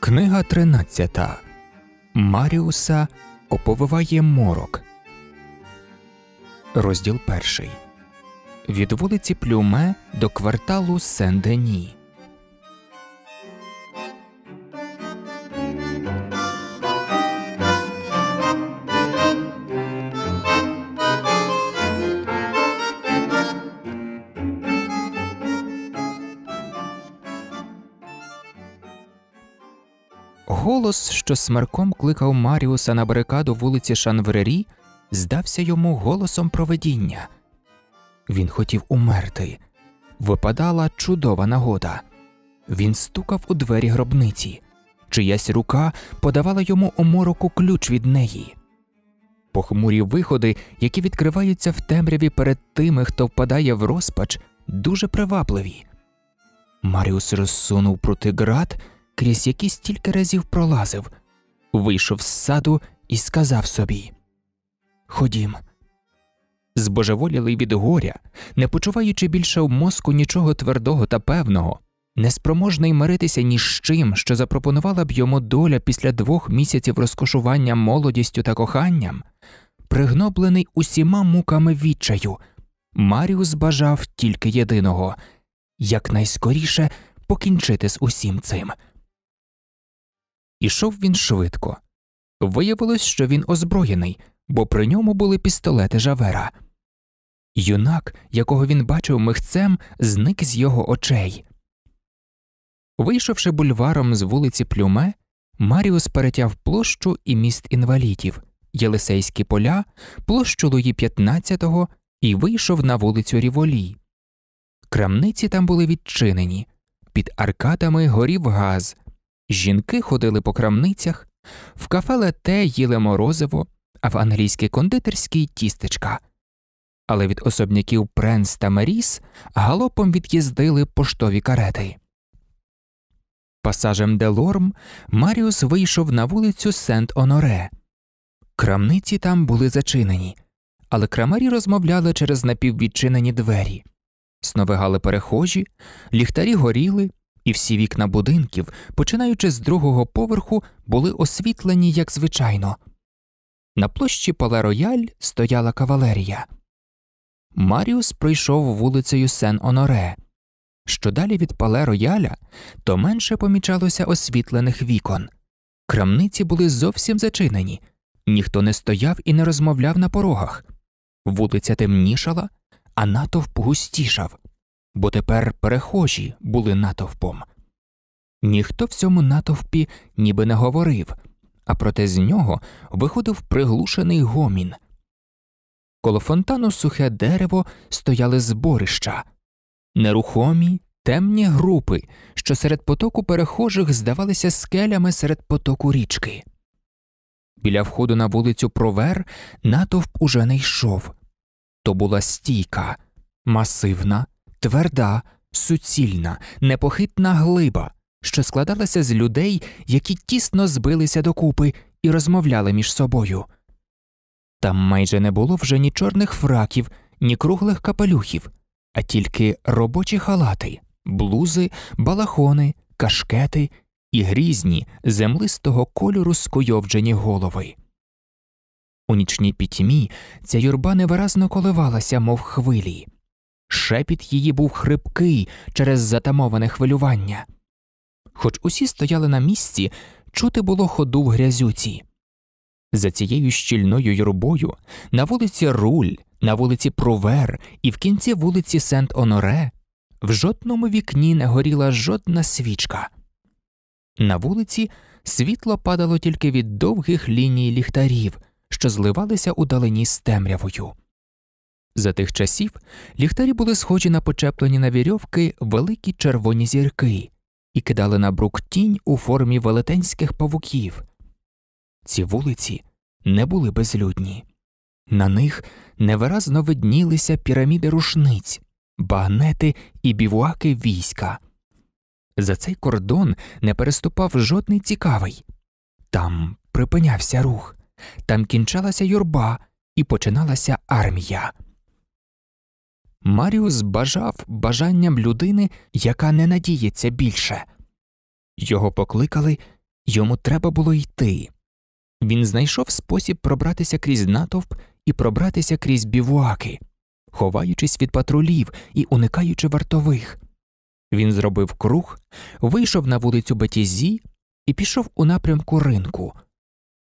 Книга 13 Маріуса оповиває морок. Розділ перший. Від вулиці Плюме до кварталу Сен-Дені. Голос, що смерком кликав Маріуса на барикаду вулиці Шанврері, здався йому голосом проведіння. Він хотів умерти. Випадала чудова нагода. Він стукав у двері гробниці, чиясь рука подавала йому у мороку ключ від неї. Похмурі виходи, які відкриваються в темряві перед тими, хто впадає в розпач, дуже привабливі. Маріус розсунув проти град – крізь які стільки разів пролазив, вийшов з саду і сказав собі Ходім. Збожеволілий від горя, не почуваючи більше в мозку нічого твердого та певного, неспроможний миритися ні з чим, що запропонувала б йому доля після двох місяців розкошування молодістю та коханням, пригноблений усіма муками відчаю, Маріус бажав тільки єдиного якнайскоріше покінчити з усім цим. Ішов він швидко. Виявилось, що він озброєний, бо при ньому були пістолети жавера. Юнак, якого він бачив михцем, зник з його очей. Вийшовши бульваром з вулиці Плюме, Маріус перетяв площу і міст інвалідів, Єлисейські поля, площу Луї 15-го і вийшов на вулицю Ріволі. Крамниці там були відчинені, під аркадами горів газ. Жінки ходили по крамницях, в кафе лете їли морозиво, а в англійській кондитерській тістечка. Але від особняків Пренс та Маріс галопом від'їздили поштові карети. Пасажем Делорм Маріус вийшов на вулицю Сент Оноре. Крамниці там були зачинені, але крамарі розмовляли через напіввідчинені двері, сновигали перехожі, ліхтарі горіли, і всі вікна будинків, починаючи з другого поверху, були освітлені, як звичайно. На площі Пале Рояль стояла кавалерія. Маріус пройшов вулицею Сен Оноре. Що далі від пале рояля, то менше помічалося освітлених вікон. Крамниці були зовсім зачинені, ніхто не стояв і не розмовляв на порогах. Вулиця темнішала, а натовп густішав бо тепер перехожі були натовпом. Ніхто в цьому натовпі ніби не говорив, а проте з нього виходив приглушений гомін. Коло фонтану сухе дерево стояли зборища, нерухомі, темні групи, що серед потоку перехожих здавалися скелями серед потоку річки. Біля входу на вулицю Провер натовп уже не йшов то була стійка, масивна, тверда, суцільна, непохитна глиба, що складалася з людей, які тісно збилися докупи і розмовляли між собою. Там майже не було вже ні чорних фраків, ні круглих капелюхів, а тільки робочі халати, блузи, балахони, кашкети і грізні землистого кольору скуйовджені голови. У нічній пітьмі ця юрба невиразно коливалася, мов хвилі, Шепіт її був хрипкий через затамоване хвилювання. Хоч усі стояли на місці, чути було ходу в грязюці. За цією щільною юрбою на вулиці Руль, на вулиці Провер і в кінці вулиці Сент Оноре в жодному вікні не горіла жодна свічка. На вулиці світло падало тільки від довгих ліній ліхтарів, що зливалися у з темрявою. За тих часів ліхтарі були схожі на почеплені на вірьовки великі червоні зірки і кидали на брук тінь у формі велетенських павуків. Ці вулиці не були безлюдні. На них невиразно виднілися піраміди рушниць, багнети і бівуаки війська. За цей кордон не переступав жодний цікавий. Там припинявся рух, там кінчалася юрба і починалася армія. Маріус бажав бажанням людини, яка не надіється більше. Його покликали, йому треба було йти. Він знайшов спосіб пробратися крізь натовп і пробратися крізь бівуаки, ховаючись від патрулів і уникаючи вартових. Він зробив круг, вийшов на вулицю Бетізі і пішов у напрямку ринку.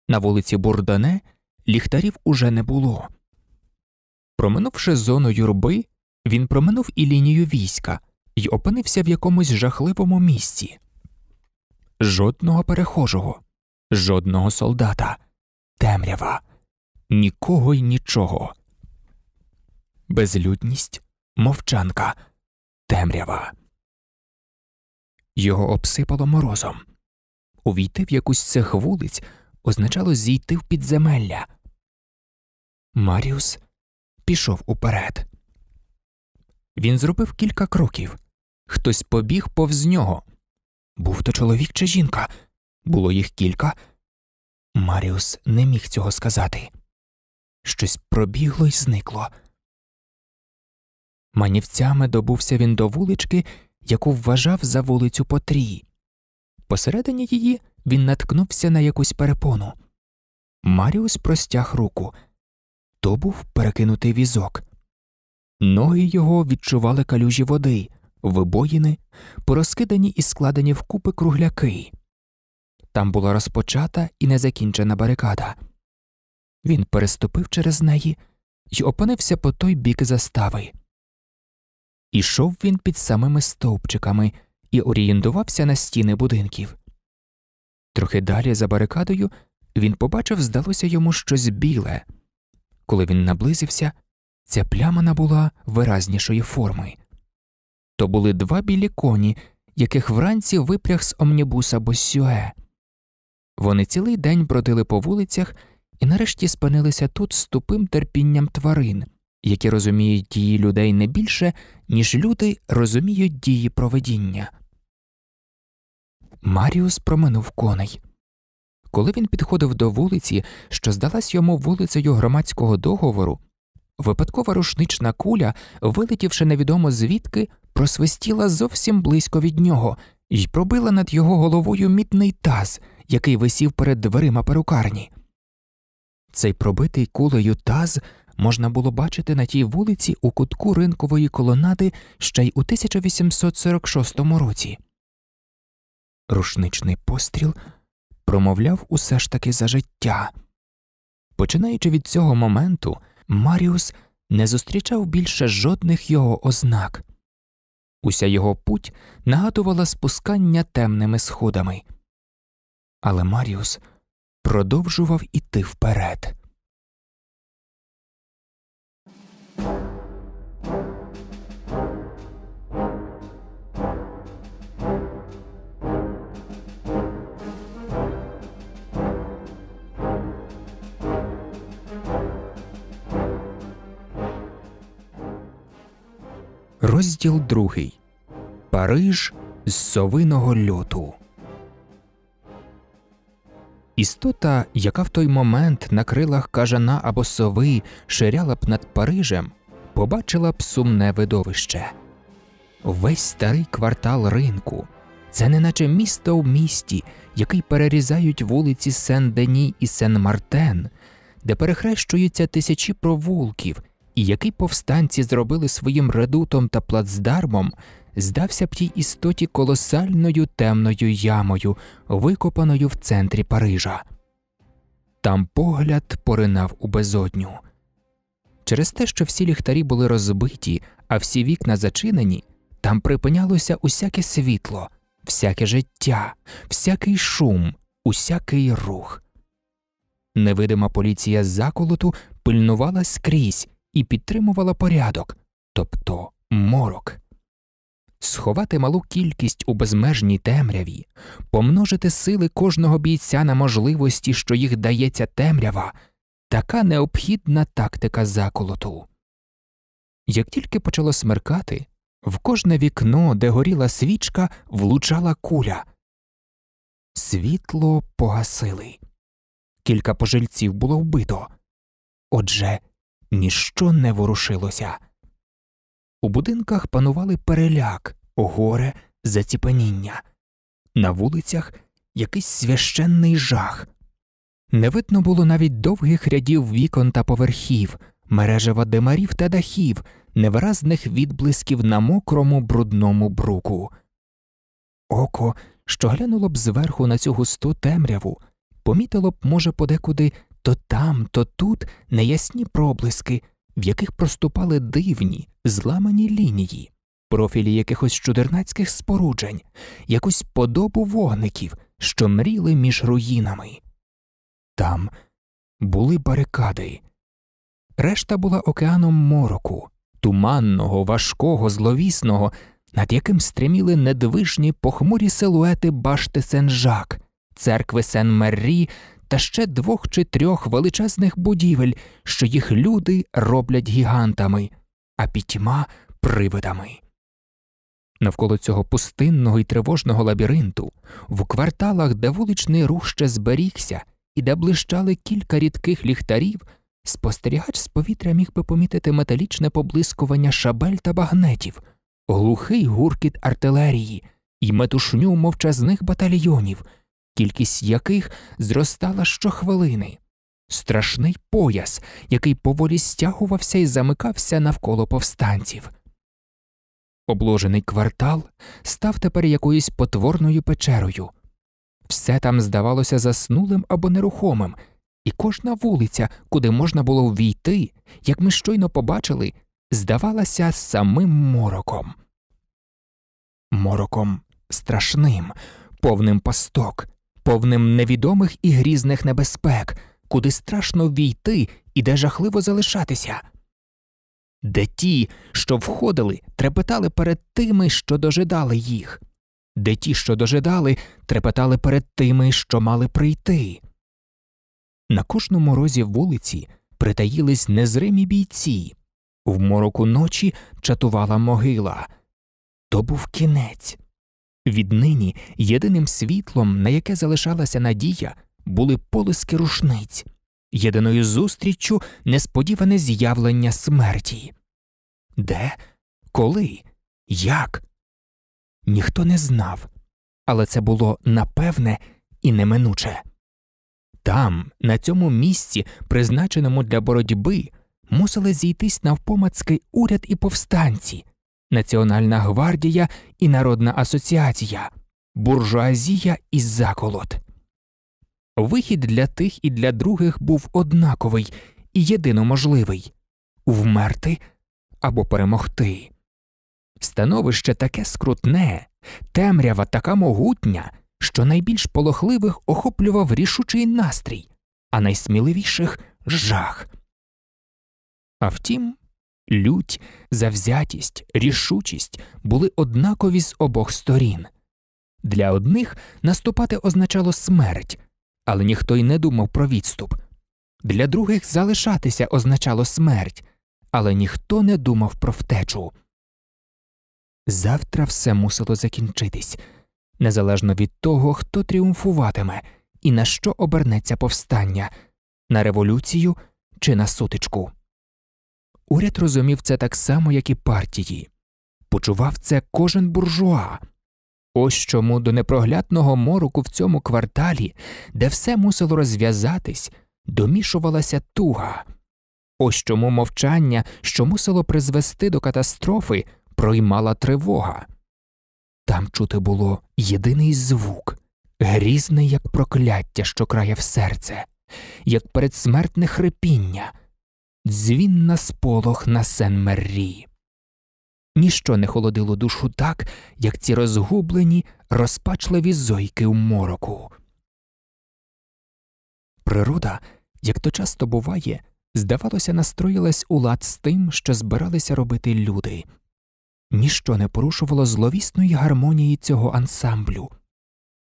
На вулиці Бурдане ліхтарів уже не було. Проминувши зону юрби, він проминув і лінію війська і опинився в якомусь жахливому місці. Жодного перехожого, жодного солдата, темрява, нікого й нічого. Безлюдність, мовчанка, темрява. Його обсипало морозом. Увійти в якусь цех вулиць означало зійти в підземелля. Маріус пішов уперед. Він зробив кілька кроків. Хтось побіг повз нього. Був то чоловік чи жінка? Було їх кілька. Маріус не міг цього сказати. Щось пробігло і зникло. Манівцями добувся він до вулички, яку вважав за вулицю Потрії. Посередині її він наткнувся на якусь перепону. Маріус простяг руку. То був перекинутий візок. Ноги його відчували калюжі води, вибоїни, порозкидані і складені в купи кругляки. Там була розпочата і незакінчена барикада. Він переступив через неї і опинився по той бік застави. Ішов він під самими стовпчиками і орієнтувався на стіни будинків. Трохи далі за барикадою він побачив, здалося йому щось біле. Коли він наблизився, Ця пляма набула виразнішої форми. То були два білі коні, яких вранці випряг з омнібуса Боссюе. Вони цілий день бродили по вулицях і нарешті спинилися тут з тупим терпінням тварин, які розуміють дії людей не більше, ніж люди розуміють дії проведіння. Маріус проминув коней. Коли він підходив до вулиці, що здалась йому вулицею громадського договору, Випадкова рушнична куля, вилетівши невідомо звідки, просвистіла зовсім близько від нього і пробила над його головою мідний таз, який висів перед дверима перукарні. Цей пробитий кулею таз можна було бачити на тій вулиці у кутку ринкової колонади ще й у 1846 році. Рушничний постріл промовляв усе ж таки за життя. Починаючи від цього моменту. Маріус не зустрічав більше жодних його ознак. Уся його путь нагадувала спускання темними сходами. Але Маріус продовжував іти вперед. Розділ другий Париж з совиного льоту. Істота, яка в той момент на крилах кажана або сови ширяла б над Парижем, побачила б сумне видовище. Весь старий квартал ринку. Це неначе місто в місті, який перерізають вулиці Сен Дені і Сен Мартен, де перехрещуються тисячі провулків і який повстанці зробили своїм редутом та плацдармом, здався б тій істоті колосальною темною ямою, викопаною в центрі Парижа. Там погляд поринав у безодню. Через те, що всі ліхтарі були розбиті, а всі вікна зачинені, там припинялося усяке світло, всяке життя, всякий шум, усякий рух. Невидима поліція заколоту пильнувала скрізь, і підтримувала порядок, тобто морок. Сховати малу кількість у безмежній темряві, помножити сили кожного бійця на можливості, що їх дається темрява, така необхідна тактика заколоту. Як тільки почало смеркати, в кожне вікно, де горіла свічка, влучала куля. Світло погасили. Кілька пожильців було вбито. Отже, ніщо не ворушилося. У будинках панували переляк, горе, заціпаніння, на вулицях якийсь священний жах. Не видно було навіть довгих рядів вікон та поверхів, мережева димарів та дахів, невиразних відблисків на мокрому брудному бруку. Око, що глянуло б зверху на цю густу темряву, помітило б, може, подекуди то там, то тут неясні проблиски, в яких проступали дивні, зламані лінії, профілі якихось чудернацьких споруджень, якусь подобу вогників, що мріли між руїнами. Там були барикади, решта була океаном мороку, туманного, важкого, зловісного, над яким стриміли недвижні похмурі силуети башти Сен-Жак, церкви Сен-Меррі та ще двох чи трьох величезних будівель, що їх люди роблять гігантами, а пітьма привидами. Навколо цього пустинного і тривожного лабіринту, в кварталах, де вуличний рух ще зберігся і де блищали кілька рідких ліхтарів, спостерігач з повітря міг би помітити металічне поблискування шабель та багнетів, глухий гуркіт артилерії і метушню мовчазних батальйонів кількість яких зростала щохвилини. Страшний пояс, який поволі стягувався і замикався навколо повстанців. Обложений квартал став тепер якоюсь потворною печерою. Все там здавалося заснулим або нерухомим, і кожна вулиця, куди можна було ввійти, як ми щойно побачили, здавалася самим мороком. Мороком страшним, повним пасток, повним невідомих і грізних небезпек, куди страшно війти і де жахливо залишатися, де ті, що входили, трепетали перед тими, що дожидали їх, де ті, що дожидали, трепетали перед тими, що мали прийти. На кожному розі вулиці притаїлись незримі бійці, в мороку ночі чатувала могила. То був кінець. Віднині єдиним світлом, на яке залишалася надія, були полиски рушниць, єдиною зустріччю несподіване з'явлення смерті. Де, коли, як? Ніхто не знав, але це було напевне і неминуче. Там, на цьому місці, призначеному для боротьби, мусили зійтись навпомацький уряд і повстанці, Національна гвардія і народна асоціація, буржуазія і заколот. Вихід для тих і для других був однаковий і єдиноможливий вмерти або перемогти. Становище таке скрутне, темрява така могутня, що найбільш полохливих охоплював рішучий настрій, а найсміливіших жах. А втім, лють, завзятість, рішучість були однакові з обох сторін. Для одних наступати означало смерть, але ніхто й не думав про відступ. Для других залишатися означало смерть, але ніхто не думав про втечу. Завтра все мусило закінчитись незалежно від того, хто тріумфуватиме і на що обернеться повстання на революцію чи на сутичку. Уряд розумів це так само, як і партії. Почував це кожен буржуа. Ось чому до непроглядного мороку в цьому кварталі, де все мусило розв'язатись, домішувалася туга. Ось чому мовчання, що мусило призвести до катастрофи, проймала тривога. Там чути було єдиний звук, грізний, як прокляття, що крає в серце, як передсмертне хрипіння дзвін на сполох на Сен Меррі. Ніщо не холодило душу так, як ці розгублені, розпачливі зойки в мороку. Природа, як то часто буває, здавалося, настроїлась у лад з тим, що збиралися робити люди. Ніщо не порушувало зловісної гармонії цього ансамблю.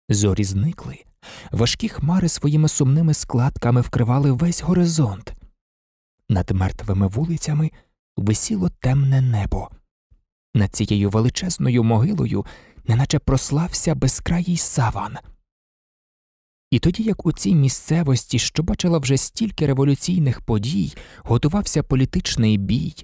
Зорі зникли, важкі хмари своїми сумними складками вкривали весь горизонт. Над мертвими вулицями висіло темне небо. Над цією величезною могилою неначе прослався безкраїй саван. І тоді, як у цій місцевості, що бачила вже стільки революційних подій, готувався політичний бій,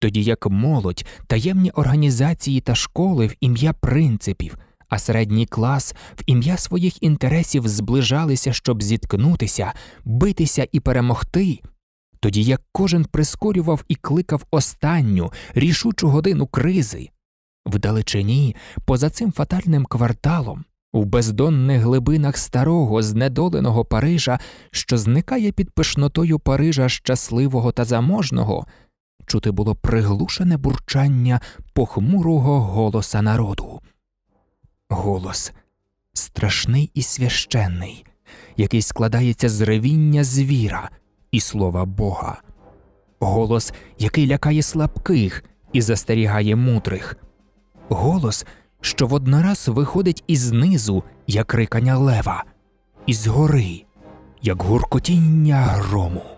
тоді як молодь, таємні організації та школи в ім'я принципів, а середній клас в ім'я своїх інтересів зближалися, щоб зіткнутися, битися і перемогти тоді як кожен прискорював і кликав останню рішучу годину кризи. Вдалечині, поза цим фатальним кварталом, у бездонних глибинах старого, знедоленого Парижа, що зникає під пишнотою Парижа щасливого та заможного, чути було приглушене бурчання похмурого голоса народу. Голос страшний і священний, який складається з ревіння звіра і слова Бога, голос, який лякає слабких і застерігає мудрих, голос, що воднораз виходить із низу, як рикання лева, і згори, як гуркотіння грому.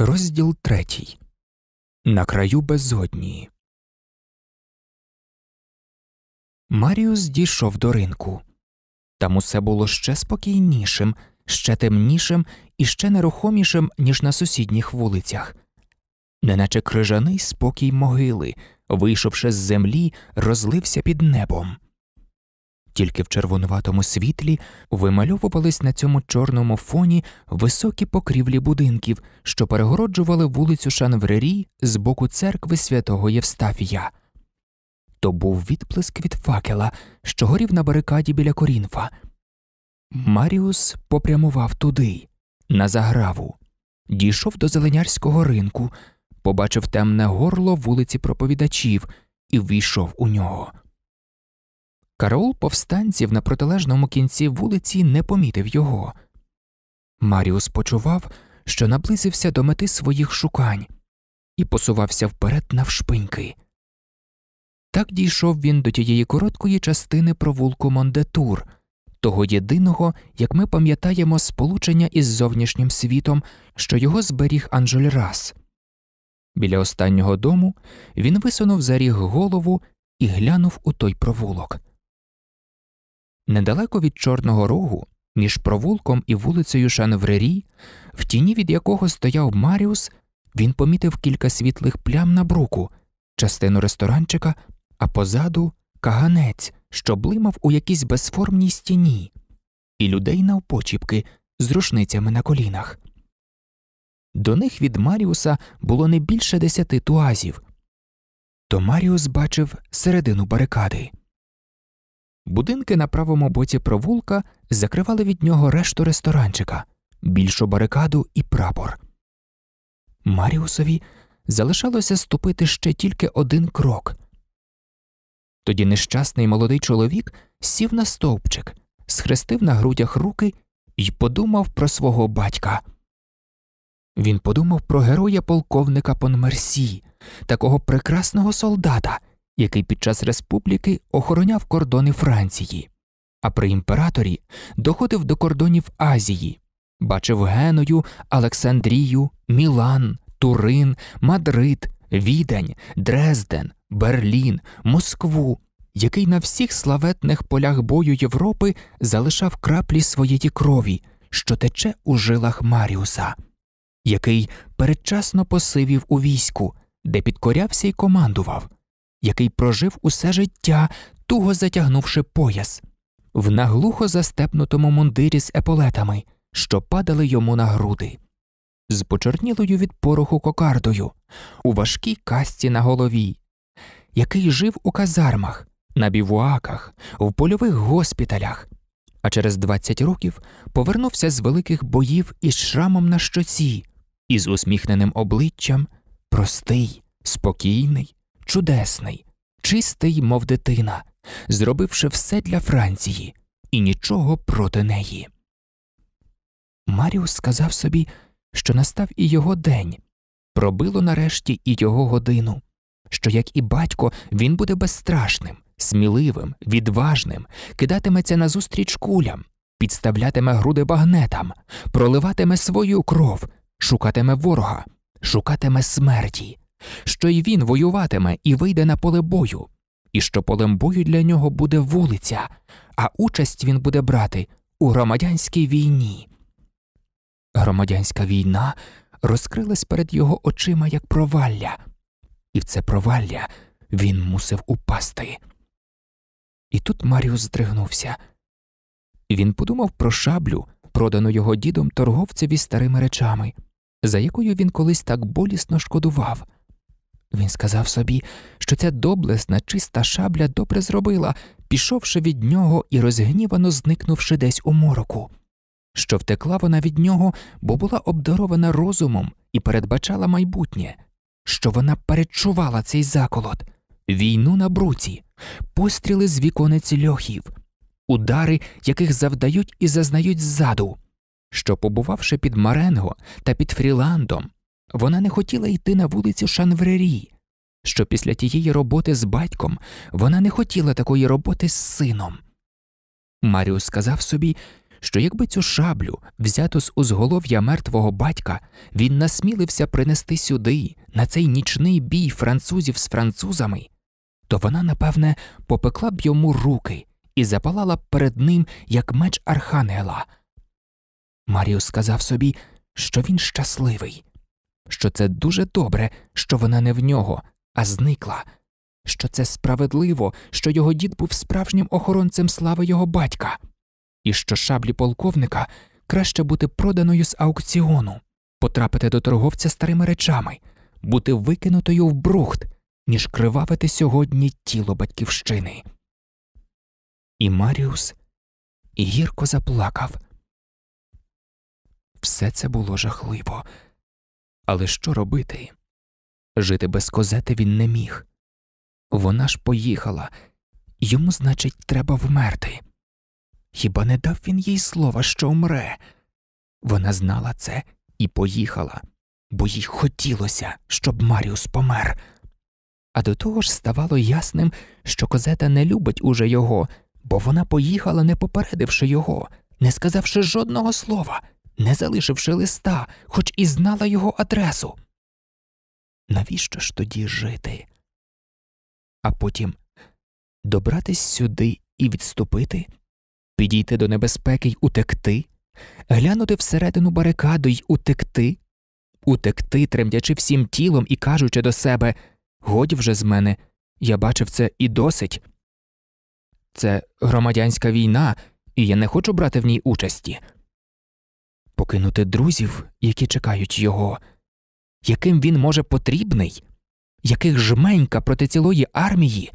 Розділ третій. На краю безодні. Маріус дійшов до ринку. Там усе було ще спокійнішим, ще темнішим і ще нерухомішим, ніж на сусідніх вулицях, неначе крижаний спокій могили, вийшовши з землі, розлився під небом тільки в червонуватому світлі вимальовувались на цьому чорному фоні високі покрівлі будинків, що перегороджували вулицю Шанврерій з боку церкви святого Євстафія. То був відплеск від факела, що горів на барикаді біля корінфа. Маріус попрямував туди, на заграву, дійшов до зеленярського ринку, побачив темне горло вулиці проповідачів і ввійшов у нього. Караул повстанців на протилежному кінці вулиці не помітив його. Маріус почував, що наблизився до мети своїх шукань і посувався вперед навшпиньки. Так дійшов він до тієї короткої частини провулку Мондетур, того єдиного, як ми пам'ятаємо, сполучення із зовнішнім світом, що його зберіг Анжель Рас. Біля останнього дому він висунув за ріг голову і глянув у той провулок. Недалеко від Чорного Рогу, між провулком і вулицею Шанврері, в тіні від якого стояв Маріус, він помітив кілька світлих плям на бруку, частину ресторанчика, а позаду каганець, що блимав у якійсь безформній стіні, і людей навпочіпки з рушницями на колінах. До них від Маріуса було не більше десяти туазів. То Маріус бачив середину барикади. Будинки на правому боці провулка закривали від нього решту ресторанчика, більшу барикаду і прапор. Маріусові залишалося ступити ще тільки один крок. Тоді нещасний молодий чоловік сів на стовпчик, схрестив на грудях руки і подумав про свого батька. Він подумав про героя полковника Понмерсі, такого прекрасного солдата який під час республіки охороняв кордони Франції, а при імператорі доходив до кордонів Азії, бачив Геною, Олександрію, Мілан, Турин, Мадрид, Відень, Дрезден, Берлін, Москву, який на всіх славетних полях бою Європи залишав краплі своєї крові, що тече у жилах Маріуса. Який передчасно посивів у війську, де підкорявся і командував, який прожив усе життя, туго затягнувши пояс, в наглухо застепнутому мундирі з еполетами, що падали йому на груди, з почорнілою від пороху кокардою, у важкій касті на голові, який жив у казармах, на бівуаках, в польових госпіталях. А через 20 років повернувся з великих боїв із шрамом на щоці, із усміхненим обличчям, простий, спокійний, чудесний, чистий, мов дитина, зробивши все для Франції і нічого проти неї. Маріус сказав собі, що настав і його день, пробило нарешті і його годину, що, як і батько, він буде безстрашним, сміливим, відважним, кидатиметься назустріч кулям, підставлятиме груди багнетам, проливатиме свою кров, шукатиме ворога, шукатиме смерті, що й він воюватиме і вийде на поле бою, і що полем бою для нього буде вулиця, а участь він буде брати у громадянській війні. Громадянська війна розкрилась перед його очима як провалля, і в це провалля він мусив упасти. І тут Маріус здригнувся. Він подумав про шаблю, продану його дідом торговцеві старими речами, за якою він колись так болісно шкодував. Він сказав собі, що ця доблесна, чиста шабля добре зробила, пішовши від нього і розгнівано зникнувши десь у мороку, що втекла вона від нього, бо була обдарована розумом і передбачала майбутнє, що вона передчувала цей заколот, війну на бруці, постріли з віконець льохів, удари, яких завдають і зазнають ззаду, що, побувавши під Маренго та під Фріландом, вона не хотіла йти на вулицю Шанврері, що після тієї роботи з батьком вона не хотіла такої роботи з сином. Маріус сказав собі, що якби цю шаблю, взяту з узголов'я мертвого батька, він насмілився принести сюди, на цей нічний бій французів з французами, то вона, напевне, попекла б йому руки і запалала б перед ним як меч архангела. Маріус сказав собі, що він щасливий що це дуже добре, що вона не в нього, а зникла, що це справедливо, що його дід був справжнім охоронцем слави його батька, і що шаблі полковника краще бути проданою з аукціону, потрапити до торговця старими речами, бути викинутою в брухт, ніж кривавити сьогодні тіло батьківщини. І Маріус гірко заплакав. Все це було жахливо. Але що робити? Жити без козети він не міг. Вона ж поїхала, йому, значить, треба вмерти. Хіба не дав він їй слова, що вмре? Вона знала це і поїхала, бо їй хотілося, щоб Маріус помер. А до того ж ставало ясним, що козета не любить уже його, бо вона поїхала, не попередивши його, не сказавши жодного слова не залишивши листа, хоч і знала його адресу. Навіщо ж тоді жити? А потім добратись сюди і відступити, підійти до небезпеки й утекти, глянути всередину барикаду й утекти, утекти, тремтячи всім тілом і кажучи до себе Годі вже з мене, я бачив це і досить. Це громадянська війна, і я не хочу брати в ній участі покинути друзів, які чекають його, яким він може потрібний, яких жменька проти цілої армії,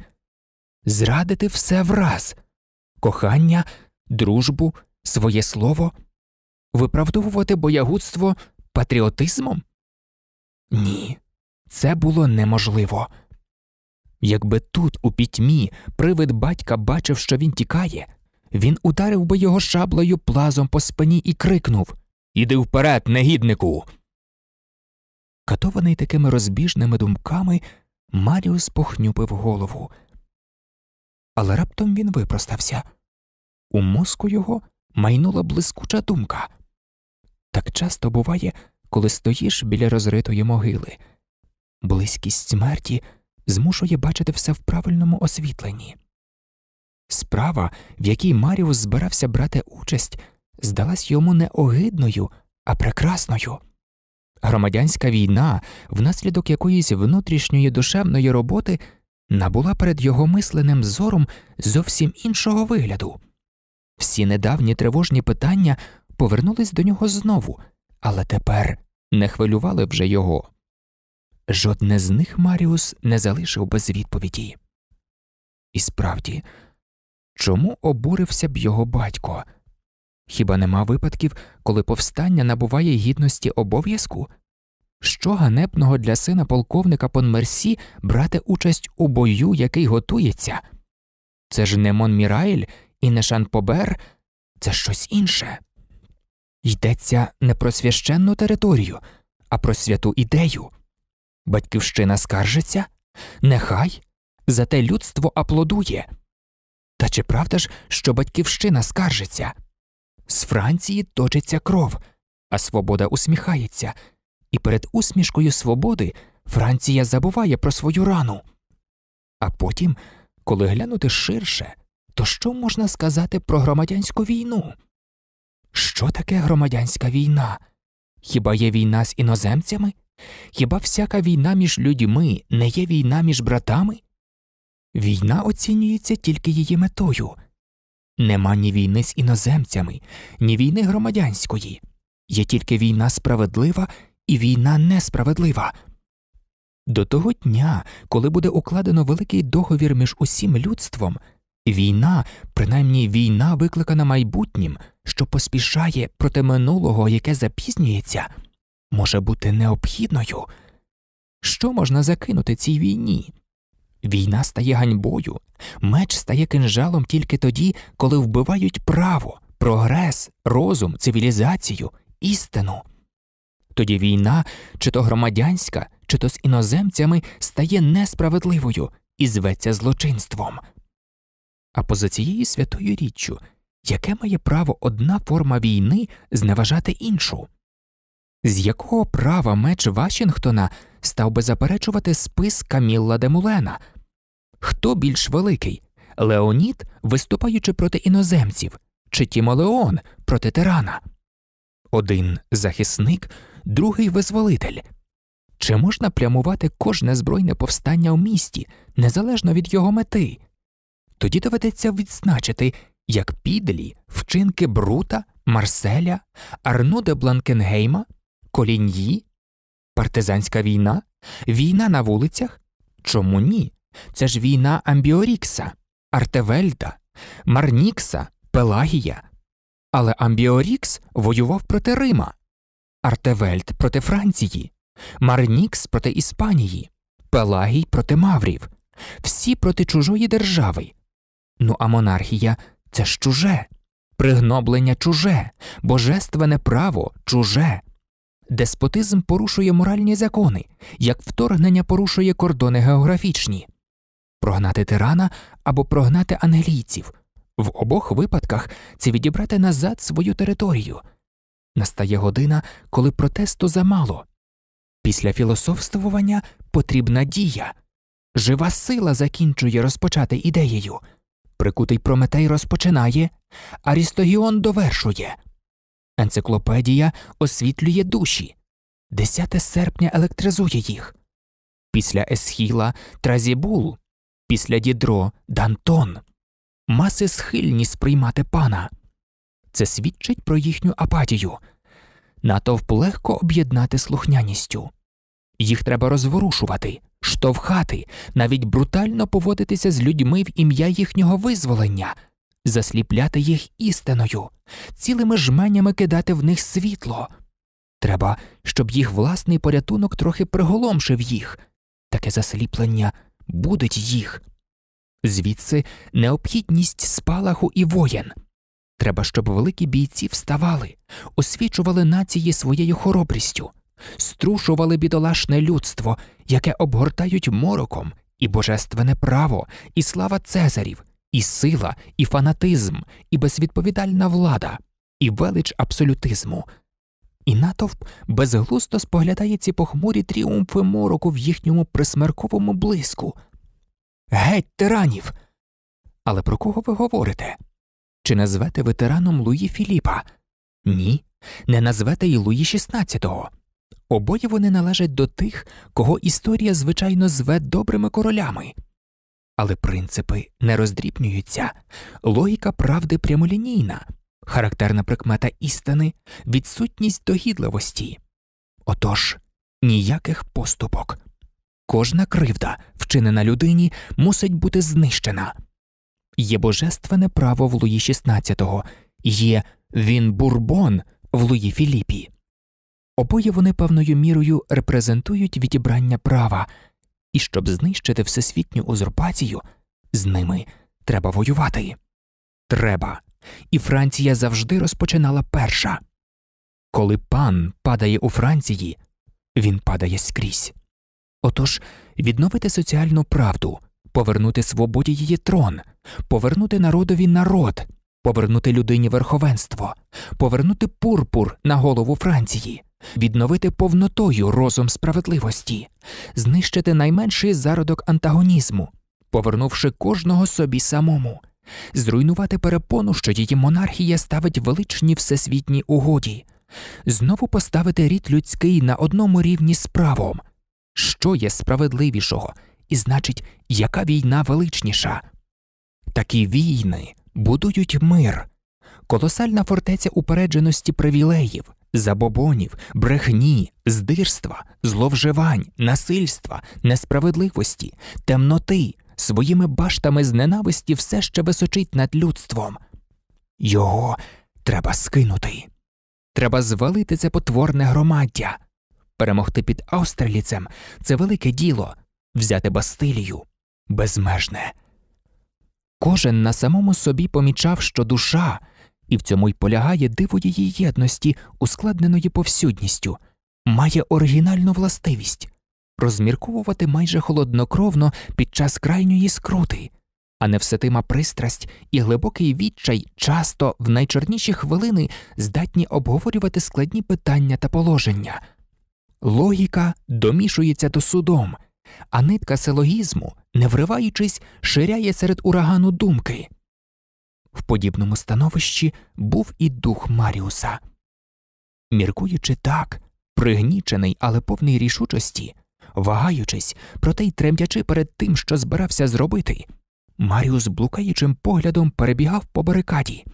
зрадити все враз кохання, дружбу, своє слово, виправдовувати боягудство патріотизмом? Ні, це було неможливо. Якби тут, у пітьмі, привид батька бачив, що він тікає, він ударив би його шаблею плазом по спині і крикнув Іди вперед, негіднику. Катований такими розбіжними думками, Маріус похнюпив голову. Але раптом він випростався. У мозку його майнула блискуча думка. Так часто буває, коли стоїш біля розритої могили. Близькість смерті змушує бачити все в правильному освітленні. Справа, в якій Маріус збирався брати участь, здалась йому не огидною, а прекрасною. Громадянська війна, внаслідок якоїсь внутрішньої душевної роботи, набула перед його мисленим зором зовсім іншого вигляду. Всі недавні тривожні питання повернулись до нього знову, але тепер не хвилювали вже його. Жодне з них Маріус не залишив без відповіді. І справді, чому обурився б його батько? Хіба нема випадків, коли повстання набуває гідності обов'язку? Що ганебного для сина полковника Понмерсі брати участь у бою, який готується? Це ж не Монмірайль і не Шанпобер, це щось інше. Йдеться не про священну територію, а про святу ідею. Батьківщина скаржиться? Нехай. Зате людство аплодує. Та чи правда ж, що батьківщина скаржиться? З Франції точиться кров, а свобода усміхається, і перед усмішкою свободи Франція забуває про свою рану. А потім, коли глянути ширше, то що можна сказати про громадянську війну? Що таке громадянська війна? Хіба є війна з іноземцями? Хіба всяка війна між людьми не є війна між братами? Війна оцінюється тільки її метою. Нема ні війни з іноземцями, ні війни громадянської. Є тільки війна справедлива і війна несправедлива. До того дня, коли буде укладено великий договір між усім людством, війна, принаймні війна, викликана майбутнім, що поспішає проти минулого, яке запізнюється, може бути необхідною. Що можна закинути цій війні? Війна стає ганьбою, меч стає кинжалом тільки тоді, коли вбивають право, прогрес, розум, цивілізацію, істину. Тоді війна, чи то громадянська, чи то з іноземцями стає несправедливою і зветься злочинством. А поза цією святою річчю яке має право одна форма війни зневажати іншу? З якого права меч Вашингтона став би заперечувати спис Камілла Демулена – хто більш великий Леонід, виступаючи проти іноземців, чи Тімолеон проти тирана? Один захисник, другий визволитель. Чи можна прямувати кожне збройне повстання у місті незалежно від його мети? Тоді доведеться відзначити, як підлі вчинки Брута, Марселя, Арно Бланкенгейма, Коліньї, партизанська війна, війна на вулицях? Чому ні? Це ж війна Амбіорікса, Артевельда, Марнікса, Пелагія. Але Амбіорікс воював проти Рима, Артевельд проти Франції, Марнікс проти Іспанії, Пелагій проти Маврів, всі проти чужої держави. Ну а монархія це ж чуже, пригноблення чуже, божественне право чуже. Деспотизм порушує моральні закони, як вторгнення порушує кордони географічні прогнати тирана або прогнати ангелійців В обох випадках це відібрати назад свою територію. Настає година, коли протесту замало. Після філософствування потрібна дія. Жива сила закінчує розпочати ідеєю. Прикутий Прометей розпочинає, Арістогіон довершує. Енциклопедія освітлює душі. 10 серпня електризує їх. Після Есхіла Тразібул після Дідро Дантон, маси схильні сприймати пана. Це свідчить про їхню апатію. Натовп легко об'єднати слухняністю. Їх треба розворушувати, штовхати, навіть брутально поводитися з людьми в ім'я їхнього визволення, засліпляти їх істиною, цілими жменями кидати в них світло. Треба, щоб їх власний порятунок трохи приголомшив їх. Таке засліплення будуть їх. Звідси необхідність спалаху і воєн. Треба, щоб великі бійці вставали, освічували нації своєю хоробрістю, струшували бідолашне людство, яке обгортають мороком, і божественне право, і слава Цезарів, і сила, і фанатизм, і безвідповідальна влада, і велич абсолютизму, і натовп безглусто споглядає ці похмурі тріумфи мороку в їхньому присмерковому блиску. Геть, тиранів! Але про кого ви говорите? Чи назвете ви тираном Луї Філіпа? Ні, не назвете й Луї XVI. Обоє вони належать до тих, кого історія, звичайно, зве добрими королями. Але принципи не роздрібнюються, логіка правди прямолінійна характерна прикмета істини, відсутність догідливості. Отож, ніяких поступок. Кожна кривда, вчинена людині, мусить бути знищена. Є божественне право в Луї XVI, є він бурбон в Луї Філіпі. Обоє вони певною мірою репрезентують відібрання права, і щоб знищити всесвітню узурпацію, з ними треба воювати. Треба і Франція завжди розпочинала перша. Коли пан падає у Франції, він падає скрізь. Отож, відновити соціальну правду, повернути свободі її трон, повернути народові народ, повернути людині верховенство, повернути пурпур на голову Франції, відновити повнотою розум справедливості, знищити найменший зародок антагонізму, повернувши кожного собі самому зруйнувати перепону, що її монархія ставить величні всесвітній угоді, знову поставити рід людський на одному рівні з правом, що є справедливішого, і значить, яка війна величніша. Такі війни будують мир, колосальна фортеця упередженості привілеїв. Забобонів, брехні, здирства, зловживань, насильства, несправедливості, темноти, своїми баштами з ненависті все ще височить над людством. Його треба скинути. Треба звалити це потворне громаддя. Перемогти під Аустерліцем це велике діло взяти Бастилію безмежне. Кожен на самому собі помічав, що душа, і в цьому й полягає диво її єдності, ускладненої повсюдністю, має оригінальну властивість розмірковувати майже холоднокровно під час крайньої скрути, а невситима пристрасть і глибокий відчай часто в найчорніші хвилини здатні обговорювати складні питання та положення. Логіка домішується до судом, а нитка силогізму, не вриваючись, ширяє серед урагану думки. В подібному становищі був і дух Маріуса. Міркуючи так, пригнічений, але повний рішучості, вагаючись, проте й тремтячи перед тим, що збирався зробити. Маріус блукаючим поглядом перебігав по барикаді.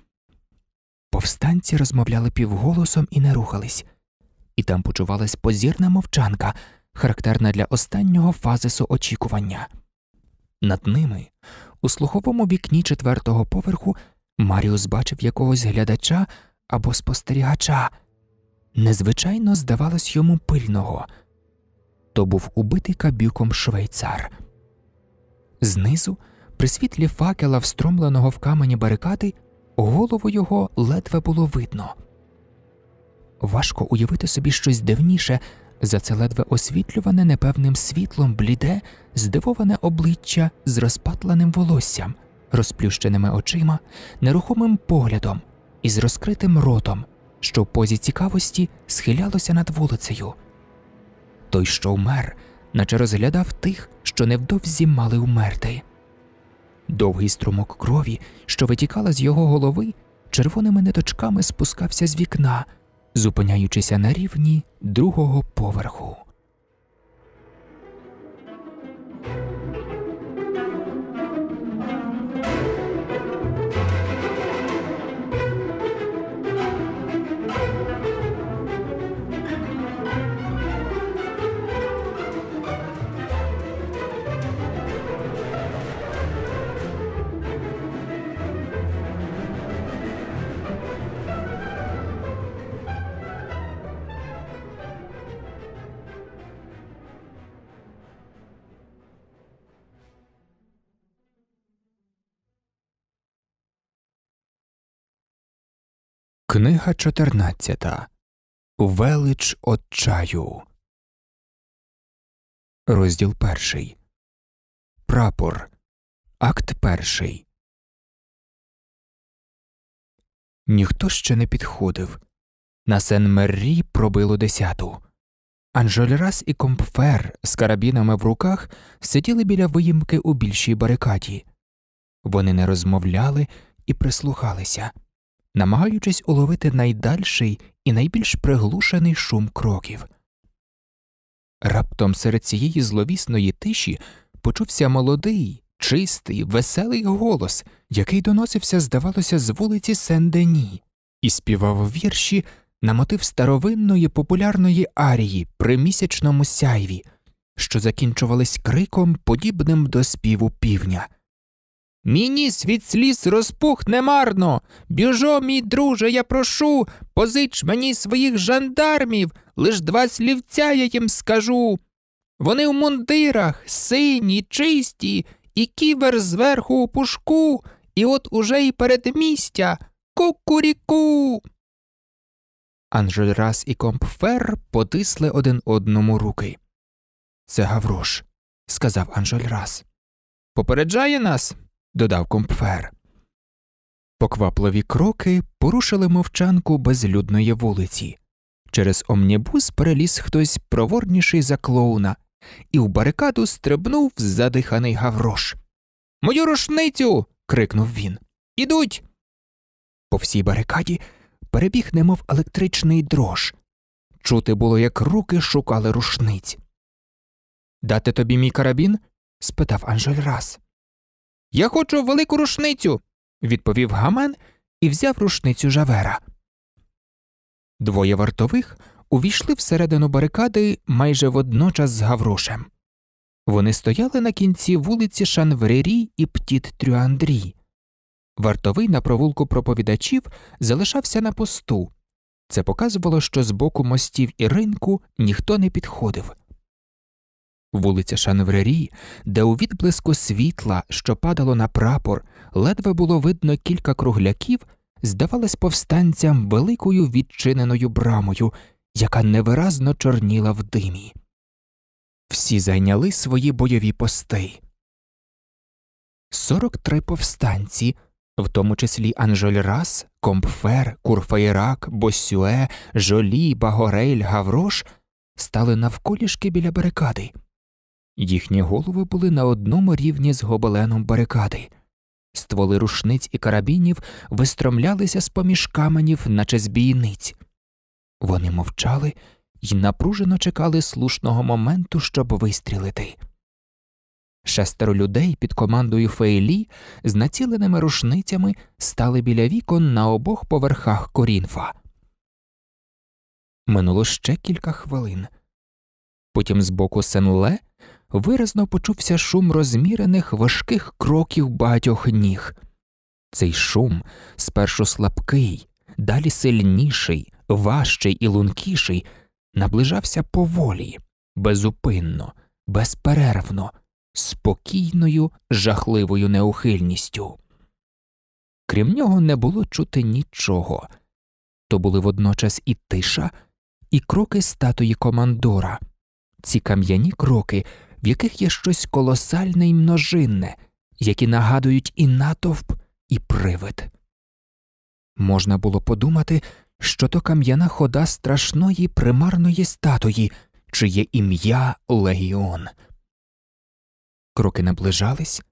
Повстанці розмовляли півголосом і не рухались, і там почувалась позірна мовчанка, характерна для останнього фазису очікування. Над ними, у слуховому вікні четвертого поверху, Маріус бачив якогось глядача або спостерігача. Незвичайно здавалось йому пильного то був убитий кабюком швейцар. Знизу, при світлі факела, встромленого в камені барикади, голову його ледве було видно. Важко уявити собі щось дивніше за це ледве освітлюване непевним світлом бліде, здивоване обличчя з розпатленим волоссям, розплющеними очима, нерухомим поглядом і з розкритим ротом, що в позі цікавості схилялося над вулицею той, що вмер, наче розглядав тих, що невдовзі мали вмерти. Довгий струмок крові, що витікала з його голови, червоними ниточками спускався з вікна, зупиняючися на рівні другого поверху. Книга 14. Велич отчаю. Розділ перший. Прапор. Акт перший. Ніхто ще не підходив. На сен меррі пробило десяту. Анжольрас і Компфер з карабінами в руках сиділи біля виїмки у більшій барикаді. Вони не розмовляли і прислухалися намагаючись уловити найдальший і найбільш приглушений шум кроків. Раптом серед цієї зловісної тиші почувся молодий, чистий, веселий голос, який доносився, здавалося, з вулиці Сен-Дені, і співав вірші на мотив старовинної популярної арії при місячному сяйві, що закінчувались криком, подібним до співу півня. Мініс від сліз розпухне марно. Бюжо, мій друже, я прошу, позич мені своїх жандармів, лиш два слівця я їм скажу. Вони в мундирах, сині, чисті, і ківер зверху у пушку, і от уже й передмістя кукуріку. Анжельрас і Компфер потисли один одному руки. Це Гаврош, сказав Анжельрас. Попереджає нас додав компфер. Поквапливі кроки порушили мовчанку безлюдної вулиці. Через омнібус переліз хтось проворніший за клоуна, і в барикаду стрибнув задиханий Гаврош. Мою рушницю. крикнув він. Ідуть. По всій барикаді перебіг, немов електричний дрож. Чути було, як руки шукали рушниць. Дати тобі мій карабін? спитав Анжель раз. Я хочу велику рушницю, відповів гамен і взяв рушницю Жавера. Двоє вартових увійшли всередину барикади майже водночас з Гаврушем. Вони стояли на кінці вулиці Шанверері і Птіт Трюандрі. Вартовий на провулку проповідачів залишався на посту. Це показувало, що з боку мостів і ринку ніхто не підходив. Вулиця Шаневрерії, де у відблиску світла, що падало на прапор, ледве було видно кілька кругляків, здавалась повстанцям великою відчиненою брамою, яка невиразно чорніла в димі. Всі зайняли свої бойові пости. 43 повстанці, в тому числі Анжольрас, Компфер, Курфейрак, Босюе, Жолі, Багорель, Гаврош, стали навколішки біля барикади. Їхні голови були на одному рівні з гобеленом барикади. Стволи рушниць і карабінів вистромлялися з поміж каменів, наче збійниць. Вони мовчали і напружено чекали слушного моменту, щоб вистрілити. Шестеро людей під командою Фейлі з націленими рушницями стали біля вікон на обох поверхах корінфа. Минуло ще кілька хвилин. Потім з боку Сенле виразно почувся шум розмірених важких кроків багатьох ніг. Цей шум спершу слабкий, далі сильніший, важчий і лункіший, наближався поволі, безупинно, безперервно, спокійною, жахливою неухильністю. Крім нього, не було чути нічого то були водночас і тиша, і кроки статуї командора. Ці кам'яні кроки в яких є щось колосальне і множинне, які нагадують і натовп, і привид. Можна було подумати, що то кам'яна хода страшної примарної статуї, чиє ім'я Легіон. Кроки наближались,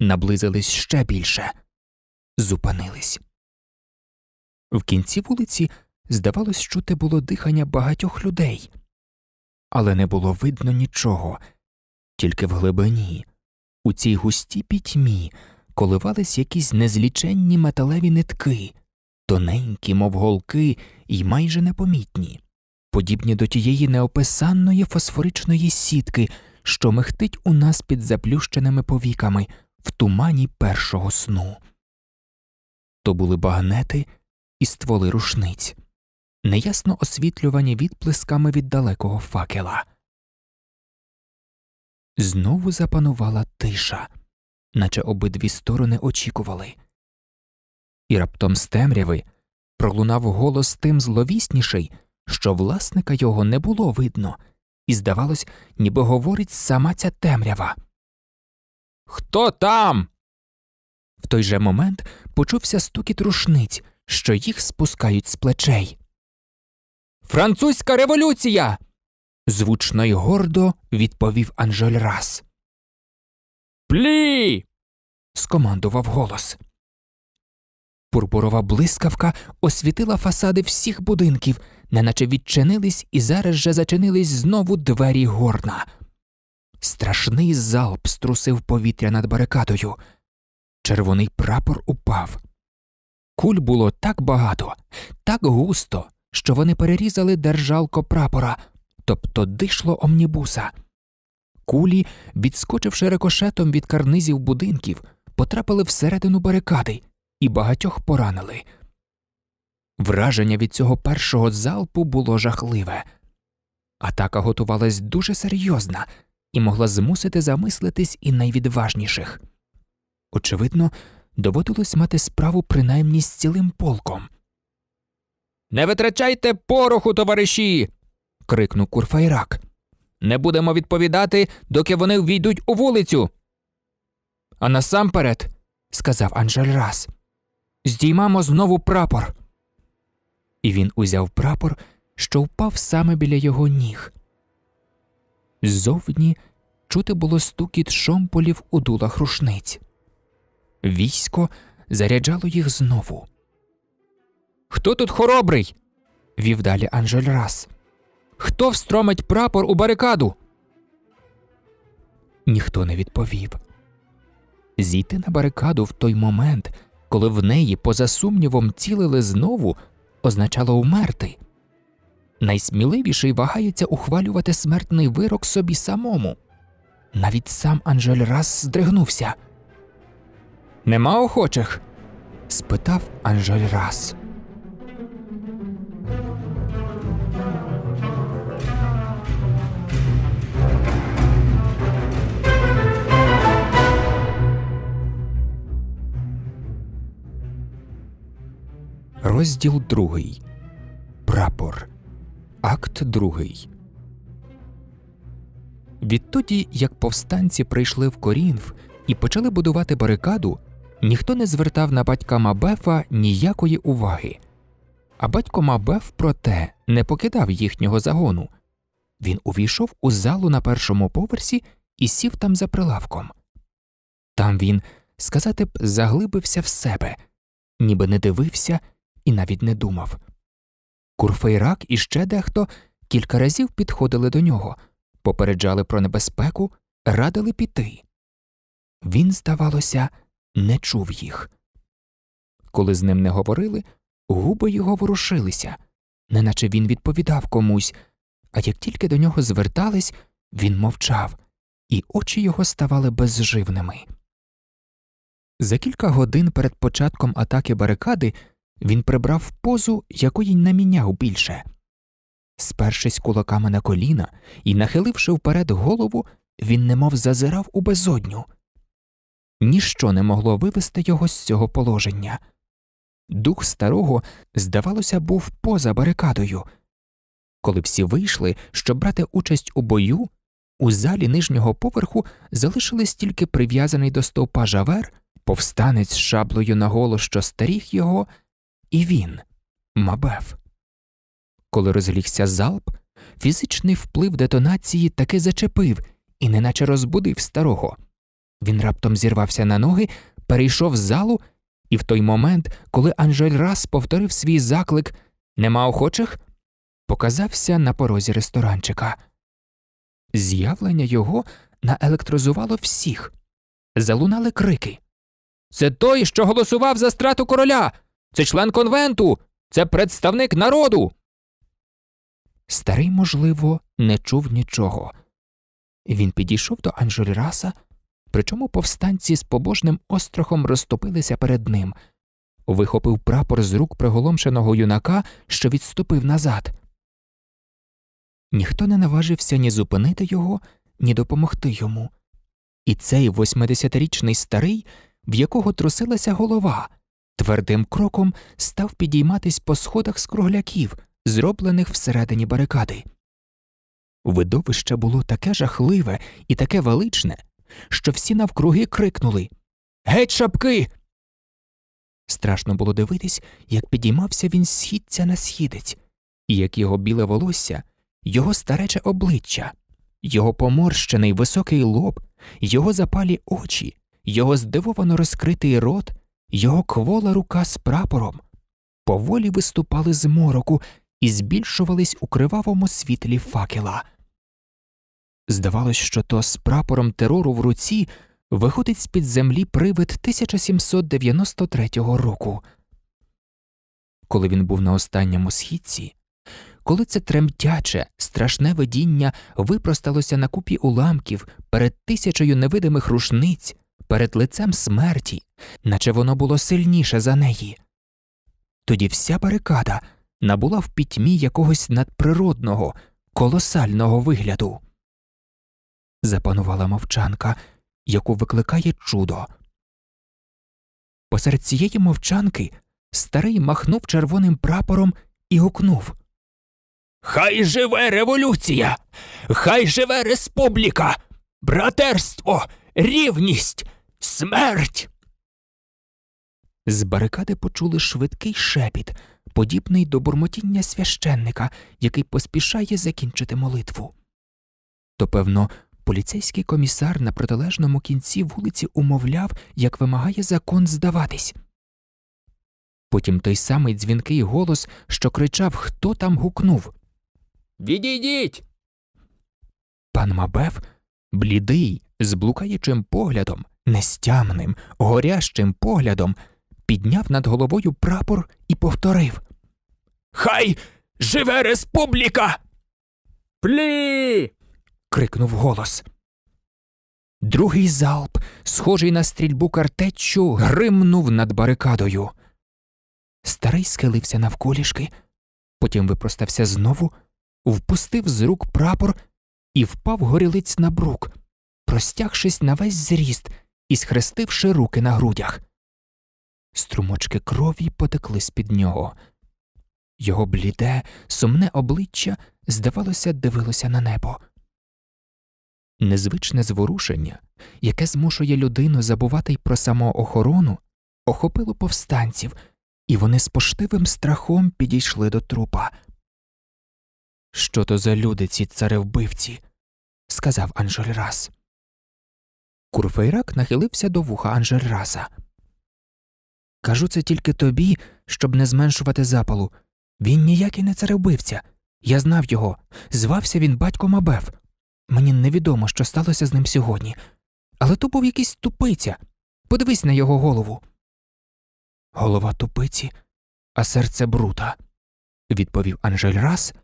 наблизились ще більше, зупинились. В кінці вулиці, здавалось, чути було дихання багатьох людей, але не було видно нічого. Тільки в глибині, у цій густій пітьмі коливались якісь незліченні металеві нитки, тоненькі, мов голки, і майже непомітні, подібні до тієї неописанної фосфоричної сітки, що мехтить у нас під заплющеними повіками в тумані першого сну. То були багнети і стволи рушниць, неясно освітлювані відплесками від далекого факела. Знову запанувала тиша, наче обидві сторони очікували. І раптом з темряви пролунав голос тим зловісніший, що власника його не було видно, і, здавалось, ніби говорить сама ця темрява. Хто там? В той же момент почувся стукіт рушниць, що їх спускають з плечей. Французька революція звучно й гордо відповів Анжель раз. Плі. скомандував голос. Пурпурова блискавка освітила фасади всіх будинків, неначе відчинились і зараз же зачинились знову двері горна. Страшний залп струсив повітря над барикадою. Червоний прапор упав. Куль було так багато, так густо, що вони перерізали держалко прапора, тобто дишло омнібуса. Кулі, відскочивши рекошетом від карнизів будинків, потрапили всередину барикади і багатьох поранили. Враження від цього першого залпу було жахливе. Атака готувалась дуже серйозна і могла змусити замислитись і найвідважніших. Очевидно, доводилось мати справу принаймні з цілим полком. Не витрачайте пороху, товариші крикнув Курфайрак. Не будемо відповідати, доки вони ввійдуть у вулицю. А насамперед, сказав Анжель раз, здіймамо знову прапор. І він узяв прапор, що впав саме біля його ніг. Ззовні чути було стукіт шомполів у дулах рушниць. Військо заряджало їх знову. Хто тут хоробрий? вів далі Анжель раз. Хто встромить прапор у барикаду? Ніхто не відповів. Зійти на барикаду в той момент, коли в неї, поза сумнівом, цілили знову, означало умерти. Найсміливіший вагається ухвалювати смертний вирок собі самому. Навіть сам Анжель раз здригнувся. Нема охочих? спитав Анжель раз. Розділ другий. Прапор. Акт другий. Відтоді, як повстанці прийшли в Корінф і почали будувати барикаду, ніхто не звертав на батька Мабефа ніякої уваги. А батько Мабеф, проте, не покидав їхнього загону. Він увійшов у залу на першому поверсі і сів там за прилавком. Там він, сказати б, заглибився в себе, ніби не дивився і навіть не думав. Курфейрак і ще дехто кілька разів підходили до нього, попереджали про небезпеку, радили піти. Він, здавалося, не чув їх. Коли з ним не говорили, губи його ворушилися, неначе він відповідав комусь, а як тільки до нього звертались, він мовчав, і очі його ставали безживними. За кілька годин перед початком атаки барикади він прибрав позу, якої наміняв більше. Спершись кулаками на коліна і нахиливши вперед голову, він немов зазирав у безодню. Ніщо не могло вивести його з цього положення. Дух старого, здавалося, був поза барикадою. Коли всі вийшли, щоб брати участь у бою, у залі нижнього поверху залишились тільки прив'язаний до стовпа жавер, повстанець з шаблею на голо, що старіг його і він, Мабеф. Коли розлігся залп, фізичний вплив детонації таки зачепив і неначе розбудив старого. Він раптом зірвався на ноги, перейшов з залу, і в той момент, коли Анжель раз повторив свій заклик Нема охочих, показався на порозі ресторанчика. З'явлення його наелектризувало всіх. Залунали крики. Це той, що голосував за страту короля. Це член конвенту, це представник народу. Старий, можливо, не чув нічого. Він підійшов до Анжеліраса, причому повстанці з побожним острахом розтопилися перед ним, вихопив прапор з рук приголомшеного юнака, що відступив назад. Ніхто не наважився ні зупинити його, ні допомогти йому. І цей восьмидесятирічний старий, в якого трусилася голова, твердим кроком став підійматись по сходах з кругляків, зроблених всередині барикади. Видовище було таке жахливе і таке величне, що всі навкруги крикнули Геть шапки! Страшно було дивитись, як підіймався він східця на східець, і як його біле волосся, його старече обличчя, його поморщений високий лоб, його запалі очі, його здивовано розкритий рот його квола рука з прапором, поволі виступали з мороку і збільшувались у кривавому світлі факела. Здавалось, що то з прапором терору в руці виходить з під землі привид 1793 року. Коли він був на останньому східці, коли це тремтяче, страшне видіння випросталося на купі уламків перед тисячою невидимих рушниць, перед лицем смерті, наче воно було сильніше за неї. Тоді вся барикада набула в пітьмі якогось надприродного, колосального вигляду. Запанувала мовчанка, яку викликає чудо. Посеред цієї мовчанки старий махнув червоним прапором і гукнув Хай живе революція, хай живе республіка, братерство, рівність, Смерть. З барикади почули швидкий шепіт, подібний до бурмотіння священника, який поспішає закінчити молитву. То, певно, поліцейський комісар на протилежному кінці вулиці умовляв, як вимагає закон здаватись. Потім той самий дзвінкий голос, що кричав Хто там гукнув Відійдіть. Пан Мабев, блідий, з блукаючим поглядом, нестямним, горящим поглядом підняв над головою прапор і повторив Хай живе республіка! Плі. крикнув голос. Другий залп, схожий на стрільбу картечу, гримнув над барикадою. Старий схилився навколішки, потім випростався знову, впустив з рук прапор і впав горілиць на брук, простягшись на весь зріст і схрестивши руки на грудях. Струмочки крові потекли з під нього. Його бліде, сумне обличчя, здавалося, дивилося на небо. Незвичне зворушення, яке змушує людину забувати й про самоохорону, охопило повстанців, і вони з поштивим страхом підійшли до трупа. Що то за люди ці царевбивці? сказав Анжель раз. Курфейрак нахилився до вуха Анжерраса. Кажу це тільки тобі, щоб не зменшувати запалу. Він ніякий не царевбивця. Я знав його. Звався він батьком Абеф. Мені невідомо, що сталося з ним сьогодні. Але то був якийсь тупиця. Подивись на його голову. Голова тупиці, а серце брута, відповів Анжель раз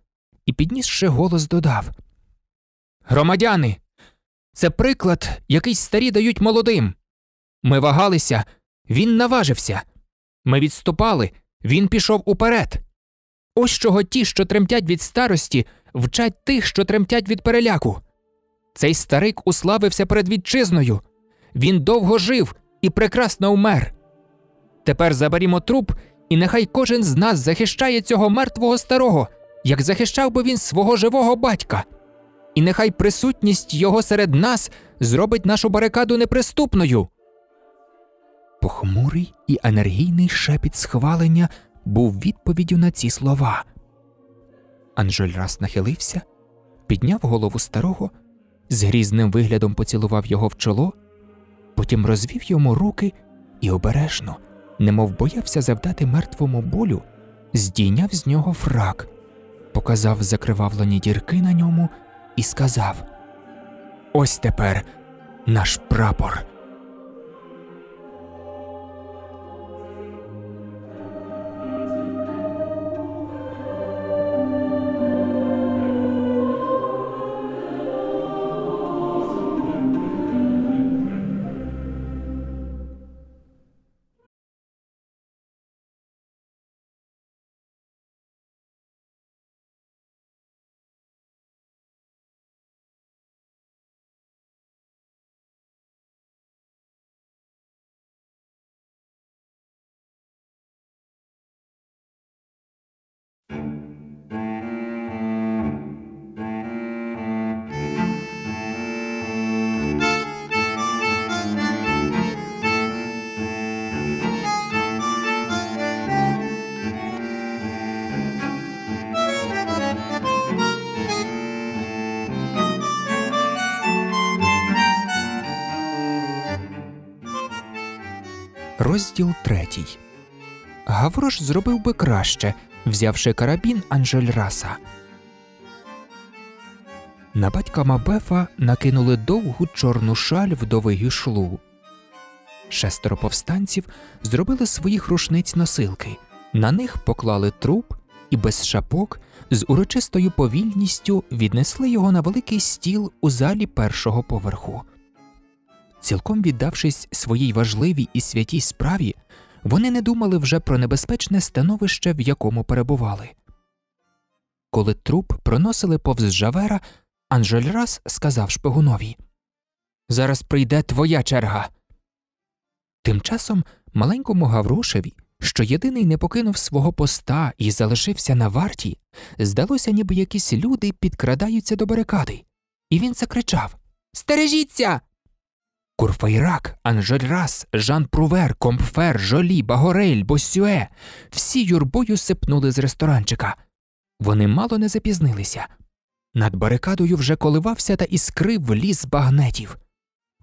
і, піднісши голос, додав Громадяни, це приклад, який старі дають молодим. Ми вагалися, він наважився. Ми відступали, він пішов уперед. Ось чого ті, що тремтять від старості, вчать тих, що тремтять від переляку. Цей старик уславився перед вітчизною. Він довго жив і прекрасно умер. Тепер заберімо труп, і нехай кожен з нас захищає цього мертвого старого, як захищав би він свого живого батька і нехай присутність його серед нас зробить нашу барикаду неприступною. Похмурий і енергійний шепіт схвалення був відповіддю на ці слова. Анжель раз нахилився, підняв голову старого, з грізним виглядом поцілував його в чоло, потім розвів йому руки і обережно, немов боявся завдати мертвому болю, здійняв з нього фрак, показав закривавлені дірки на ньому і сказав: Ось тепер наш прапор. Розділ третій. Гаврош зробив би краще, взявши карабін Анжель Раса. На батька Мабефа накинули довгу чорну шаль вдовий шлу. Шестеро повстанців зробили своїх рушниць носилки. На них поклали труп і без шапок з урочистою повільністю віднесли його на великий стіл у залі першого поверху. Цілком віддавшись своїй важливій і святій справі, вони не думали вже про небезпечне становище, в якому перебували. Коли труп проносили повз жавера, Анжель раз сказав шпигунові Зараз прийде твоя черга. Тим часом маленькому Гаврушеві, що єдиний не покинув свого поста і залишився на варті, здалося, ніби якісь люди підкрадаються до барикади, і він закричав Стережіться! Курфейрак, Анжельрас, Жан Прувер, Компфер, Жолі, Багорель, Босюе всі юрбою сипнули з ресторанчика. Вони мало не запізнилися. Над барикадою вже коливався та іскрив ліс багнетів.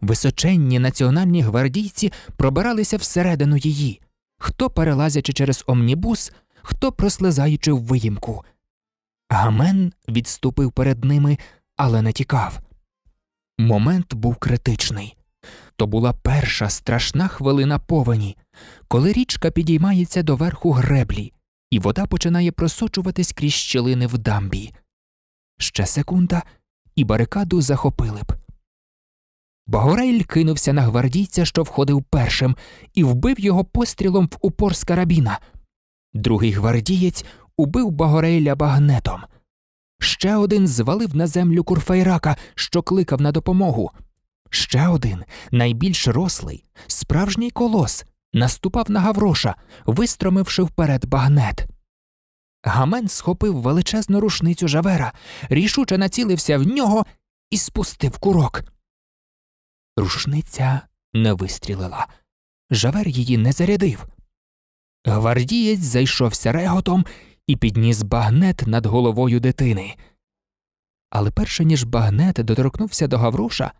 Височенні національні гвардійці пробиралися всередину її, хто перелазячи через омнібус, хто прослизаючи в виїмку. Гамен відступив перед ними, але не тікав. Момент був критичний. То була перша страшна хвилина повені, коли річка підіймається до верху греблі, і вода починає просочуватись крізь щілини в дамбі. Ще секунда, і барикаду захопили б. Багорель кинувся на гвардійця, що входив першим, і вбив його пострілом в упор з карабіна. Другий гвардієць убив Багорейля багнетом. Ще один звалив на землю курфейрака, що кликав на допомогу. Ще один, найбільш рослий, справжній колос, наступав на Гавроша, вистромивши вперед багнет. Гамен схопив величезну рушницю Жавера, рішуче націлився в нього і спустив курок. Рушниця не вистрілила. Жавер її не зарядив. Гвардієць зайшовся реготом і підніс багнет над головою дитини. Але перше ніж багнет доторкнувся до Гавроша,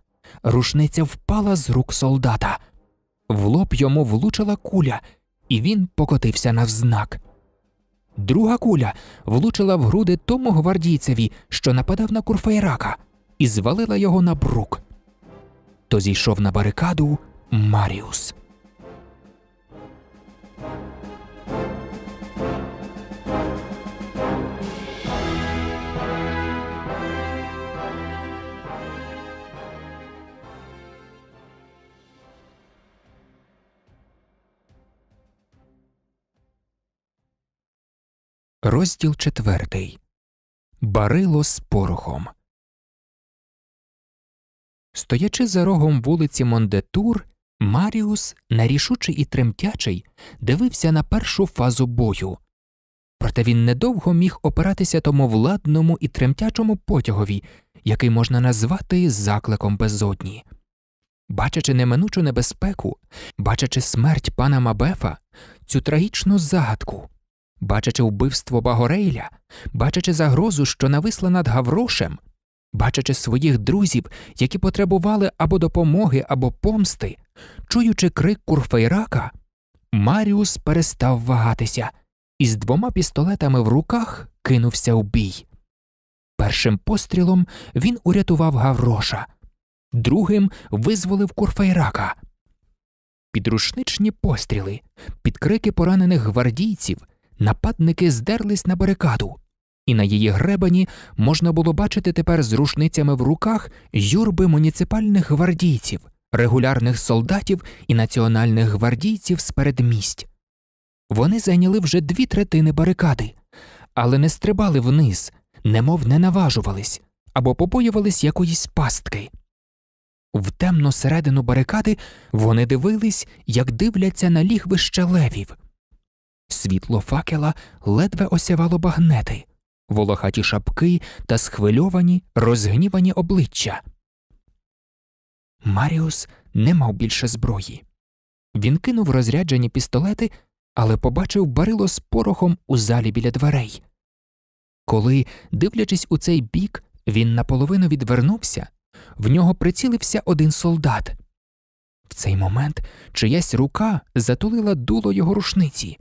рушниця впала з рук солдата. В лоб йому влучила куля, і він покотився навзнак. Друга куля влучила в груди тому гвардійцеві, що нападав на курфейрака, і звалила його на брук. То зійшов на барикаду Маріус. Розділ четвертий Барило з порохом. Стоячи за рогом вулиці Мондетур, Маріус, нарішучий і тремтячий, дивився на першу фазу бою. Проте він недовго міг опиратися тому владному і тремтячому потягові, який можна назвати закликом безодні. Бачачи неминучу небезпеку, бачачи смерть пана Мабефа, цю трагічну загадку бачачи вбивство Багорейля, бачачи загрозу, що нависла над Гаврошем, бачачи своїх друзів, які потребували або допомоги, або помсти, чуючи крик курфейрака, Маріус перестав вагатися і з двома пістолетами в руках кинувся у бій. Першим пострілом він урятував Гавроша, другим визволив курфейрака. Підрушничні постріли, підкрики поранених гвардійців, нападники здерлись на барикаду, і на її гребені можна було бачити тепер з рушницями в руках юрби муніципальних гвардійців, регулярних солдатів і національних гвардійців з передмість. Вони зайняли вже дві третини барикади, але не стрибали вниз, немов не наважувались або побоювались якоїсь пастки. В темну середину барикади вони дивились, як дивляться на лігвище левів. Світло факела ледве осявало багнети, волохаті шапки та схвильовані, розгнівані обличчя. Маріус не мав більше зброї. Він кинув розряджені пістолети, але побачив барило з порохом у залі біля дверей. Коли, дивлячись у цей бік, він наполовину відвернувся, в нього прицілився один солдат. В цей момент чиясь рука затулила дуло його рушниці.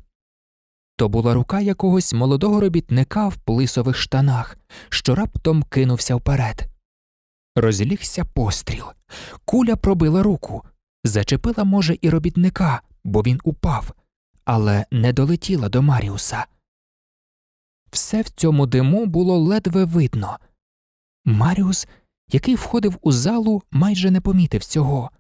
То була рука якогось молодого робітника в плисових штанах, що раптом кинувся вперед. Розлігся постріл, куля пробила руку, зачепила, може, і робітника, бо він упав, але не долетіла до Маріуса. Все в цьому диму було ледве видно. Маріус, який входив у залу, майже не помітив цього.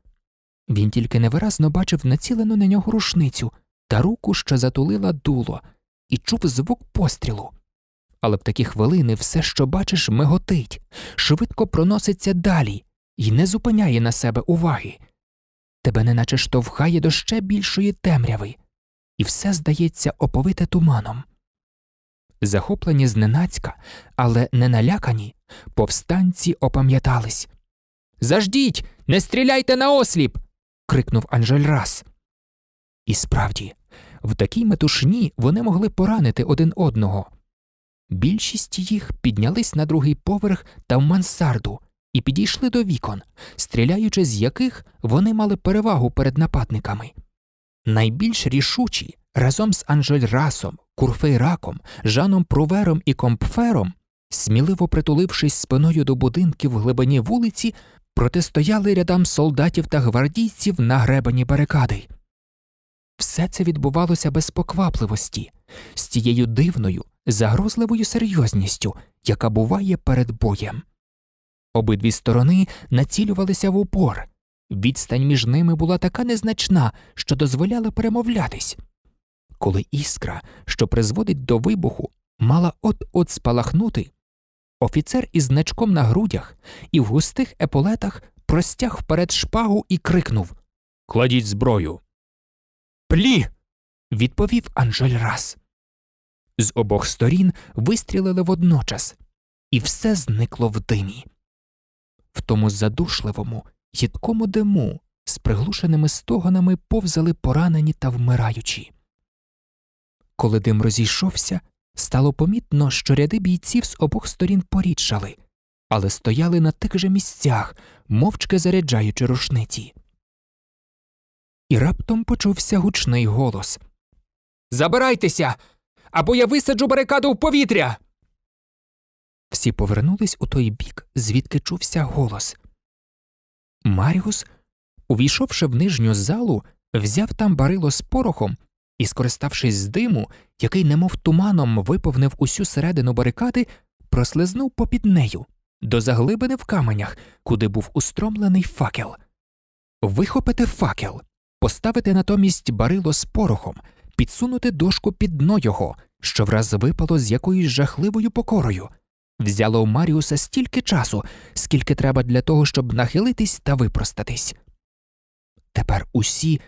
Він тільки невиразно бачив націлену на нього рушницю та руку, що затулила дуло, і чув звук пострілу. Але в такі хвилини все, що бачиш, миготить, швидко проноситься далі і не зупиняє на себе уваги. Тебе неначе штовхає до ще більшої темряви, і все здається оповите туманом. Захоплені зненацька, але не налякані, повстанці опам'ятались. Заждіть, не стріляйте на осліп!» – крикнув Анжель раз. І справді, в такій метушні вони могли поранити один одного. Більшість їх піднялись на другий поверх та в мансарду і підійшли до вікон, стріляючи з яких вони мали перевагу перед нападниками. Найбільш рішучі разом з Анжель Курфейраком, Жаном Провером і Компфером, сміливо притулившись спиною до будинків в глибині вулиці, протистояли рядам солдатів та гвардійців на гребані барикади. Все це відбувалося без поквапливості, з тією дивною, загрозливою серйозністю, яка буває перед боєм. Обидві сторони націлювалися в упор, відстань між ними була така незначна, що дозволяла перемовлятись. Коли іскра, що призводить до вибуху, мала от от спалахнути, офіцер із значком на грудях і в густих еполетах простяг вперед шпагу і крикнув Кладіть зброю! Плі. відповів Анжель раз. З обох сторін вистрілили водночас, і все зникло в димі. В тому задушливому, їдкому диму з приглушеними стогонами повзали поранені та вмираючі. Коли дим розійшовся, стало помітно, що ряди бійців з обох сторін порідшали, але стояли на тих же місцях, мовчки заряджаючи рушниці і раптом почувся гучний голос Забирайтеся, або я висаджу барикаду в повітря. Всі повернулись у той бік, звідки чувся голос. Маріус, увійшовши в нижню залу, взяв там барило з порохом і, скориставшись з диму, який, немов туманом, виповнив усю середину барикади, прослизнув попід нею до заглибини в каменях, куди був устромлений факел. Вихопити факел поставити натомість барило з порохом, підсунути дошку під дно його, що враз випало з якоюсь жахливою покорою. Взяло у Маріуса стільки часу, скільки треба для того, щоб нахилитись та випростатись. Тепер усі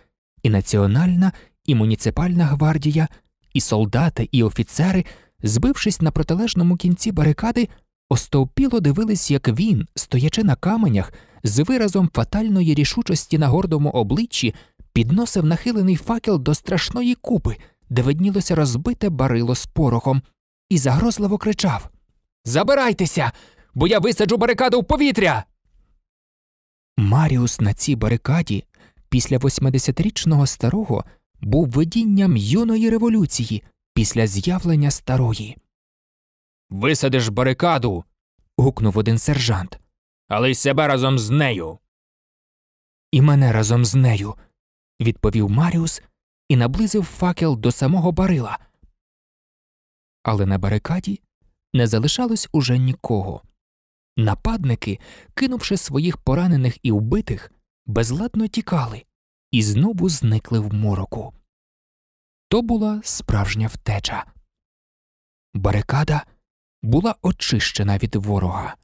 і національна, і муніципальна гвардія, і солдати, і офіцери, збившись на протилежному кінці барикади, остовпіло дивились, як він, стоячи на каменях, з виразом фатальної рішучості на гордому обличчі, підносив нахилений факел до страшної купи, де виднілося розбите барило з порохом, і загрозливо кричав Забирайтеся, бо я висаджу барикаду в повітря. Маріус на цій барикаді після 80-річного старого був видінням юної революції після з'явлення старої. Висадиш барикаду. гукнув один сержант. Але й себе разом з нею. І мене разом з нею відповів Маріус і наблизив факел до самого барила. Але на барикаді не залишалось уже нікого. Нападники, кинувши своїх поранених і вбитих, безладно тікали і знову зникли в мороку. То була справжня втеча. Барикада була очищена від ворога.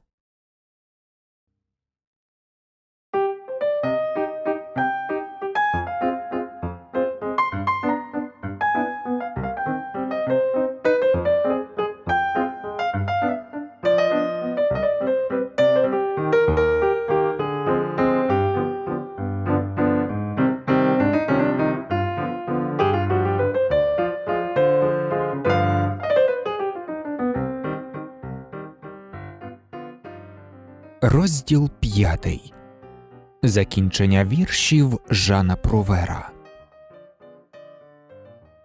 Розділ п'ятий. Закінчення віршів Жана Провера.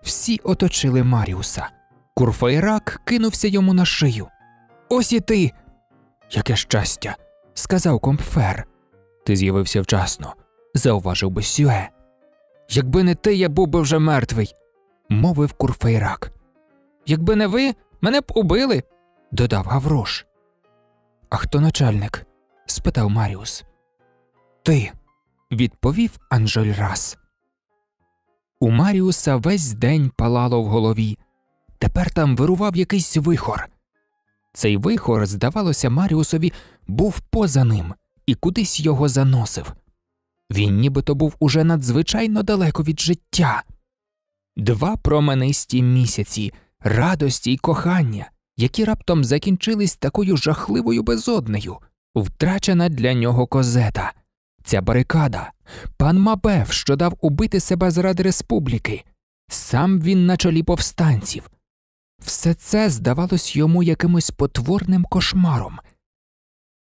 Всі оточили Маріуса. Курфайрак кинувся йому на шию. Ось і ти. Яке щастя. сказав Компфер. Ти з'явився вчасно, зауважив би Сюе. Якби не ти, я був би вже мертвий, мовив Курфейрак. Якби не ви, мене б убили, додав Гаврош. А хто начальник? спитав Маріус. Ти, відповів Анжель раз. У Маріуса весь день палало в голові. Тепер там вирував якийсь вихор. Цей вихор, здавалося, Маріусові був поза ним і кудись його заносив. Він нібито був уже надзвичайно далеко від життя. Два променисті місяці, радості й кохання, які раптом закінчились такою жахливою безоднею втрачена для нього козета, ця барикада, пан Мабев, що дав убити себе заради республіки, сам він на чолі повстанців. Все це здавалось йому якимось потворним кошмаром.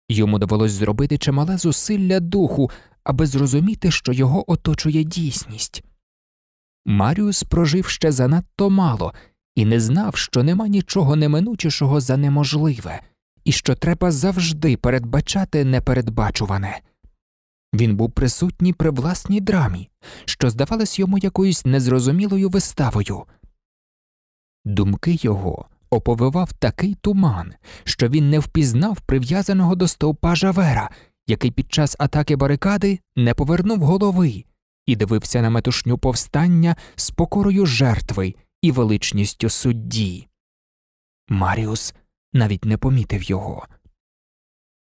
Йому довелось зробити чимале зусилля духу, аби зрозуміти, що його оточує дійсність. Маріус прожив ще занадто мало і не знав, що нема нічого неминучішого за неможливе і що треба завжди передбачати непередбачуване. Він був присутній при власній драмі, що здавалось йому якоюсь незрозумілою виставою. Думки його оповивав такий туман, що він не впізнав прив'язаного до стовпа жавера, який під час атаки барикади не повернув голови і дивився на метушню повстання з покорою жертви і величністю судді. Маріус навіть не помітив його.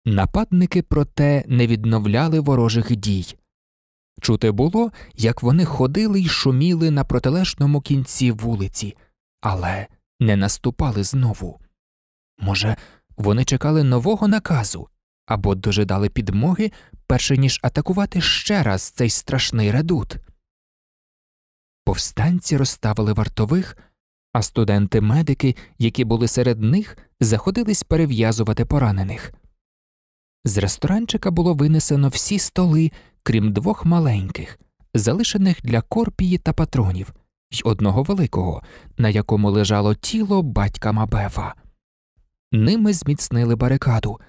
Нападники, проте, не відновляли ворожих дій. Чути було, як вони ходили й шуміли на протилежному кінці вулиці, але не наступали знову. Може, вони чекали нового наказу або дожидали підмоги, перш ніж атакувати ще раз цей страшний редут. Повстанці розставили вартових а студенти-медики, які були серед них, заходились перев'язувати поранених. З ресторанчика було винесено всі столи, крім двох маленьких, залишених для корпії та патронів, й одного великого, на якому лежало тіло батька Мабефа. Ними зміцнили барикаду,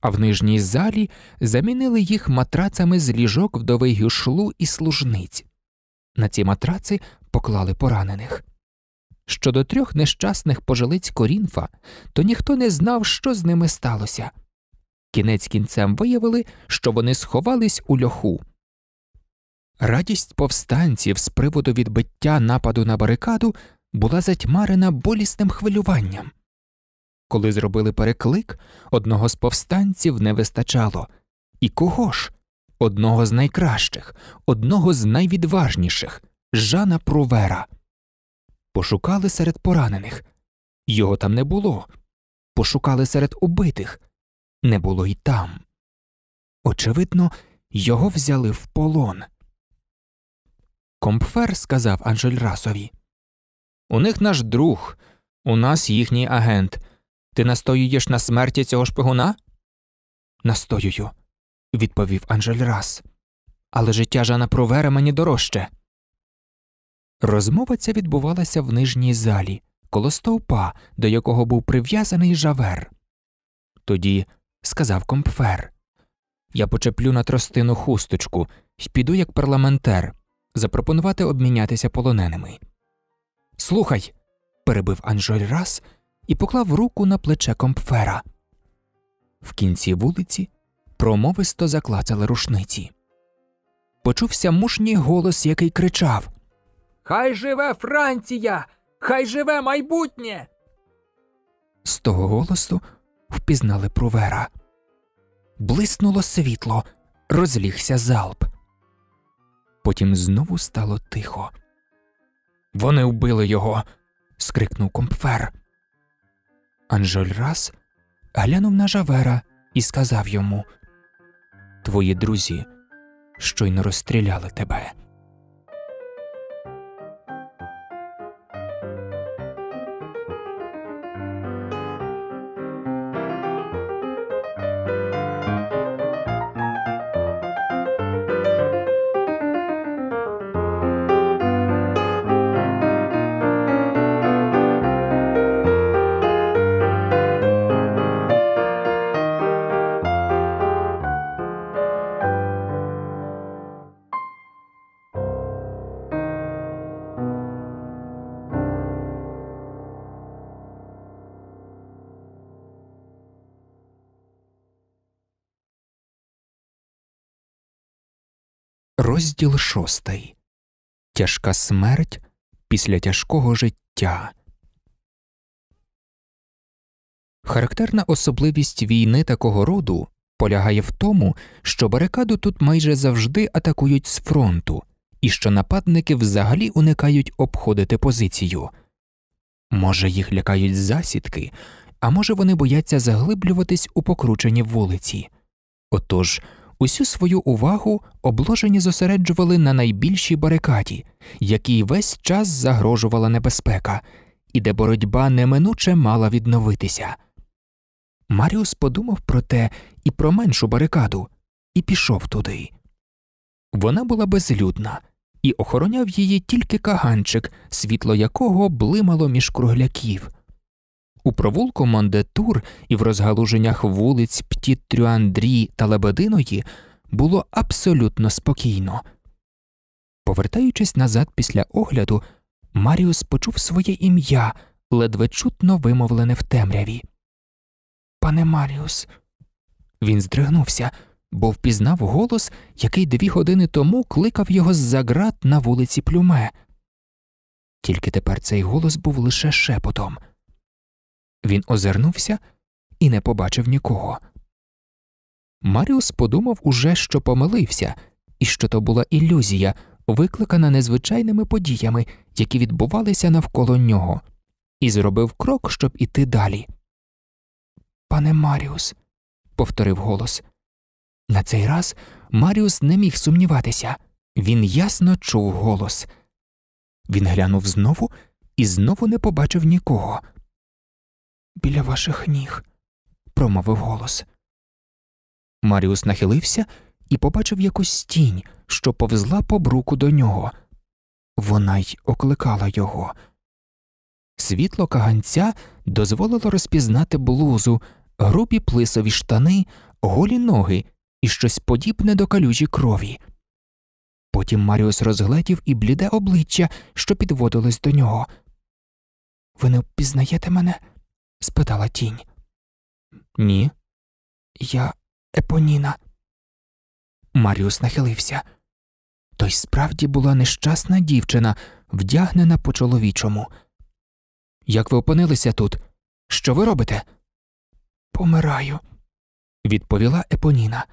а в нижній залі замінили їх матрацами з ліжок вдовий гюшлу і служниць. На ці матраци поклали поранених щодо трьох нещасних пожилиць Корінфа, то ніхто не знав, що з ними сталося. Кінець кінцем виявили, що вони сховались у льоху. Радість повстанців з приводу відбиття нападу на барикаду була затьмарена болісним хвилюванням. Коли зробили переклик, одного з повстанців не вистачало. І кого ж? Одного з найкращих, одного з найвідважніших Жана Прувера. Пошукали серед поранених. Його там не було. Пошукали серед убитих. Не було й там. Очевидно, його взяли в полон. Компфер сказав Анжельрасові У них наш друг, у нас їхній агент. Ти настоюєш на смерті цього шпигуна? Настоюю, відповів Анжельрас. Але життя Жана Провера мені дорожче. Розмова ця відбувалася в нижній залі, коло стовпа, до якого був прив'язаний жавер. Тоді сказав компфер Я почеплю на тростину хусточку і піду як парламентер запропонувати обмінятися полоненими. Слухай. перебив Анжоль раз і поклав руку на плече компфера. В кінці вулиці промовисто заклацали рушниці. Почувся мушній голос, який кричав Хай живе Франція! Хай живе майбутнє! З того голосу впізнали провера. Блиснуло світло, розлігся залп. Потім знову стало тихо. Вони вбили його. скрикнув компфер. Анжоль раз глянув на Жавера і сказав йому Твої друзі щойно розстріляли тебе. Розділ шостий Тяжка смерть після тяжкого життя. Характерна особливість війни такого роду полягає в тому, що барикаду тут майже завжди атакують з фронту і що нападники взагалі уникають обходити позицію. Може, їх лякають засідки, а може, вони бояться заглиблюватись у покрученні вулиці. Отож, усю свою увагу обложені зосереджували на найбільшій барикаді, якій весь час загрожувала небезпека, і де боротьба неминуче мала відновитися. Маріус подумав про те і про меншу барикаду і пішов туди. Вона була безлюдна, і охороняв її тільки каганчик, світло якого блимало між кругляків. У провулку Мандетур і в розгалуженнях вулиць птіт та Лебединої було абсолютно спокійно. Повертаючись назад після огляду, Маріус почув своє ім'я, ледве чутно вимовлене в темряві. Пане Маріус, він здригнувся, бо впізнав голос, який дві години тому кликав його з за град на вулиці Плюме. Тільки тепер цей голос був лише шепотом. Він озирнувся і не побачив нікого. Маріус подумав уже, що помилився, і що то була ілюзія, викликана незвичайними подіями, які відбувалися навколо нього, і зробив крок, щоб іти далі. Пане Маріус, повторив голос. На цей раз Маріус не міг сумніватися. Він ясно чув голос. Він глянув знову і знову не побачив нікого біля ваших ніг, промовив голос. Маріус нахилився і побачив якусь тінь, що повзла по бруку до нього. Вона й окликала його. Світло каганця дозволило розпізнати блузу, грубі плисові штани, голі ноги і щось подібне до калюжі крові. Потім Маріус розгледів і бліде обличчя, що підводилось до нього. Ви не впізнаєте мене? спитала тінь. Ні. Я Епоніна. Маріус нахилився. То й справді була нещасна дівчина, вдягнена по чоловічому. Як ви опинилися тут? Що ви робите? Помираю, відповіла Епоніна.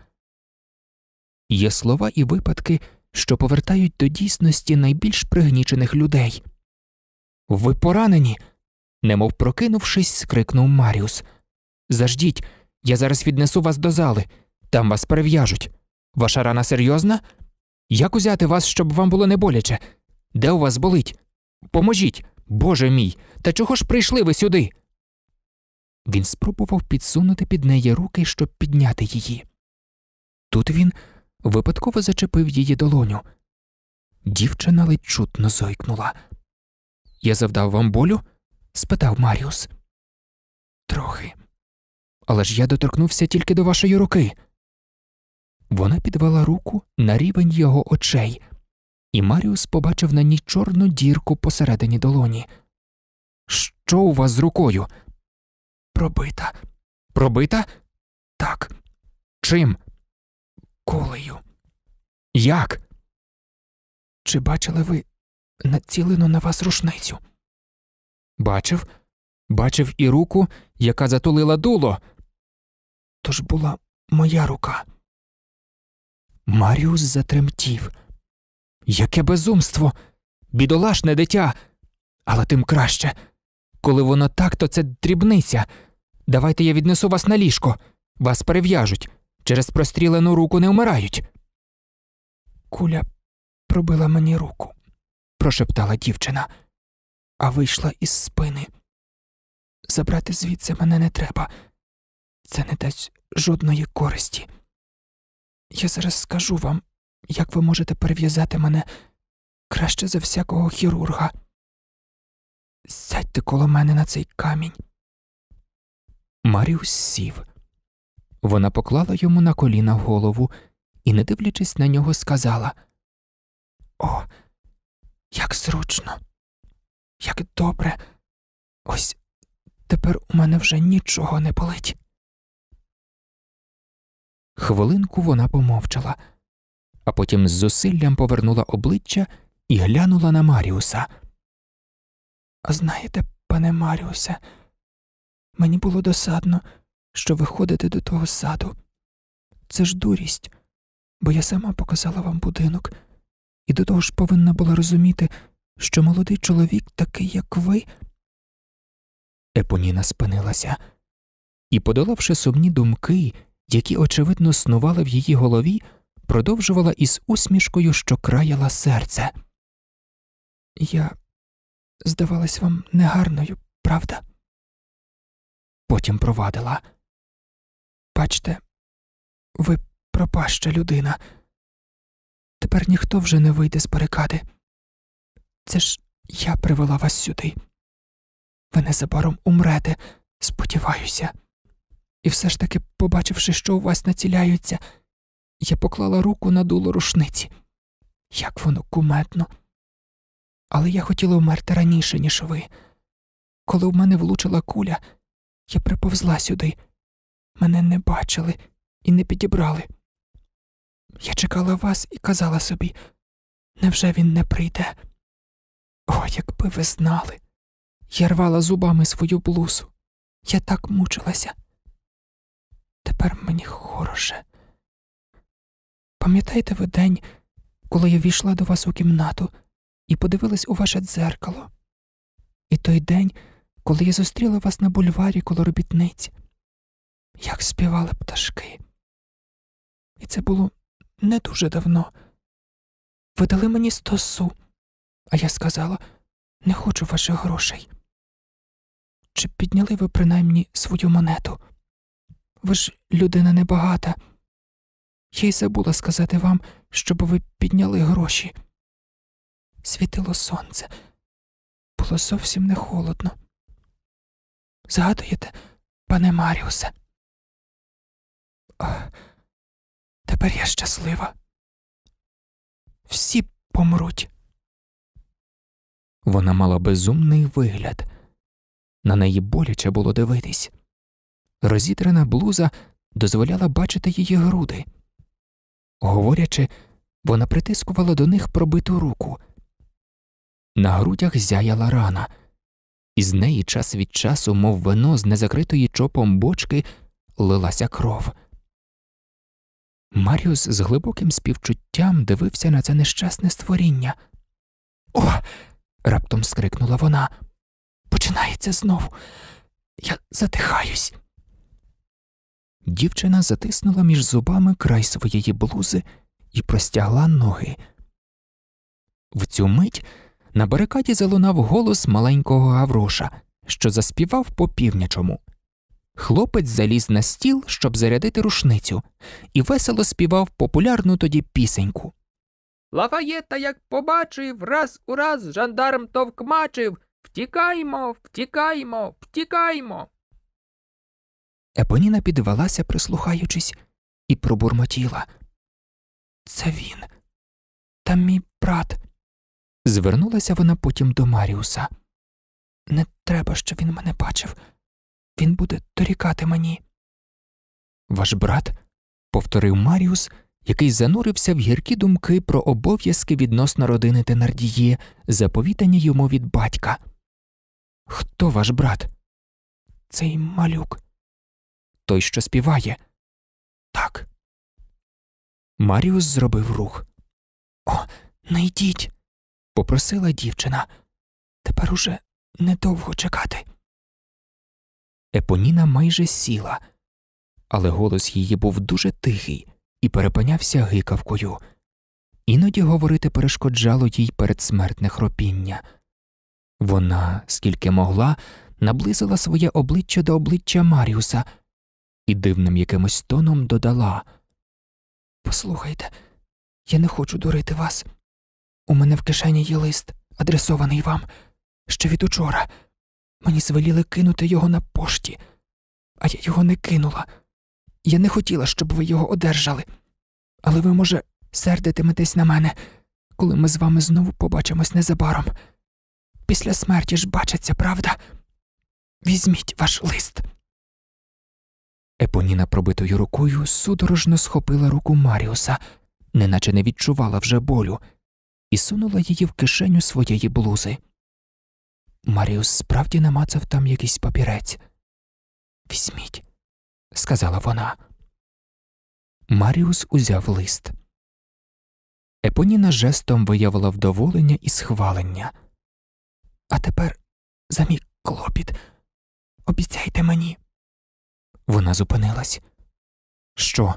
Є слова і випадки, що повертають до дійсності найбільш пригнічених людей. Ви поранені немов прокинувшись, скрикнув Маріус. Заждіть, я зараз віднесу вас до зали, там вас перев'яжуть. Ваша рана серйозна? Як узяти вас, щоб вам було не боляче? Де у вас болить? Поможіть, Боже мій, та чого ж прийшли ви сюди? Він спробував підсунути під неї руки, щоб підняти її. Тут він випадково зачепив її долоню. Дівчина ледь чутно зойкнула. Я завдав вам болю? спитав Маріус. Трохи. Але ж я доторкнувся тільки до вашої руки. Вона підвела руку на рівень його очей, і Маріус побачив на ній чорну дірку посередині долоні. Що у вас з рукою? Пробита. Пробита? Так. Чим? Колею. Як? Чи бачили ви націлену на вас рушницю? Бачив? Бачив і руку, яка затулила дуло. то ж була моя рука. Маріус затремтів. Яке безумство, бідолашне дитя, але тим краще. Коли воно так, то це дрібниця. Давайте я віднесу вас на ліжко, вас перев'яжуть. Через прострілену руку не вмирають. Куля пробила мені руку, прошептала дівчина а вийшла із спини. Забрати звідси мене не треба, це не дасть жодної користі. Я зараз скажу вам, як ви можете перев'язати мене краще за всякого хірурга. Сядьте коло мене на цей камінь. Маріус сів. Вона поклала йому на коліна голову і, не дивлячись на нього, сказала О, як зручно. Як добре, ось тепер у мене вже нічого не болить. Хвилинку вона помовчала, а потім з зусиллям повернула обличчя і глянула на Маріуса. знаєте, пане Маріусе, мені було досадно, що ви ходите до того саду. Це ж дурість, бо я сама показала вам будинок і до того ж повинна була розуміти що молодий чоловік, такий, як ви. Епоніна спинилася і, подолавши сумні думки, які, очевидно, снували в її голові, продовжувала із усмішкою, що краяла серце. Я здавалась вам негарною, правда? Потім провадила. Бачте, ви пропаща людина. Тепер ніхто вже не вийде з барикади. Це ж я привела вас сюди. Ви незабаром умрете, сподіваюся. І все ж таки, побачивши, що у вас націляються, я поклала руку на дуло рушниці. Як воно куметно. Але я хотіла вмерти раніше, ніж ви. Коли в мене влучила куля, я приповзла сюди. Мене не бачили і не підібрали. Я чекала вас і казала собі невже він не прийде? О, якби ви знали. Я рвала зубами свою блузу. Я так мучилася. Тепер мені хороше. Пам'ятаєте ви день, коли я війшла до вас у кімнату і подивилась у ваше дзеркало? І той день, коли я зустріла вас на бульварі коло робітниць, як співали пташки. І це було не дуже давно. Ви дали мені стосу. су а я сказала не хочу ваших грошей. Чи підняли ви принаймні свою монету? Ви ж людина небагата. Я й забула сказати вам, щоб ви підняли гроші. Світило сонце, було зовсім не холодно. Згадуєте, пане Маріусе? Ах, тепер я щаслива. Всі помруть. Вона мала безумний вигляд, на неї боляче було дивитись. Розідрана блуза дозволяла бачити її груди. Говорячи, вона притискувала до них пробиту руку. На грудях зяяла рана, і з неї час від часу, мов вино з незакритої чопом бочки, лилася кров. Маріус з глибоким співчуттям дивився на це нещасне створіння. О! раптом скрикнула вона. Починається знову. Я затихаюсь. Дівчина затиснула між зубами край своєї блузи і простягла ноги. В цю мить на барикаді залунав голос маленького Гавроша, що заспівав по півнячому. Хлопець заліз на стіл, щоб зарядити рушницю, і весело співав популярну тоді пісеньку. Лафаєта, як побачив, раз у раз жандарм товкмачив Втікаймо, втікаймо, втікаймо. Епоніна підвелася, прислухаючись, і пробурмотіла. Це він. та мій брат. Звернулася вона потім до Маріуса. Не треба, щоб він мене бачив. Він буде дорікати мені. Ваш брат, повторив Маріус який занурився в гіркі думки про обов'язки відносно родини Тенардії, заповітані йому від батька. Хто ваш брат? Цей малюк. Той, що співає. Так. Маріус зробив рух. О, не йдіть. попросила дівчина. Тепер уже недовго чекати. Епоніна майже сіла, але голос її був дуже тихий і перепинявся гикавкою. Іноді говорити перешкоджало їй передсмертне хропіння. Вона, скільки могла, наблизила своє обличчя до обличчя Маріуса і дивним якимось тоном додала Послухайте, я не хочу дурити вас. У мене в кишені є лист, адресований вам, ще від учора. Мені звеліли кинути його на пошті, а я його не кинула. Я не хотіла, щоб ви його одержали. Але ви, може, сердитиметесь на мене, коли ми з вами знову побачимось незабаром. Після смерті ж бачиться, правда? Візьміть ваш лист. Епоніна пробитою рукою судорожно схопила руку Маріуса, неначе не відчувала вже болю, і сунула її в кишеню своєї блузи. Маріус справді намацав там якийсь папірець. Візьміть сказала вона. Маріус узяв лист. Епоніна жестом виявила вдоволення і схвалення. А тепер за мій клопіт, обіцяйте мені. Вона зупинилась. Що?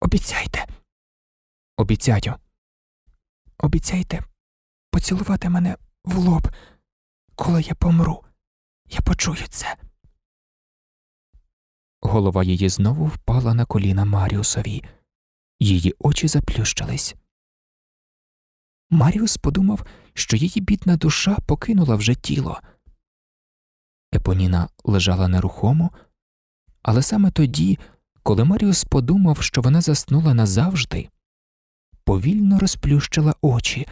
Обіцяйте. Обіцяю. Обіцяйте поцілувати мене в лоб, коли я помру. Я почую це. Голова її знову впала на коліна Маріусові, її очі заплющились. Маріус подумав, що її бідна душа покинула вже тіло. Епоніна лежала нерухомо, але саме тоді, коли Маріус подумав, що вона заснула назавжди, повільно розплющила очі,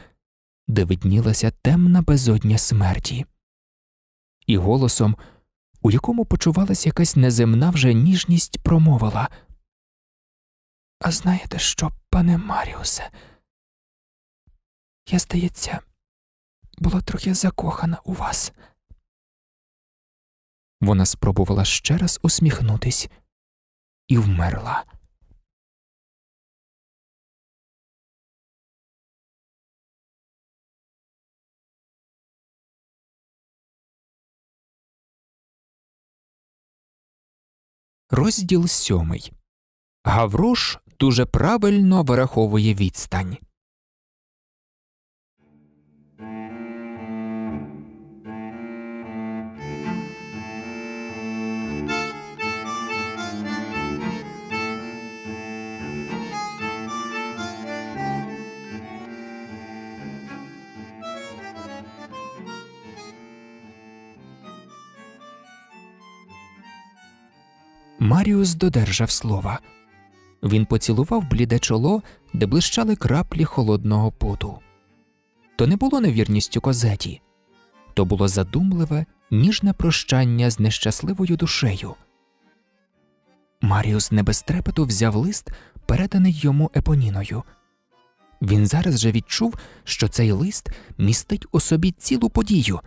де виднілася темна безодня смерті, і голосом у якому почувалася якась неземна вже ніжність, промовила. А знаєте що, пане Маріусе? Я, здається, була трохи закохана у вас. Вона спробувала ще раз усміхнутись і вмерла. Розділ сьомий. Гаврош дуже правильно вираховує відстань. Маріус додержав слова. Він поцілував бліде чоло, де блищали краплі холодного поту. То не було невірністю козеті, то було задумливе, ніжне прощання з нещасливою душею. Маріус не без трепету взяв лист, переданий йому епоніною. Він зараз же відчув, що цей лист містить у собі цілу подію,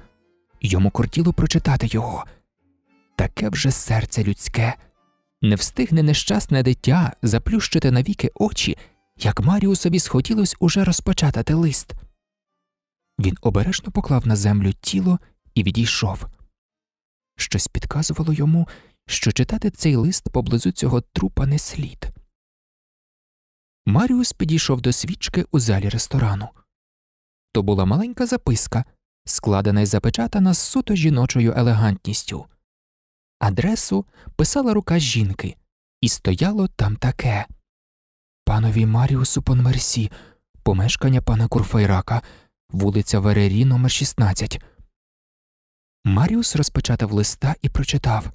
йому кортіло прочитати його. Таке вже серце людське. Не встигне нещасне дитя заплющити навіки очі, як Маріусові схотілось уже розпочатати лист. Він обережно поклав на землю тіло і відійшов. Щось підказувало йому, що читати цей лист поблизу цього трупа не слід. Маріус підійшов до свічки у залі ресторану. То була маленька записка, складена і запечатана з суто жіночою елегантністю. Адресу писала рука жінки, і стояло там таке Панові Маріусу Понмерсі, помешкання пана Курфайрака, вулиця Верері номер 16 Маріус розпочатав листа і прочитав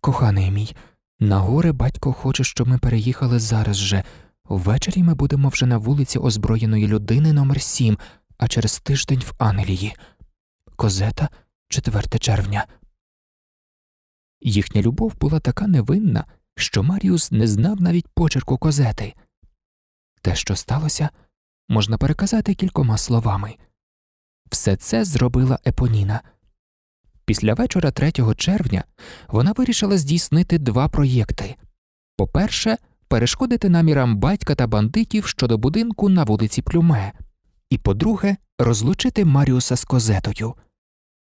Коханий мій, на горе батько хоче, щоб ми переїхали зараз же. Ввечері ми будемо вже на вулиці озброєної людини номер 7 а через тиждень в Англії. Козета 4 червня. Їхня любов була така невинна, що Маріус не знав навіть почерку козети. Те, що сталося, можна переказати кількома словами все це зробила Епоніна. Після вечора 3 червня вона вирішила здійснити два проєкти по перше, перешкодити намірам батька та бандитів щодо будинку на вулиці Плюме, і по друге, розлучити Маріуса з козетою.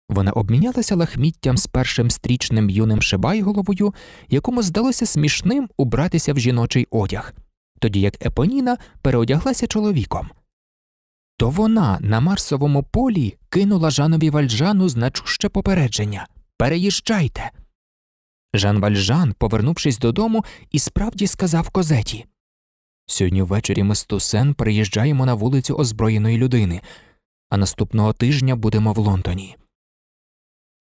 Вона обмінялася лахміттям з першим стрічним юним шибайголовою, якому здалося смішним убратися в жіночий одяг, тоді як Епоніна переодяглася чоловіком. То вона на Марсовому полі кинула Жанові Вальжану значуще попередження Переїжджайте. Жан Вальжан, повернувшись додому, і справді сказав козеті Сьогодні ввечері ми з Тусен переїжджаємо на вулицю озброєної людини, а наступного тижня будемо в Лондоні.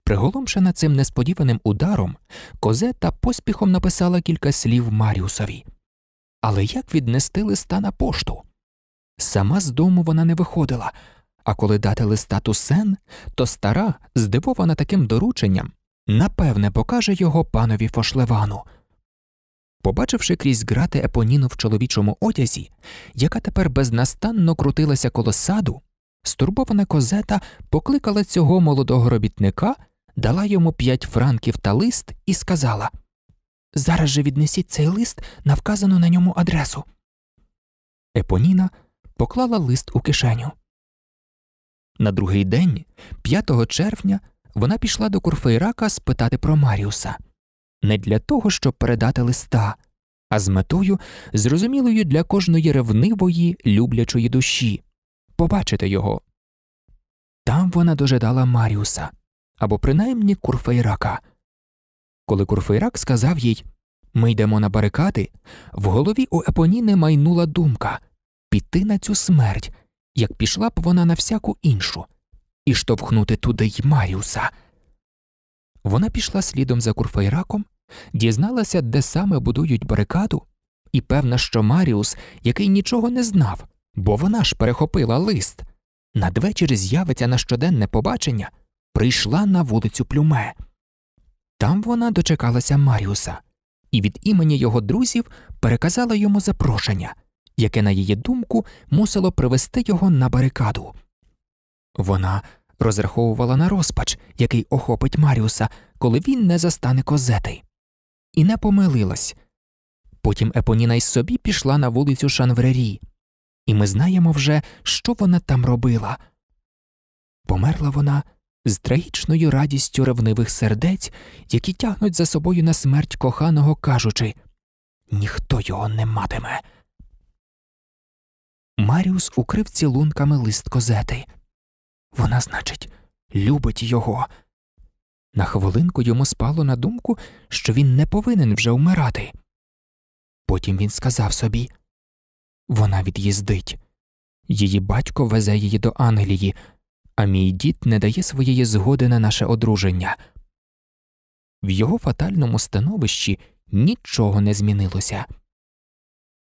Приголомшена цим несподіваним ударом, Козета поспіхом написала кілька слів Маріусові. Але як віднести листа на пошту? Сама з дому вона не виходила, а коли дати листа Тусен, то стара, здивована таким дорученням, напевне, покаже його панові Фошлевану. Побачивши крізь грати Епоніну в чоловічому одязі, яка тепер безнастанно крутилася коло саду, стурбована козета покликала цього молодого робітника дала йому п'ять франків та лист і сказала Зараз же віднесіть цей лист на вказану на ньому адресу. Епоніна поклала лист у кишеню. На другий день, 5 червня, вона пішла до Курфейрака спитати про Маріуса не для того, щоб передати листа, а з метою, зрозумілою для кожної ревнивої, люблячої душі побачити його. Там вона дожидала Маріуса або принаймні курфейрака. Коли курфейрак сказав їй Ми йдемо на барикади, в голові у Епоніни майнула думка піти на цю смерть, як пішла б вона на всяку іншу, і штовхнути туди й Маріуса. Вона пішла слідом за курфейраком, дізналася, де саме будують барикаду, і певна, що Маріус, який нічого не знав, бо вона ж перехопила лист, надвечір з'явиться на щоденне побачення прийшла на вулицю Плюме. Там вона дочекалася Маріуса і від імені його друзів переказала йому запрошення, яке, на її думку, мусило привести його на барикаду. Вона розраховувала на розпач, який охопить Маріуса, коли він не застане козети, і не помилилась. Потім Епоніна й собі пішла на вулицю Шанврері, і ми знаємо вже, що вона там робила. Померла вона з трагічною радістю ревнивих сердець, які тягнуть за собою на смерть коханого, кажучи ніхто його не матиме. Маріус укрив цілунками лист козети. Вона, значить, любить його. На хвилинку йому спало на думку, що він не повинен вже вмирати. Потім він сказав собі вона від'їздить. Її батько везе її до Англії, а мій дід не дає своєї згоди на наше одруження. В його фатальному становищі нічого не змінилося.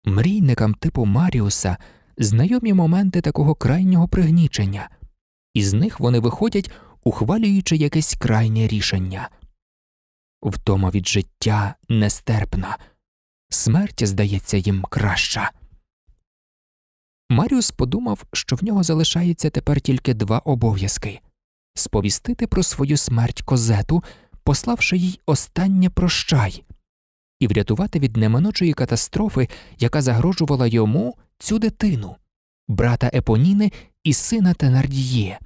Мрійникам типу Маріуса знайомі моменти такого крайнього пригнічення, і з них вони виходять, ухвалюючи якесь крайнє рішення. Втома від життя нестерпна, смерть здається їм краща. Маріус подумав, що в нього залишається тепер тільки два обов'язки сповістити про свою смерть козету, пославши їй останнє прощай, і врятувати від неминучої катастрофи, яка загрожувала йому цю дитину, брата Епоніни і сина Тенардіє.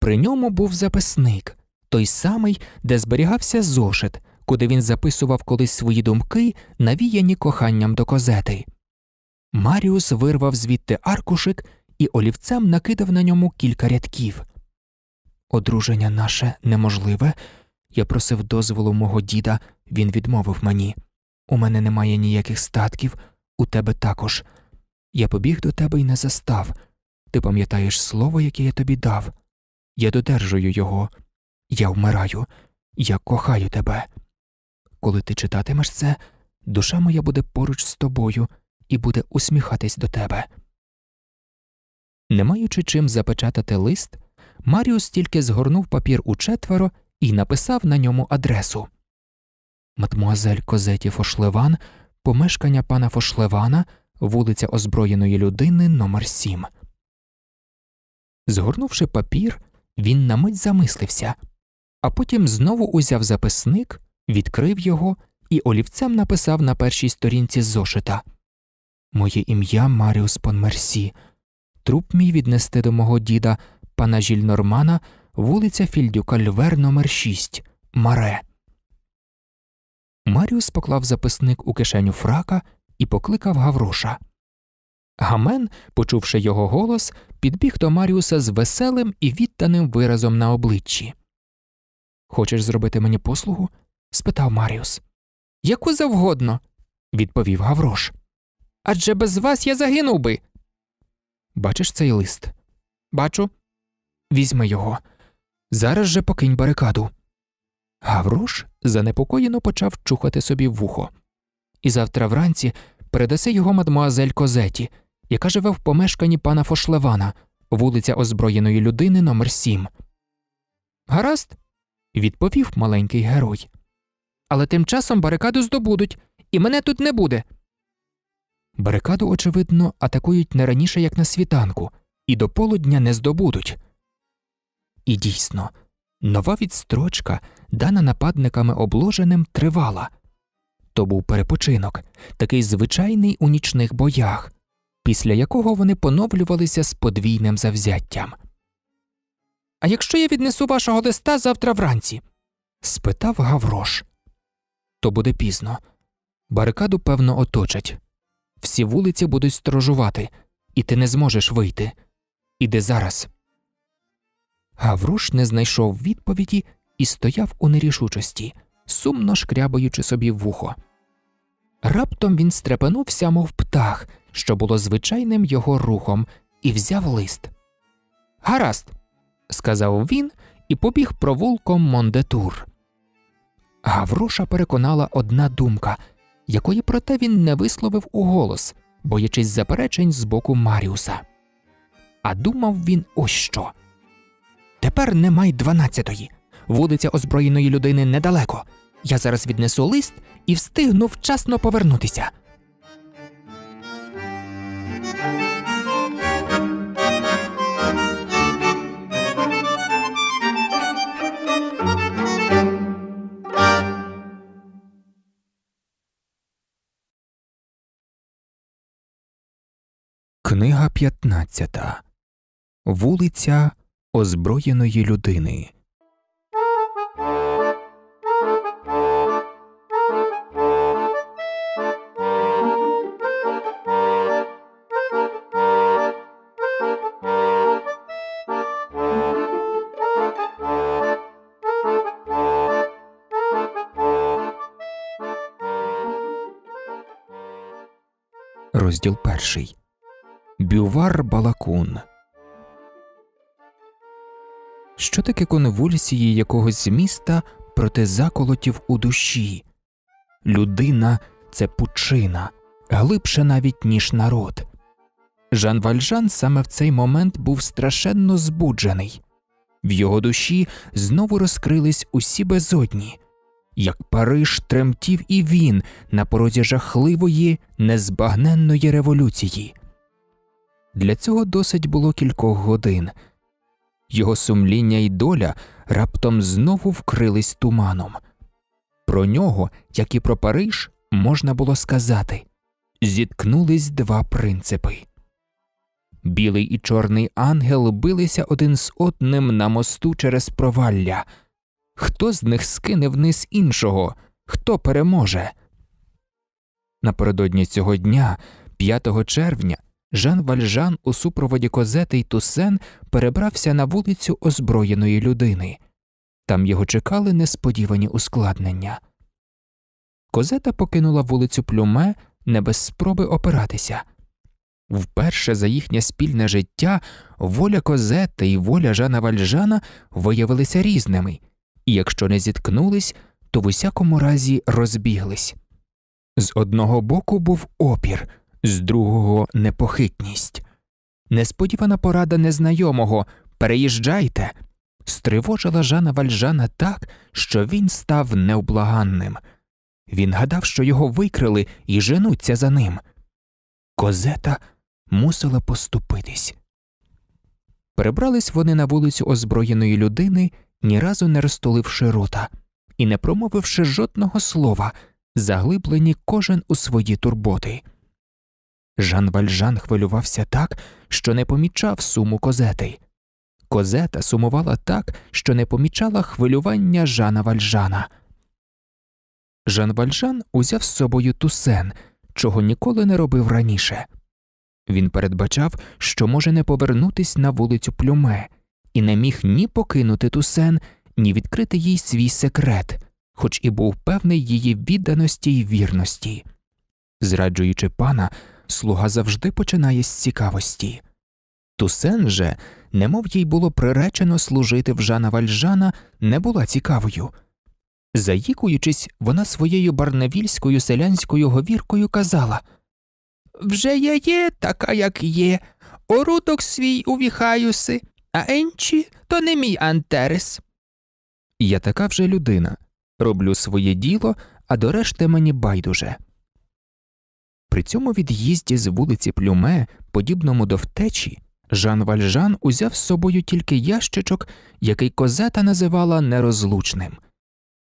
При ньому був записник, той самий, де зберігався зошит, куди він записував колись свої думки, навіяні коханням до козети. Маріус вирвав звідти аркушик і олівцем накидав на ньому кілька рядків. Одруження наше неможливе. Я просив дозволу мого діда, він відмовив мені. У мене немає ніяких статків, у тебе також. Я побіг до тебе і не застав. Ти пам'ятаєш слово, яке я тобі дав. Я додержую його, я вмираю, я кохаю тебе. Коли ти читатимеш це, душа моя буде поруч з тобою і буде усміхатись до тебе. Не маючи чим запечатати лист, Маріус тільки згорнув папір у четверо і написав на ньому адресу Мадмуазель Козеті Фошлеван, помешкання пана Фошлевана, вулиця Озброєної людини номер 7 Згорнувши папір, він на мить замислився, а потім знову узяв записник, відкрив його і олівцем написав на першій сторінці зошита. Моє ім'я Маріус Понмерсі. Труп мій віднести до мого діда, пана Жільнормана, вулиця Фільдюка Львер номер 6 Маре. Маріус поклав записник у кишеню фрака і покликав Гавроша. Гамен, почувши його голос, підбіг до Маріуса з веселим і відданим виразом на обличчі. Хочеш зробити мені послугу? спитав Маріус. Яку завгодно, відповів Гаврош адже без вас я загинув би. Бачиш цей лист? Бачу. Візьми його. Зараз же покинь барикаду. Гаврош занепокоєно почав чухати собі вухо. І завтра вранці передаси його мадмуазель Козеті, яка живе в помешканні пана Фошлевана, вулиця Озброєної людини номер 7 Гаразд, відповів маленький герой. Але тим часом барикаду здобудуть, і мене тут не буде. Барикаду, очевидно, атакують не раніше, як на світанку, і до полудня не здобудуть. І дійсно, нова відстрочка, дана нападниками обложеним, тривала то був перепочинок, такий звичайний у нічних боях, після якого вони поновлювалися з подвійним завзяттям. А якщо я віднесу вашого листа завтра вранці? спитав Гаврош. То буде пізно. Барикаду, певно, оточать. Всі вулиці будуть сторожувати, і ти не зможеш вийти. Іди зараз. Гавруш не знайшов відповіді і стояв у нерішучості, сумно шкрябаючи собі вухо. Раптом він стрепенувся, мов птах, що було звичайним його рухом, і взяв лист. Гаразд, сказав він і побіг провулком Мондетур. Гавруша переконала одна думка якої проте він не висловив у голос, боячись заперечень з боку Маріуса. А думав він ось що. Тепер немай дванадцятої. Вулиця озброєної людини недалеко. Я зараз віднесу лист і встигну вчасно повернутися. Книга 15. Вулиця Озброєної людини. Розділ перший. Бювар Балакун. Що таке конвульсії якогось міста проти заколотів у душі? Людина це пучина, глибше навіть, ніж народ. Жан Вальжан саме в цей момент був страшенно збуджений. В його душі знову розкрились усі безодні. Як Париж тремтів і він на порозі жахливої, незбагненної революції. Для цього досить було кількох годин. Його сумління і доля раптом знову вкрились туманом. Про нього, як і про Париж, можна було сказати зіткнулись два принципи. Білий і чорний ангел билися один з одним на мосту через провалля. Хто з них скине вниз іншого, хто переможе? Напередодні цього дня, 5 червня, Жан Вальжан у супроводі Козети й Тусен перебрався на вулицю озброєної людини. Там його чекали несподівані ускладнення. Козета покинула вулицю Плюме не без спроби опиратися. Вперше за їхнє спільне життя воля Козети і воля Жана Вальжана виявилися різними, і якщо не зіткнулись, то в усякому разі розбіглись. З одного боку був опір з другого непохитність. Несподівана порада незнайомого переїжджайте, стривожила Жана Вальжана так, що він став невблаганним. Він гадав, що його викрили і женуться за ним. Козета мусила поступитись. Прибрались вони на вулицю озброєної людини, ні разу не розтуливши рота і не промовивши жодного слова, заглиблені кожен у свої турботи. Жан Вальжан хвилювався так, що не помічав суму козети. Козета сумувала так, що не помічала хвилювання Жана Вальжана. Жан Вальжан узяв з собою тусен, чого ніколи не робив раніше. Він передбачав, що може не повернутись на вулицю Плюме, і не міг ні покинути тусен, ні відкрити їй свій секрет, хоч і був певний її відданості й вірності. Зраджуючи пана, слуга завжди починає з цікавості. Тусен же, немов їй було приречено служити в Жана Вальжана, не була цікавою. Заїкуючись, вона своєю барневільською селянською говіркою казала Вже я є, така, як є, оруток свій увіхаюси, а енчі то не мій Антерес. Я така вже людина. Роблю своє діло, а до решти мені байдуже. При цьому від'їзді з вулиці Плюме, подібному до втечі, Жан Вальжан узяв з собою тільки ящичок, який козета називала нерозлучним.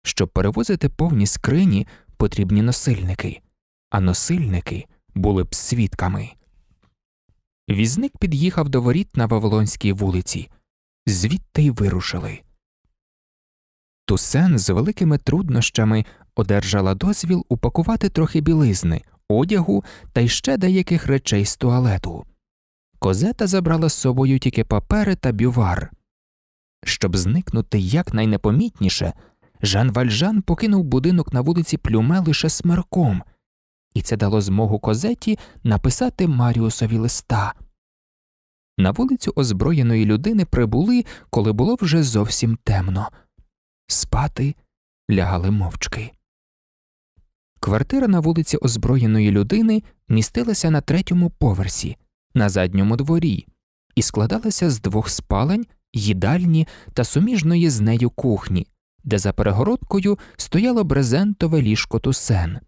Щоб перевозити повні скрині, потрібні носильники, а носильники були б свідками. Візник під'їхав до воріт на Вавилонській вулиці, звідти й вирушили. Тусен з великими труднощами одержала дозвіл упакувати трохи білизни одягу та ще деяких речей з туалету. Козета забрала з собою тільки папери та бювар. Щоб зникнути якнайнепомітніше, Жан Вальжан покинув будинок на вулиці Плюме лише смерком, і це дало змогу козеті написати Маріусові листа. На вулицю озброєної людини прибули, коли було вже зовсім темно. Спати лягали мовчки. Квартира на вулиці озброєної людини містилася на третьому поверсі, на задньому дворі, і складалася з двох спалень, їдальні та суміжної з нею кухні, де за перегородкою стояло брезентове ліжко тусен.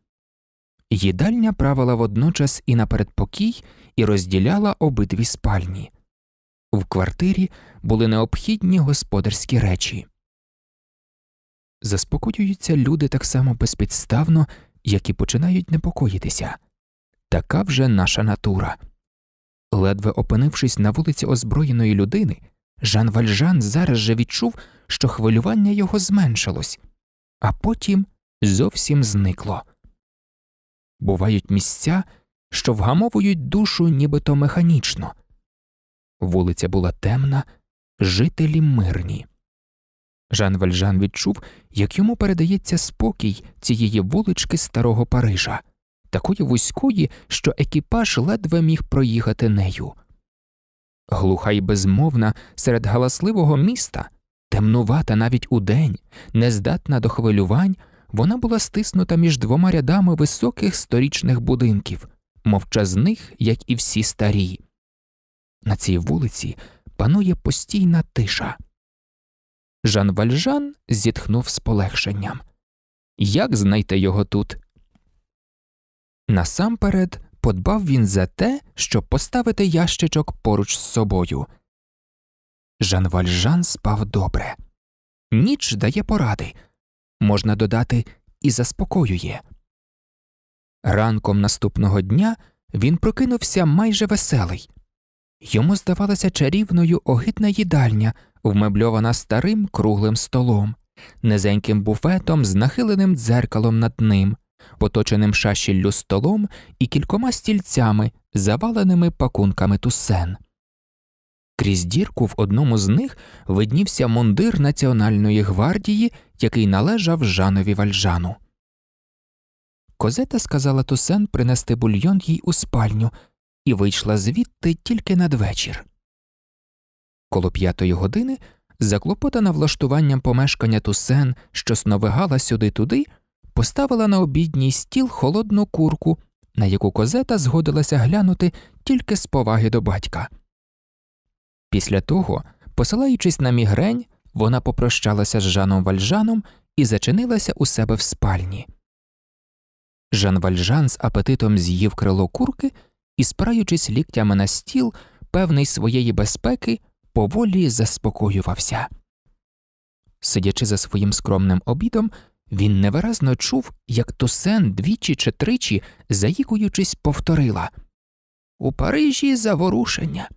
Їдальня правила водночас і на передпокій і розділяла обидві спальні. В квартирі були необхідні господарські речі. Заспокоюються люди так само безпідставно, які починають непокоїтися. Така вже наша натура. Ледве опинившись на вулиці озброєної людини, Жан Вальжан зараз же відчув, що хвилювання його зменшилось, а потім зовсім зникло. Бувають місця, що вгамовують душу нібито механічно. Вулиця була темна, жителі мирні. Жан Вальжан відчув, як йому передається спокій цієї вулички старого Парижа, такої вузької, що екіпаж ледве міг проїхати нею. Глуха й безмовна серед галасливого міста, темнувата навіть удень, нездатна до хвилювань, вона була стиснута між двома рядами високих сторічних будинків, мовчазних, як і всі старі. На цій вулиці панує постійна тиша. Жан Вальжан зітхнув з полегшенням. Як знайти його тут? Насамперед подбав він за те, щоб поставити ящичок поруч з собою. Жан Вальжан спав добре. Ніч дає поради, можна додати, і заспокоює. Ранком наступного дня він прокинувся майже веселий. Йому здавалася чарівною огидна їдальня вмебльована старим круглим столом, низеньким буфетом з нахиленим дзеркалом над ним, поточеним шашіллю столом і кількома стільцями, заваленими пакунками тусен. Крізь дірку в одному з них виднівся мундир Національної гвардії, який належав Жанові Вальжану. Козета сказала Тусен принести бульйон їй у спальню і вийшла звідти тільки надвечір. Коло п'ятої години заклопотана влаштуванням помешкання тусен, що сновигала сюди туди, поставила на обідній стіл холодну курку, на яку козета згодилася глянути тільки з поваги до батька. Після того, посилаючись на мігрень, вона попрощалася з Жаном Вальжаном і зачинилася у себе в спальні. Жан Вальжан з апетитом з'їв крило курки і, спираючись ліктями на стіл, певний своєї безпеки поволі заспокоювався. Сидячи за своїм скромним обідом, він невиразно чув, як Тусен двічі чи тричі, заїкуючись, повторила У Парижі заворушення,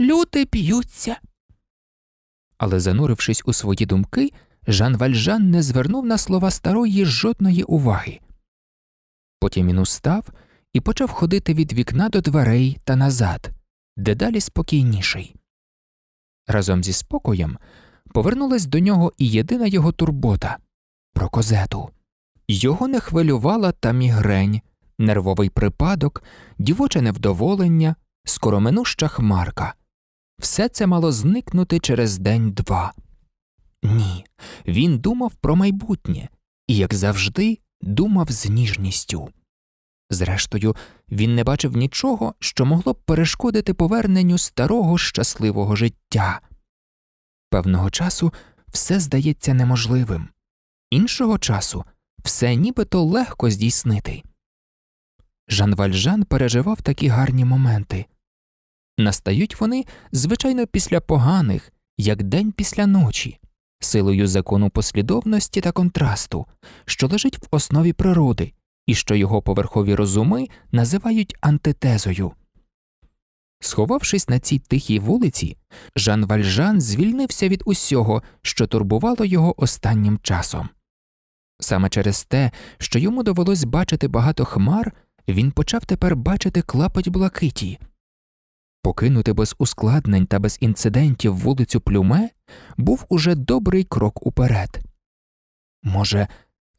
люди п'ються. Але, занурившись у свої думки, Жан Вальжан не звернув на слова старої жодної уваги. Потім він устав і почав ходити від вікна до дверей та назад, дедалі спокійніший. Разом зі спокоєм повернулась до нього і єдина його турбота про козету. Його не хвилювала та мігрень, нервовий припадок, дівоче невдоволення, скороминуща хмарка. Все це мало зникнути через день два. Ні, він думав про майбутнє і, як завжди, думав з ніжністю. Зрештою, він не бачив нічого, що могло б перешкодити поверненню старого щасливого життя. Певного часу все здається неможливим, іншого часу все нібито легко здійснити. Жан Вальжан переживав такі гарні моменти настають вони, звичайно, після поганих, як день після ночі, силою закону послідовності та контрасту, що лежить в основі природи і що його поверхові розуми називають антитезою. Сховавшись на цій тихій вулиці, Жан Вальжан звільнився від усього, що турбувало його останнім часом. Саме через те, що йому довелось бачити багато хмар, він почав тепер бачити клапоть блакиті. Покинути без ускладнень та без інцидентів вулицю Плюме був уже добрий крок уперед. Може,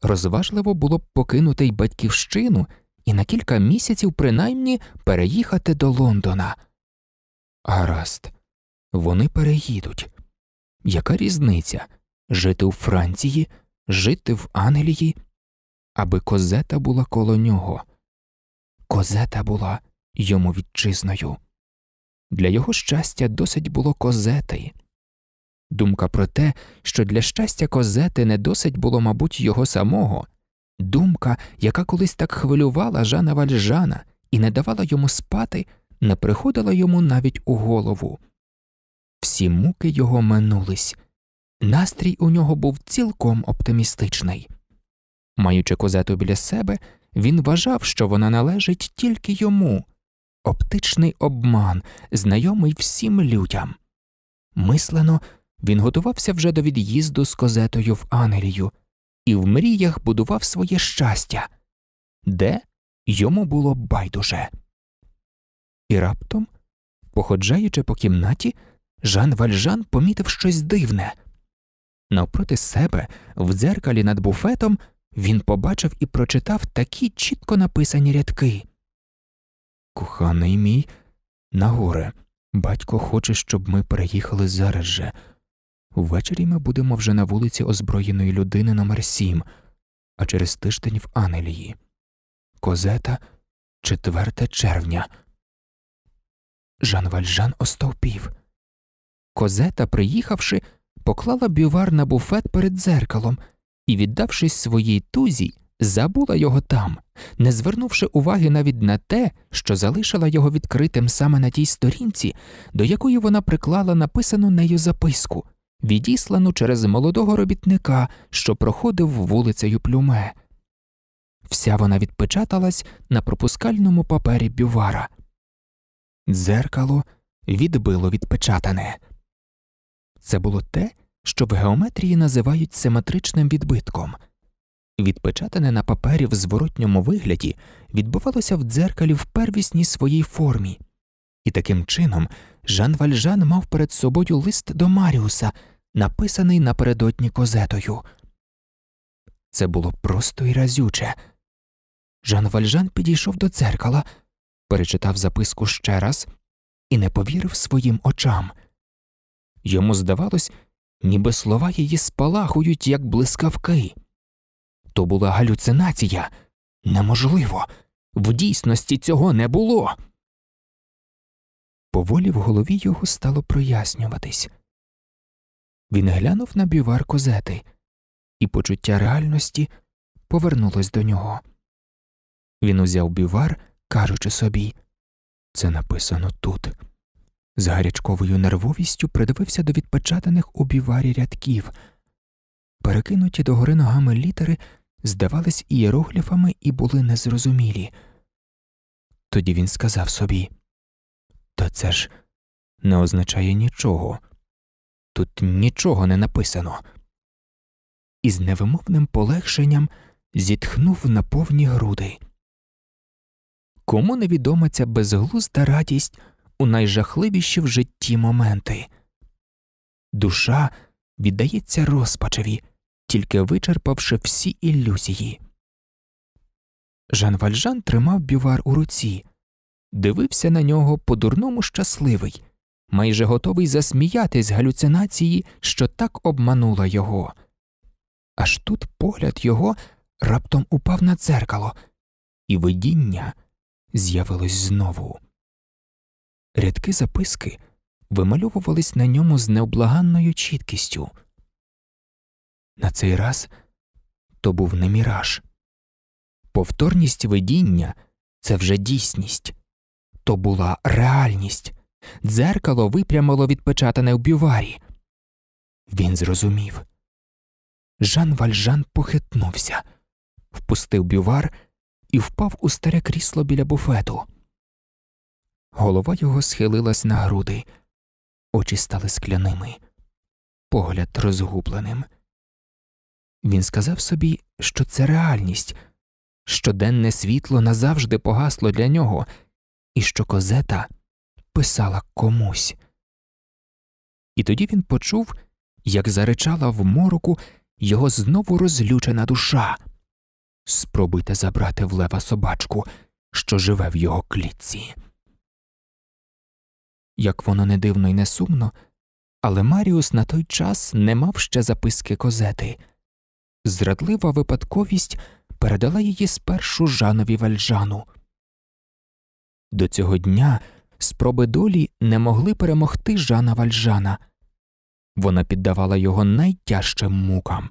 Розважливо було б покинути й батьківщину і на кілька місяців принаймні переїхати до Лондона. Гаразд, вони переїдуть. Яка різниця жити у Франції, жити в Англії, аби козета була коло нього? Козета була йому вітчизною. Для його щастя досить було козети. Думка про те, що для щастя козети не досить було, мабуть, його самого, думка, яка колись так хвилювала Жана Вальжана і не давала йому спати, не приходила йому навіть у голову. Всі муки його минулись, настрій у нього був цілком оптимістичний. Маючи козету біля себе, він вважав, що вона належить тільки йому оптичний обман, знайомий всім людям. Мислено він готувався вже до від'їзду з козетою в Ангелію і в мріях будував своє щастя, де йому було байдуже. І раптом, походжаючи по кімнаті, Жан Вальжан помітив щось дивне. Навпроти себе, в дзеркалі над буфетом, він побачив і прочитав такі чітко написані рядки. Коханий мій, на горе, батько хоче, щоб ми переїхали зараз же. Ввечері ми будемо вже на вулиці озброєної людини номер сім, а через тиждень в Англії. Козета 4 червня. Жан Вальжан остовпів. Козета, приїхавши, поклала бювар на буфет перед дзеркалом і, віддавшись своїй тузі, забула його там, не звернувши уваги навіть на те, що залишила його відкритим саме на тій сторінці, до якої вона приклала написану нею записку відіслану через молодого робітника, що проходив вулицею Плюме. Вся вона відпечаталась на пропускальному папері бювара. Дзеркало відбило відпечатане. Це було те, що в геометрії називають симетричним відбитком. Відпечатане на папері в зворотньому вигляді відбувалося в дзеркалі в первісній своїй формі, і таким чином Жан Вальжан мав перед собою лист до Маріуса, написаний напередодні козетою. Це було просто і разюче. Жан Вальжан підійшов до дзеркала, перечитав записку ще раз і не повірив своїм очам. Йому здавалось, ніби слова її спалахують, як блискавки. То була галюцинація неможливо, в дійсності цього не було поволі в голові його стало прояснюватись. Він глянув на бівар козети, і почуття реальності повернулось до нього. Він узяв бівар, кажучи собі це написано тут. З гарячковою нервовістю придивився до відпечатаних у біварі рядків. Перекинуті догори ногами літери здавались ієрогліфами і були незрозумілі. Тоді він сказав собі та це ж не означає нічого. Тут нічого не написано. І з невимовним полегшенням зітхнув на повні груди. Кому невідома ця безглузда радість у найжахливіші в житті моменти. Душа віддається розпачеві, тільки вичерпавши всі ілюзії. Жан Вальжан тримав бювар у руці, дивився на нього по-дурному щасливий, майже готовий засміятись галюцинації, що так обманула його. Аж тут погляд його раптом упав на дзеркало, і видіння з'явилось знову. Рядки записки вимальовувались на ньому з необлаганною чіткістю. На цей раз то був не міраж. Повторність видіння це вже дійсність. То була реальність. Дзеркало випрямило відпечатане в бюварі. Він зрозумів. Жан Вальжан похитнувся, впустив бювар і впав у старе крісло біля буфету. Голова його схилилась на груди, очі стали скляними, погляд розгубленим. Він сказав собі, що це реальність, щоденне світло назавжди погасло для нього і що козета писала комусь. І тоді він почув, як заричала в мороку його знову розлючена душа. Спробуйте забрати в лева собачку, що живе в його клітці. Як воно не дивно і не сумно, але Маріус на той час не мав ще записки козети. Зрадлива випадковість передала її спершу Жанові Вальжану. До цього дня спроби долі не могли перемогти Жана Вальжана. Вона піддавала його найтяжчим мукам,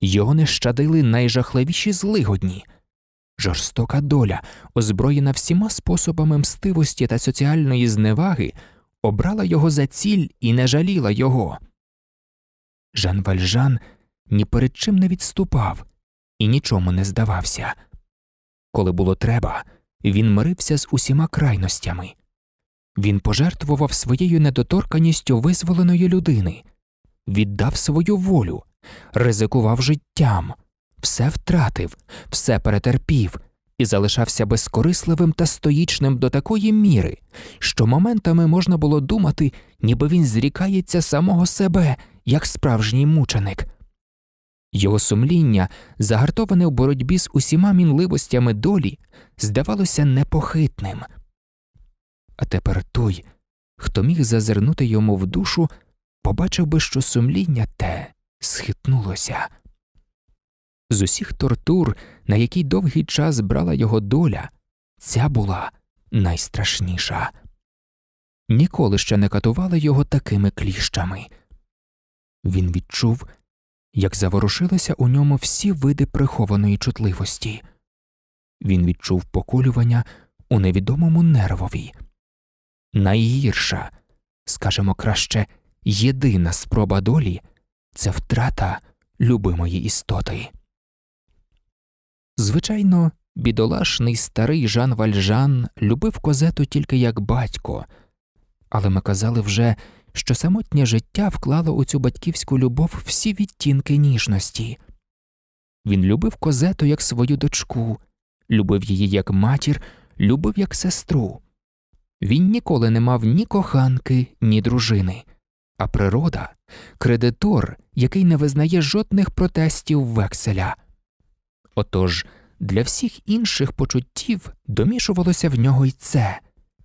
його не щадили найжахливіші злигодні. Жорстока доля, озброєна всіма способами мстивості та соціальної зневаги, обрала його за ціль і не жаліла його. Жан Вальжан ні перед чим не відступав і нічому не здавався. Коли було треба, він мирився з усіма крайностями. Він пожертвував своєю недоторканістю визволеної людини, віддав свою волю, ризикував життям, все втратив, все перетерпів і залишався безкорисливим та стоїчним до такої міри, що моментами можна було думати, ніби він зрікається самого себе як справжній мученик. Його сумління, загартоване в боротьбі з усіма мінливостями долі, здавалося непохитним. А тепер той, хто міг зазирнути йому в душу, побачив би, що сумління те схитнулося. З усіх тортур, на які довгий час брала його доля, ця була найстрашніша. Ніколи ще не катували його такими кліщами. Він відчув як заворушилися у ньому всі види прихованої чутливості. Він відчув поколювання у невідомому нервові. Найгірша, скажімо краще, єдина спроба долі це втрата любимої істоти. Звичайно, бідолашний старий Жан Вальжан любив козету тільки як батько, але ми казали вже що самотнє життя вклало у цю батьківську любов всі відтінки ніжності. Він любив козету як свою дочку, любив її як матір, любив як сестру. Він ніколи не мав ні коханки, ні дружини, а природа кредитор, який не визнає жодних протестів векселя. Отож для всіх інших почуттів домішувалося в нього й це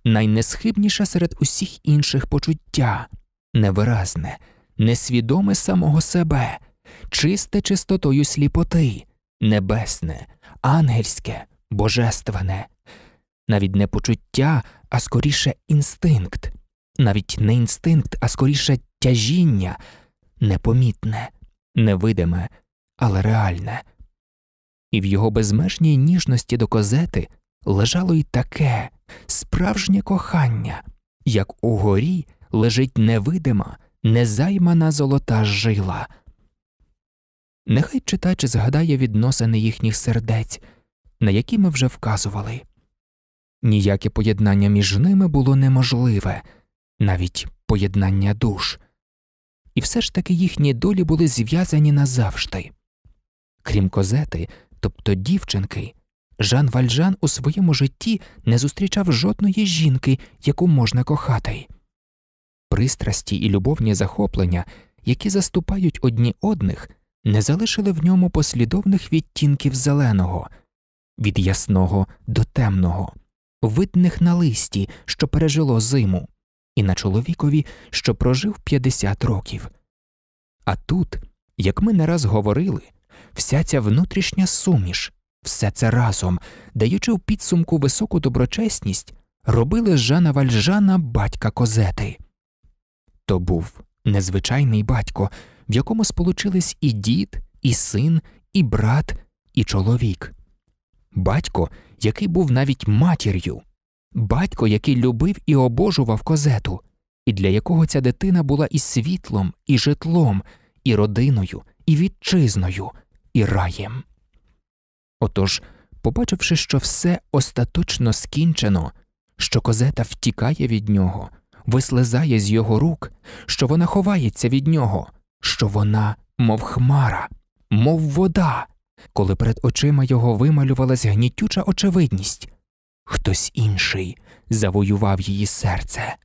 найнесхибніше серед усіх інших почуття, невиразне, несвідоме самого себе, чисте чистотою сліпоти, небесне, ангельське, божественне, навіть не почуття, а скоріше інстинкт, навіть не інстинкт, а скоріше тяжіння, непомітне, невидиме, але реальне. І в його безмежній ніжності до козети лежало й таке справжнє кохання, як у горі лежить невидима, незаймана золота жила. Нехай читач згадає відносини їхніх сердець, на які ми вже вказували. Ніяке поєднання між ними було неможливе, навіть поєднання душ, і все ж таки їхні долі були зв'язані назавжди. Крім козети, тобто дівчинки, Жан Вальжан у своєму житті не зустрічав жодної жінки, яку можна кохати. Пристрасті і любовні захоплення, які заступають одні одних, не залишили в ньому послідовних відтінків зеленого, від ясного до темного, видних на листі, що пережило зиму, і на чоловікові, що прожив 50 років. А тут, як ми не раз говорили, вся ця внутрішня суміш. Все це разом, даючи в підсумку високу доброчесність, робили з Жана Вальжана батька козети. То був незвичайний батько, в якому сполучились і дід, і син, і брат, і чоловік, батько, який був навіть матір'ю, батько, який любив і обожував козету, і для якого ця дитина була і світлом, і житлом, і родиною, і вітчизною, і раєм. Отож, побачивши, що все остаточно скінчено, що козета втікає від нього, вислизає з його рук, що вона ховається від нього, що вона, мов хмара, мов вода, коли перед очима його вималювалась гнітюча очевидність хтось інший завоював її серце,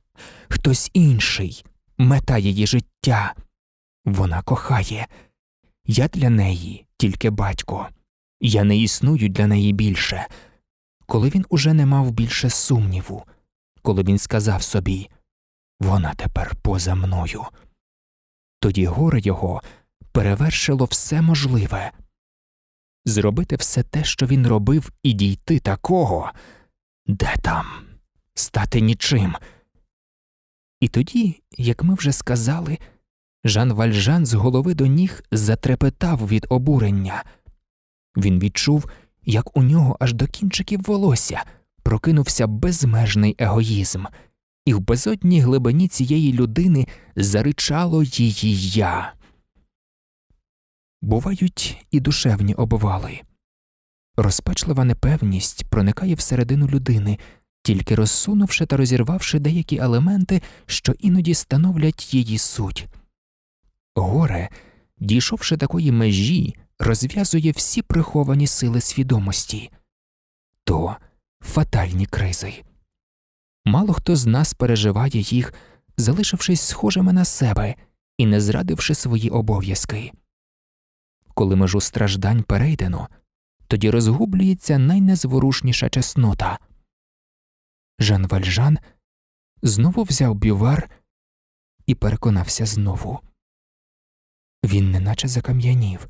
хтось інший, мета її життя. Вона кохає, я для неї тільки батько я не існую для неї більше. Коли він уже не мав більше сумніву, коли він сказав собі вона тепер поза мною. Тоді горе його перевершило все можливе зробити все те, що він робив, і дійти такого, де там, стати нічим. І тоді, як ми вже сказали, Жан Вальжан з голови до ніг затрепетав від обурення. Він відчув, як у нього аж до кінчиків волосся прокинувся безмежний егоїзм, і в безодній глибині цієї людини заричало її я. Бувають і душевні обвали. Розпачлива непевність проникає всередину людини, тільки розсунувши та розірвавши деякі елементи, що іноді становлять її суть. Горе, дійшовши такої межі, розв'язує всі приховані сили свідомості, то фатальні кризи. Мало хто з нас переживає їх, залишившись схожими на себе і не зрадивши свої обов'язки. Коли межу страждань перейдено, тоді розгублюється найнезворушніша чеснота. Жан Вальжан знову взяв бювар і переконався знову. Він неначе закам'янів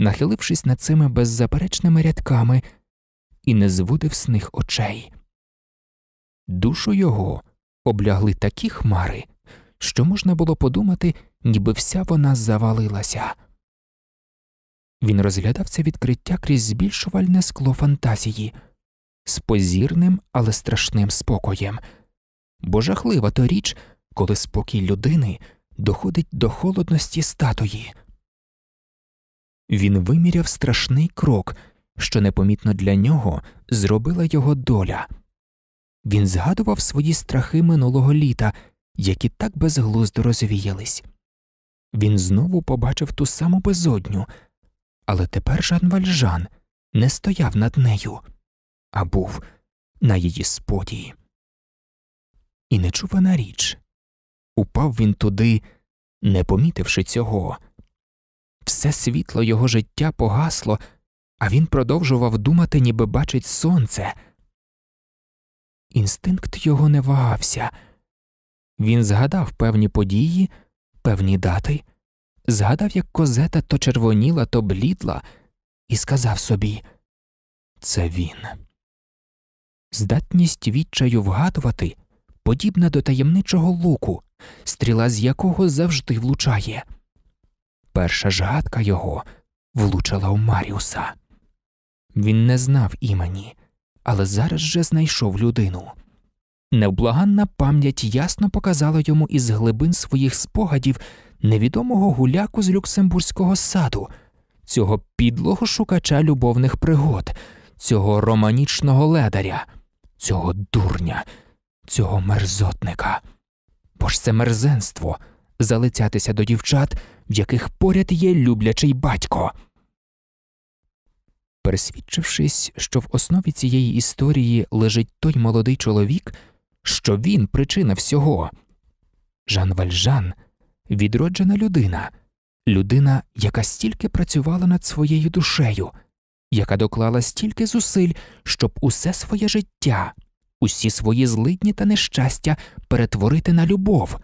нахилившись над цими беззаперечними рядками, і не зводив з них очей. Душу його облягли такі хмари, що можна було подумати, ніби вся вона завалилася. Він розглядав це відкриття крізь збільшувальне скло фантазії з позірним, але страшним спокоєм, бо жахлива то річ, коли спокій людини доходить до холодності статуї. Він виміряв страшний крок, що непомітно для нього зробила його доля. Він згадував свої страхи минулого літа, які так безглуздо розвіялись. Він знову побачив ту саму безодню, але тепер Жан Вальжан не стояв над нею, а був на її сподії. І нечувана річ упав він туди, не помітивши цього все світло його життя погасло, а він продовжував думати, ніби бачить сонце. Інстинкт його не вагався він згадав певні події, певні дати, згадав, як козета то червоніла, то блідла, і сказав собі це він. Здатність відчаю вгадувати подібна до таємничого луку, стріла з якого завжди влучає перша жгадка його влучила у Маріуса. Він не знав імені, але зараз же знайшов людину. Невблаганна пам'ять ясно показала йому із глибин своїх спогадів невідомого гуляку з Люксембурзького саду, цього підлого шукача любовних пригод, цього романічного ледаря, цього дурня, цього мерзотника. Бо ж це мерзенство залицятися до дівчат, в яких поряд є люблячий батько. Пересвідчившись, що в основі цієї історії лежить той молодий чоловік, що він причина всього. Жан Вальжан відроджена людина, людина, яка стільки працювала над своєю душею, яка доклала стільки зусиль, щоб усе своє життя, усі свої злидні та нещастя перетворити на любов.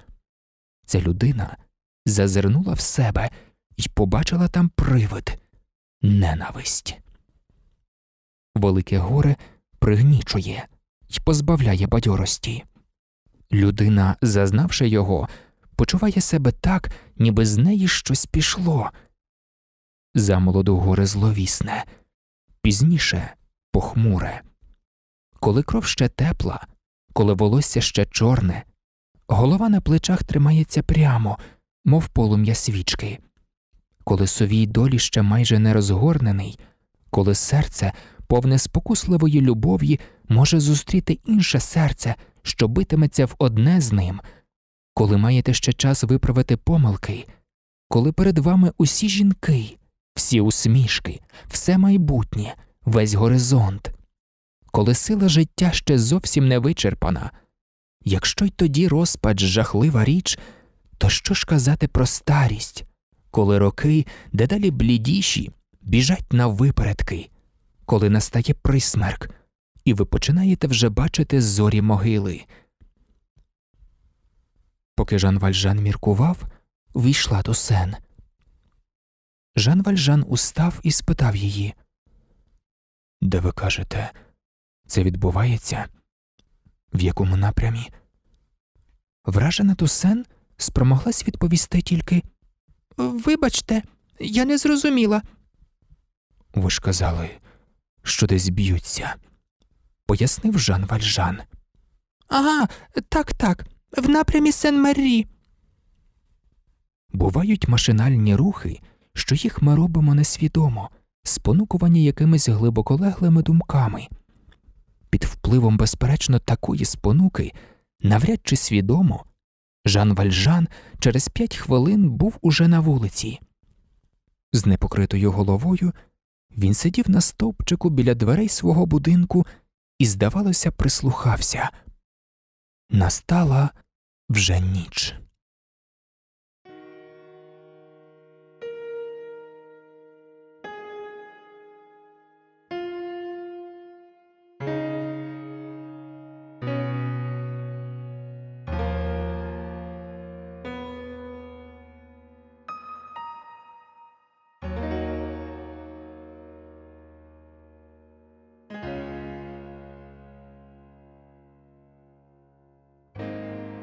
Ця людина зазирнула в себе і побачила там привид, ненависть. Велике горе пригнічує і позбавляє бадьорості. Людина, зазнавши його, почуває себе так, ніби з неї щось пішло. Замолоду горе зловісне, пізніше похмуре. Коли кров ще тепла, коли волосся ще чорне, Голова на плечах тримається прямо, мов полум'я свічки. Коли совій долі ще майже не розгорнений, коли серце, повне спокусливої любові, може зустріти інше серце, що битиметься в одне з ним, коли маєте ще час виправити помилки, коли перед вами усі жінки, всі усмішки, все майбутнє, весь горизонт, коли сила життя ще зовсім не вичерпана. Якщо й тоді розпач жахлива річ, то що ж казати про старість, коли роки дедалі блідіші біжать на випередки, коли настає присмерк, і ви починаєте вже бачити зорі могили. Поки Жан Вальжан міркував, війшла до сен. Жан Вальжан устав і спитав її Де ви кажете, це відбувається? в якому напрямі. Вражена Тусен спромоглась відповісти тільки Вибачте, я не зрозуміла. Ви ж казали, що десь б'ються, пояснив Жан Вальжан. Ага, так, так, в напрямі Сен Марі. Бувають машинальні рухи, що їх ми робимо несвідомо, спонукувані якимись глибоколеглими думками під впливом, безперечно, такої спонуки, навряд чи свідомо, Жан Вальжан через п'ять хвилин був уже на вулиці. З непокритою головою він сидів на стовпчику біля дверей свого будинку і, здавалося, прислухався. Настала вже ніч.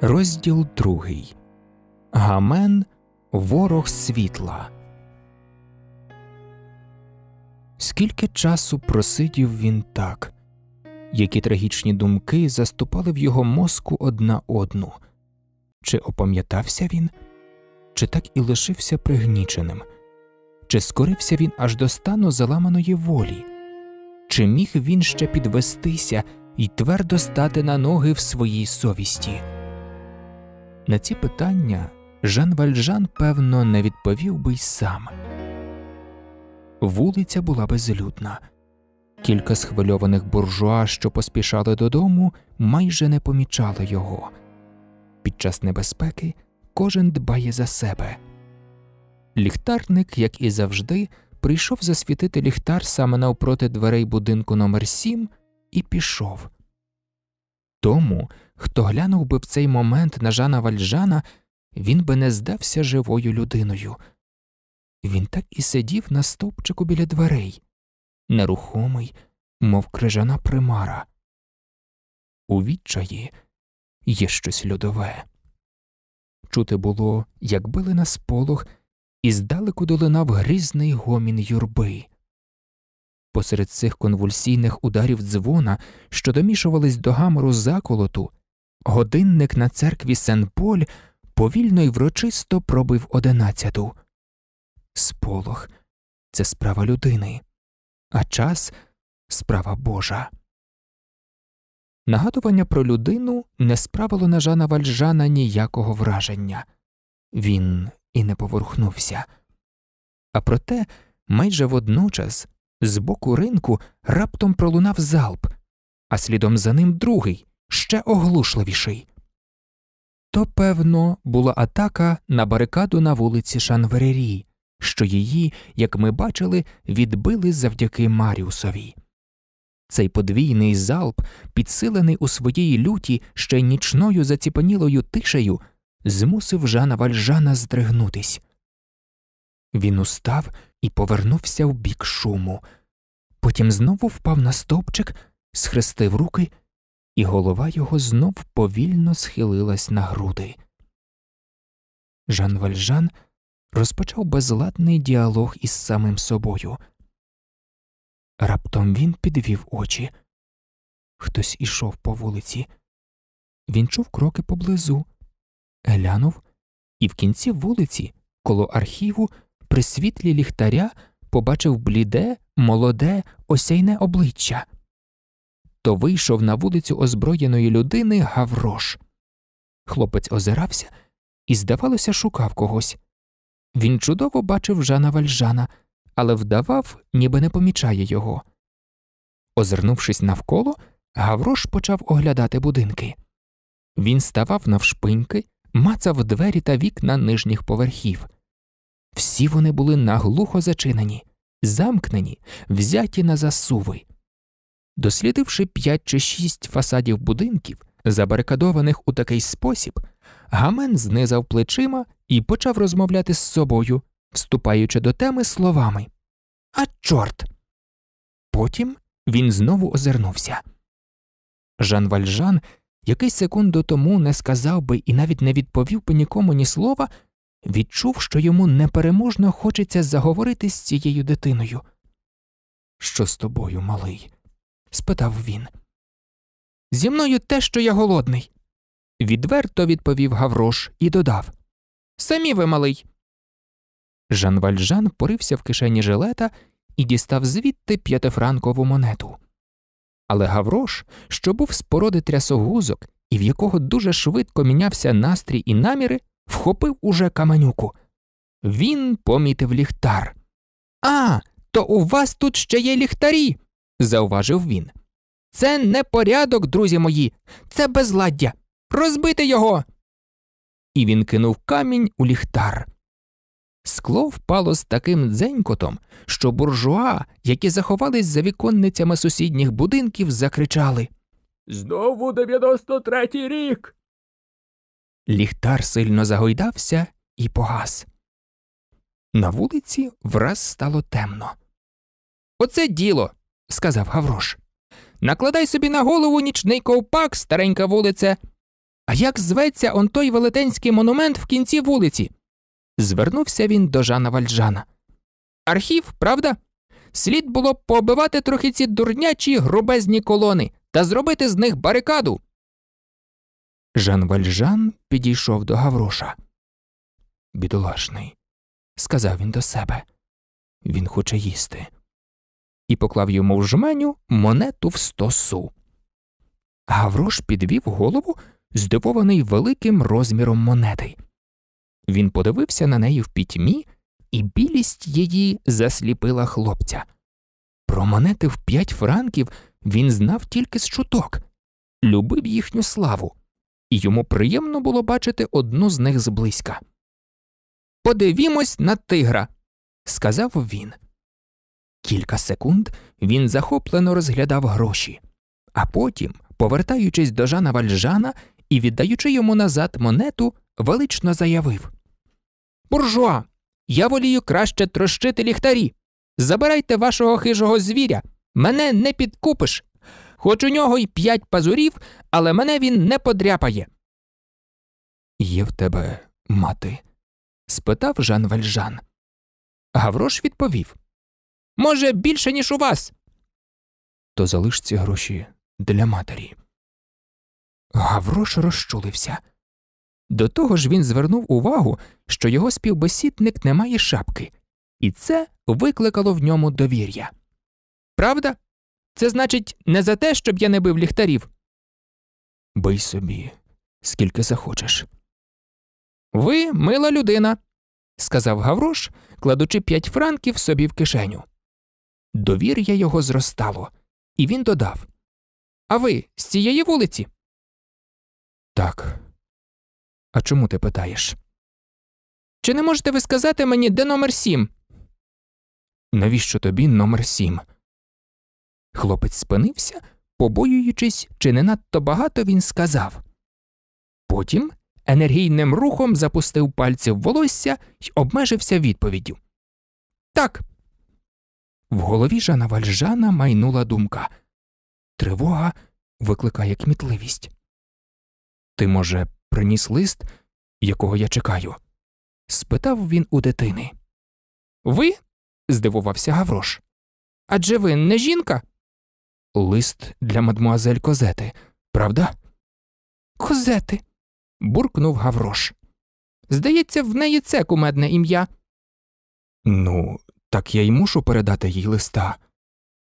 Розділ другий Гамен Ворог світла. Скільки часу просидів він так, які трагічні думки заступали в його мозку одна одну? Чи опам'ятався він, чи так і лишився пригніченим? Чи скорився він аж до стану заламаної волі? Чи міг він ще підвестися і твердо стати на ноги в своїй совісті? На ці питання Жан Вальжан, певно, не відповів би й сам. Вулиця була безлюдна. Кілька схвильованих буржуа, що поспішали додому, майже не помічали його. Під час небезпеки кожен дбає за себе. Ліхтарник, як і завжди, прийшов засвітити ліхтар саме навпроти дверей будинку номер 7 і пішов. Тому Хто глянув би в цей момент на Жана Вальжана, він би не здався живою людиною. Він так і сидів на стовпчику біля дверей, нерухомий, мов крижана примара. У відчаї є щось льодове. Чути було, як били на сполох, і здалеку долинав грізний гомін юрби. Посеред цих конвульсійних ударів дзвона, що домішувались до гамору заколоту. Годинник на церкві Сен Поль повільно й врочисто пробив одинадцяту. Сполох це справа людини, а час справа Божа. Нагадування про людину не справило на Жана Вальжана ніякого враження він і не поворухнувся. А проте майже водночас з боку ринку раптом пролунав залп, а слідом за ним другий ще оглушливіший. То, певно, була атака на барикаду на вулиці Шанверері, що її, як ми бачили, відбили завдяки Маріусові. Цей подвійний залп, підсилений у своїй люті ще нічною заціпанілою тишею, змусив Жана Вальжана здригнутись. Він устав і повернувся в бік шуму, потім знову впав на стовпчик, схрестив руки і голова його знов повільно схилилась на груди. Жан Вальжан розпочав безладний діалог із самим собою. Раптом він підвів очі. Хтось ішов по вулиці. Він чув кроки поблизу, глянув, і в кінці вулиці, коло архіву, при світлі ліхтаря побачив бліде, молоде, осяйне обличчя то вийшов на вулицю озброєної людини Гаврош. Хлопець озирався і, здавалося, шукав когось. Він чудово бачив Жана Вальжана, але вдавав, ніби не помічає його. Озирнувшись навколо, Гаврош почав оглядати будинки. Він ставав навшпиньки, мацав двері та вікна нижніх поверхів. Всі вони були наглухо зачинені, замкнені, взяті на засуви. Дослідивши п'ять чи шість фасадів будинків, забарикадованих у такий спосіб, Гамен знизав плечима і почав розмовляти з собою, вступаючи до теми словами А чорт. Потім він знову озирнувся. Жан Вальжан якийсь секунду тому не сказав би і навіть не відповів би нікому ні слова, відчув, що йому непереможно хочеться заговорити з цією дитиною. Що з тобою, малий? спитав він. Зі мною те, що я голодний. Відверто відповів Гаврош і додав Самі ви малий. Жан Вальжан порився в кишені жилета і дістав звідти п'ятифранкову монету. Але Гаврош, що був з породи трясогузок і в якого дуже швидко мінявся настрій і наміри, вхопив уже каменюку. Він помітив ліхтар. А, то у вас тут ще є ліхтарі зауважив він. Це не порядок, друзі мої, це безладдя. Розбити його. І він кинув камінь у ліхтар. Скло впало з таким дзенькотом, що буржуа, які заховались за віконницями сусідніх будинків, закричали Знову 93-й рік. Ліхтар сильно загойдався і погас. На вулиці враз стало темно. Оце діло сказав Гаврош. Накладай собі на голову нічний ковпак, старенька вулиця. А як зветься он той велетенський монумент в кінці вулиці? Звернувся він до Жана Вальжана. Архів, правда? Слід було б побивати трохи ці дурнячі грубезні колони та зробити з них барикаду. Жан Вальжан підійшов до Гавроша. Бідолашний, сказав він до себе. Він хоче їсти і поклав йому в жменю монету в сто су. Гаврош підвів голову, здивований великим розміром монети. Він подивився на неї в пітьмі, і білість її засліпила хлопця. Про монети в п'ять франків він знав тільки з чуток, любив їхню славу, і йому приємно було бачити одну з них зблизька. Подивімось на тигра, сказав він. Кілька секунд він захоплено розглядав гроші, а потім, повертаючись до Жана Вальжана і віддаючи йому назад монету, велично заявив Буржуа, я волію краще трощити ліхтарі. Забирайте вашого хижого звіря, мене не підкупиш. Хоч у нього й п'ять пазурів, але мене він не подряпає. Є в тебе мати? спитав Жан Вальжан. Гаврош відповів Може, більше, ніж у вас. То залиш ці гроші для матері. Гаврош розчулився. До того ж він звернув увагу, що його співбесідник не має шапки, і це викликало в ньому довір'я. Правда? Це значить, не за те, щоб я не бив ліхтарів. Бий собі, скільки захочеш. Ви мила людина, сказав Гаврош, кладучи п'ять франків собі в кишеню. Довір'я його зростало, і він додав А ви з цієї вулиці? Так. А чому ти питаєш? Чи не можете ви сказати мені, де номер сім? Навіщо тобі номер сім? Хлопець спинився, побоюючись, чи не надто багато він сказав. Потім енергійним рухом запустив пальці в волосся й обмежився відповіддю. Так. В голові Жана Вальжана майнула думка Тривога викликає кмітливість. Ти, може, приніс лист, якого я чекаю? спитав він у дитини. Ви? здивувався Гаврош. Адже ви не жінка? Лист для мадмуазель Козети, правда? Козети. буркнув Гаврош. Здається, в неї це кумедне ім'я. Ну, так я й мушу передати їй листа,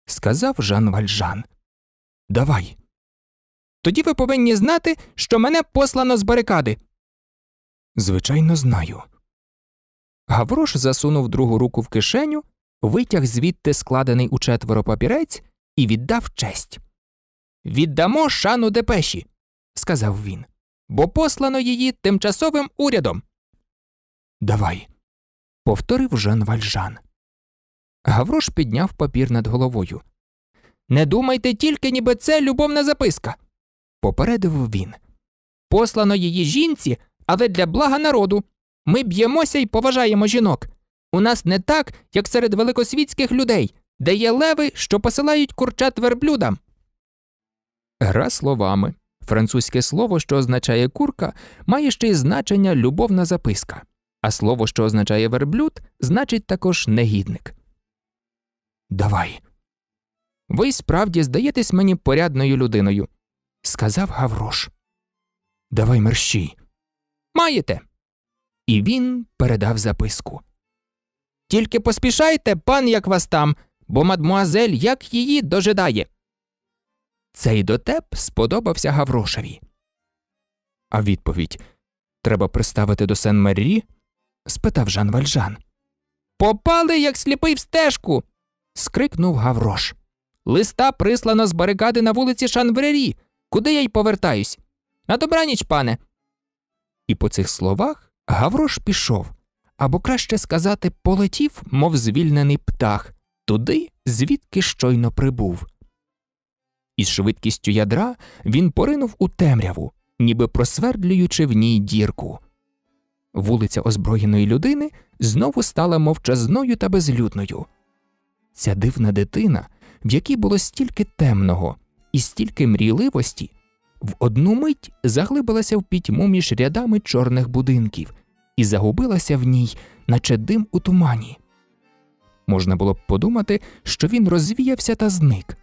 сказав Жан Вальжан. Давай. Тоді ви повинні знати, що мене послано з барикади. Звичайно, знаю. Гаврош засунув другу руку в кишеню, витяг звідти складений у четверо папірець і віддав честь. Віддамо шану депеші, сказав він, бо послано її тимчасовим урядом. Давай, повторив Жан Вальжан. Гаврош підняв папір над головою. Не думайте тільки, ніби це любовна записка, попередив він. Послано її жінці, але для блага народу. Ми б'ємося і поважаємо жінок. У нас не так, як серед великосвітських людей, де є леви, що посилають курчат верблюдам. Гра словами. Французьке слово, що означає курка, має ще й значення любовна записка, а слово, що означає верблюд, значить також негідник. Давай. Ви справді здаєтесь мені порядною людиною, сказав Гаврош. Давай мерщій. Маєте. І він передав записку. Тільки поспішайте, пан як вас там, бо мадмуазель як її дожидає. Цей дотеп сподобався Гаврошеві. А відповідь Треба приставити до Сен Мері? спитав Жан Вальжан. Попали, як сліпий в стежку скрикнув Гаврош. Листа прислано з барикади на вулиці Шанбрері. Куди я й повертаюсь? На добраніч, пане. І по цих словах Гаврош пішов, або краще сказати, полетів, мов звільнений птах, туди, звідки щойно прибув. Із швидкістю ядра він поринув у темряву, ніби просвердлюючи в ній дірку. Вулиця озброєної людини знову стала мовчазною та безлюдною. Ця дивна дитина, в якій було стільки темного і стільки мрійливості, в одну мить заглибилася в пітьму між рядами чорних будинків і загубилася в ній, наче дим у тумані. Можна було б подумати, що він розвіявся та зник.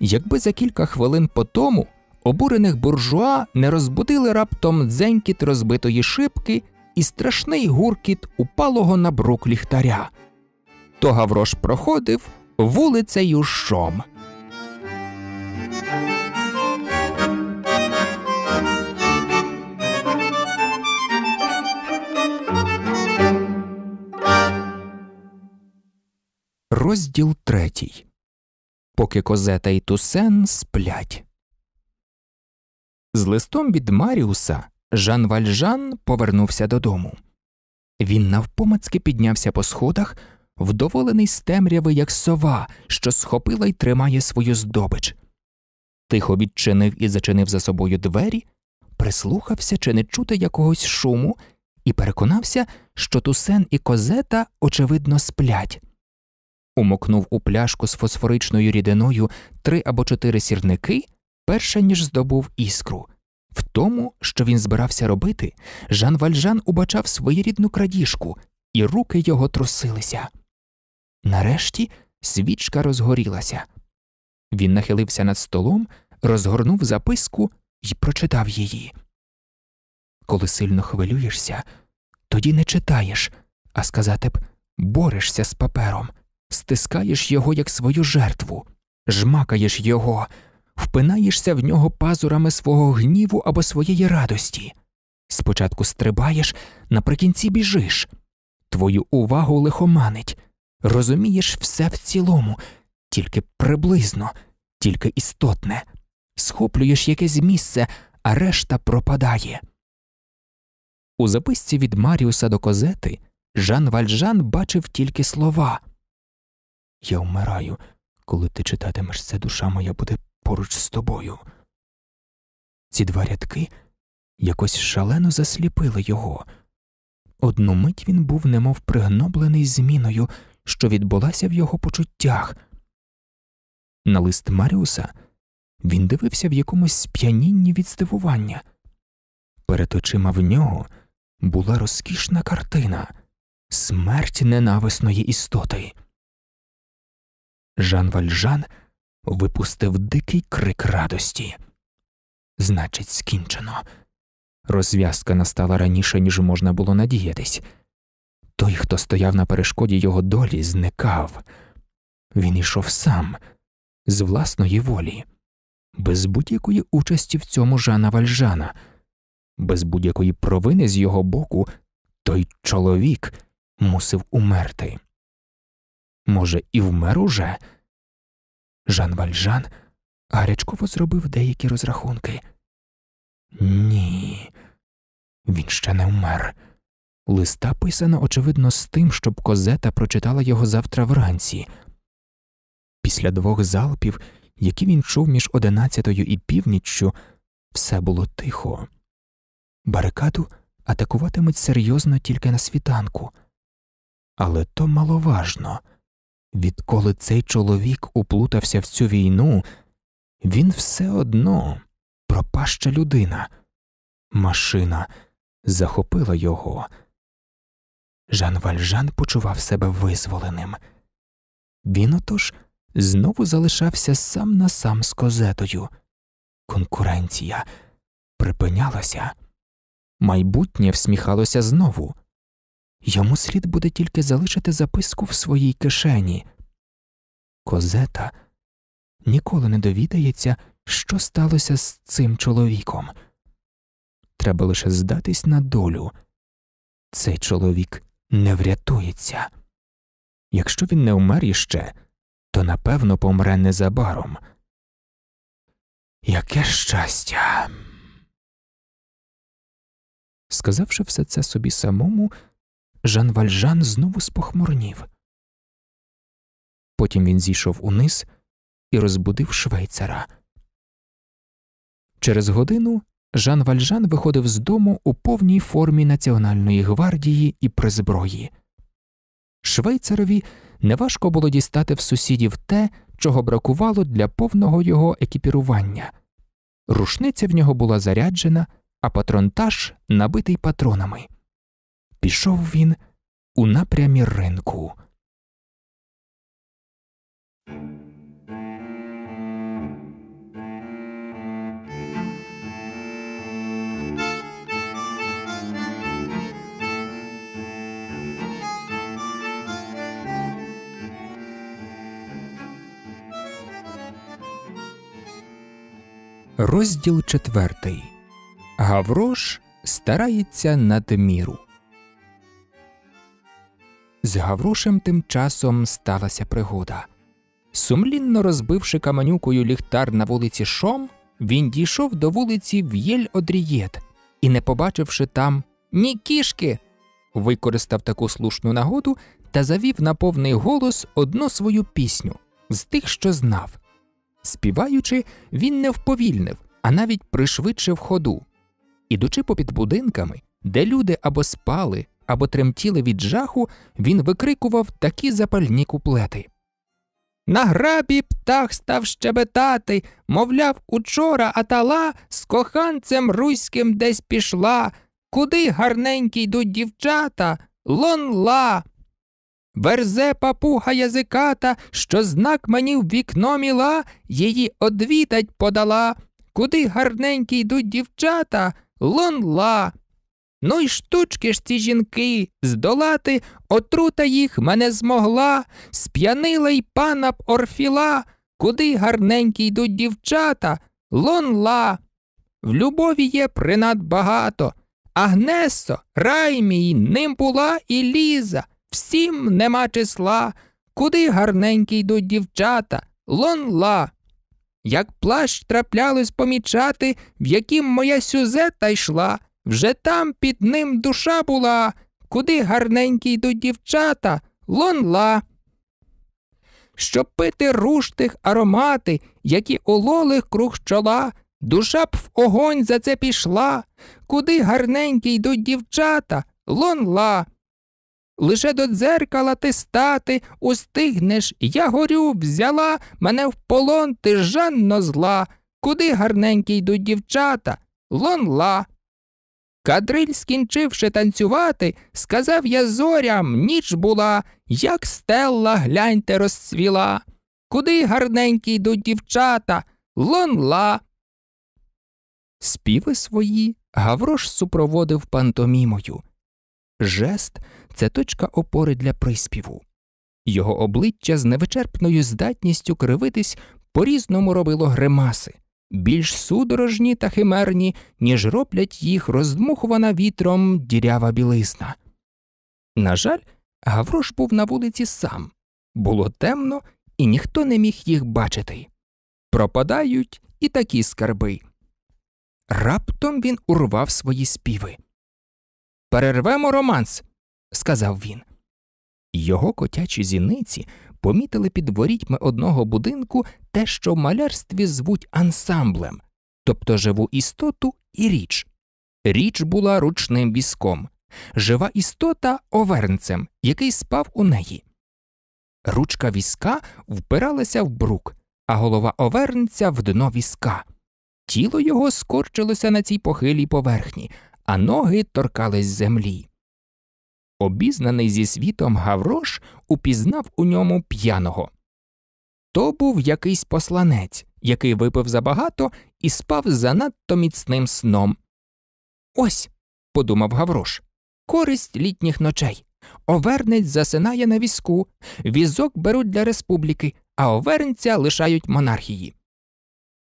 Якби за кілька хвилин по тому обурених буржуа не розбудили раптом дзенькіт розбитої шибки і страшний гуркіт упалого на брук ліхтаря то Гаврош проходив вулицею Шом. Розділ третій. Поки Козета і Тусен сплять. З листом від Маріуса Жан Вальжан повернувся додому. Він навпомацьки піднявся по сходах, вдоволений з темряви, як сова, що схопила й тримає свою здобич. Тихо відчинив і зачинив за собою двері, прислухався, чи не чути якогось шуму, і переконався, що тусен і козета, очевидно, сплять. Умокнув у пляшку з фосфоричною рідиною три або чотири сірники, перше ніж здобув іскру. В тому, що він збирався робити, Жан Вальжан убачав своєрідну крадіжку, і руки його трусилися. Нарешті свічка розгорілася. Він нахилився над столом, розгорнув записку і прочитав її. Коли сильно хвилюєшся, тоді не читаєш, а сказати б, борешся з папером, стискаєш його як свою жертву, жмакаєш його, впинаєшся в нього пазурами свого гніву або своєї радості. Спочатку стрибаєш, наприкінці біжиш, твою увагу лихоманить розумієш все в цілому, тільки приблизно, тільки істотне, схоплюєш якесь місце, а решта пропадає. У записці від Маріуса до козети Жан Вальжан бачив тільки слова Я вмираю, коли ти читатимеш це, душа моя буде поруч з тобою. Ці два рядки якось шалено засліпили його. Одну мить він був немов пригноблений зміною що відбулася в його почуттях. На лист Маріуса він дивився в якомусь сп'янінні від здивування. Перед очима в нього була розкішна картина смерть ненависної істоти. Жан Вальжан випустив дикий крик радості. Значить, скінчено. Розв'язка настала раніше, ніж можна було надіятись. Той, хто стояв на перешкоді його долі, зникав. Він йшов сам, з власної волі, без будь-якої участі в цьому Жана Вальжана, без будь-якої провини з його боку, той чоловік мусив умерти. Може, і вмер уже? Жан Вальжан гарячково зробив деякі розрахунки. Ні, він ще не вмер. Листа писано, очевидно, з тим, щоб козета прочитала його завтра вранці. Після двох залпів, які він чув між одинадцятою і північчю, все було тихо. Барикаду атакуватимуть серйозно тільки на світанку, але то маловажно. Відколи цей чоловік уплутався в цю війну, він все одно пропаща людина, машина захопила його. Жан Вальжан почував себе визволеним. Він отож знову залишався сам на сам з козетою. Конкуренція припинялася, майбутнє всміхалося знову. Йому слід буде тільки залишити записку в своїй кишені. Козета ніколи не довідається, що сталося з цим чоловіком. Треба лише здатись на долю. Цей чоловік не врятується. Якщо він не вмер іще, то напевно помре незабаром. Яке щастя. Сказавши все це собі самому, Жан Вальжан знову спохмурнів. Потім він зійшов униз і розбудив швейцара. Через годину Жан Вальжан виходив з дому у повній формі Національної гвардії і призброї. Швейцарові неважко було дістати в сусідів те, чого бракувало для повного його екіпірування. Рушниця в нього була заряджена, а патронтаж набитий патронами. Пішов він у напрямі ринку. Розділ четвертий. Гаврош старається над міру. З Гаврошем тим часом сталася пригода. Сумлінно розбивши каменюкою ліхтар на вулиці Шом, він дійшов до вулиці В'єль Одрієт і, не побачивши там ні кішки, використав таку слушну нагоду та завів на повний голос одну свою пісню з тих, що знав. Співаючи, він не вповільнив, а навіть пришвидшив ходу. Ідучи попід будинками, де люди або спали, або тремтіли від жаху, він викрикував такі запальні куплети. На грабі птах став щебетати, мовляв, учора атала з коханцем руським десь пішла. Куди гарненькі йдуть дівчата? Лон-ла, Верзе папуга язиката, що знак мені в вікно міла, її одвідать подала, куди гарненькі йдуть дівчата, лонла. Ну й штучки ж ці жінки, здолати отрута їх мене змогла, сп'янила й пана б орфіла, куди гарненькі йдуть дівчата, лонла. В любові є принад багато, Агнесо, рай мій, ним була і ліза. Всім нема числа, куди гарненькі йдуть дівчата, лон Як плащ траплялось помічати, в яким моя сюзета йшла, вже там під ним душа була, куди гарненькі йдуть дівчата, лон Щоб пити руштих, аромати, які ололих круг чола, душа б в огонь за це пішла, куди гарненькі йдуть дівчата, лон Лише до дзеркала ти стати устигнеш, я горю взяла, мене в полон ти жанно зла, куди гарненькі йдуть дівчата, лонла. Кадриль, скінчивши танцювати, сказав я зорям ніч була, як стелла гляньте розцвіла. Куди гарненькі йдуть дівчата, лонла. Співи свої Гаврош супроводив пантомімою. Жест – це точка опори для приспіву. Його обличчя з невичерпною здатністю кривитись по різному робило гримаси, більш судорожні та химерні, ніж роблять їх роздмухувана вітром дірява білизна. На жаль, Гаврош був на вулиці сам було темно, і ніхто не міг їх бачити. Пропадають і такі скарби. Раптом він урвав свої співи. Перервемо романс сказав він. Його котячі зіниці помітили під ворітьми одного будинку те, що в малярстві звуть ансамблем, тобто живу істоту і річ. Річ була ручним візком, жива істота овернцем, який спав у неї. Ручка візка впиралася в брук, а голова овернця в дно візка. Тіло його скорчилося на цій похилій поверхні, а ноги торкались землі. Обізнаний зі світом Гаврош упізнав у ньому п'яного. То був якийсь посланець, який випив забагато і спав занадто міцним сном. Ось, подумав Гаврош, користь літніх ночей. Овернець засинає на візку, візок беруть для республіки, а овернця лишають монархії.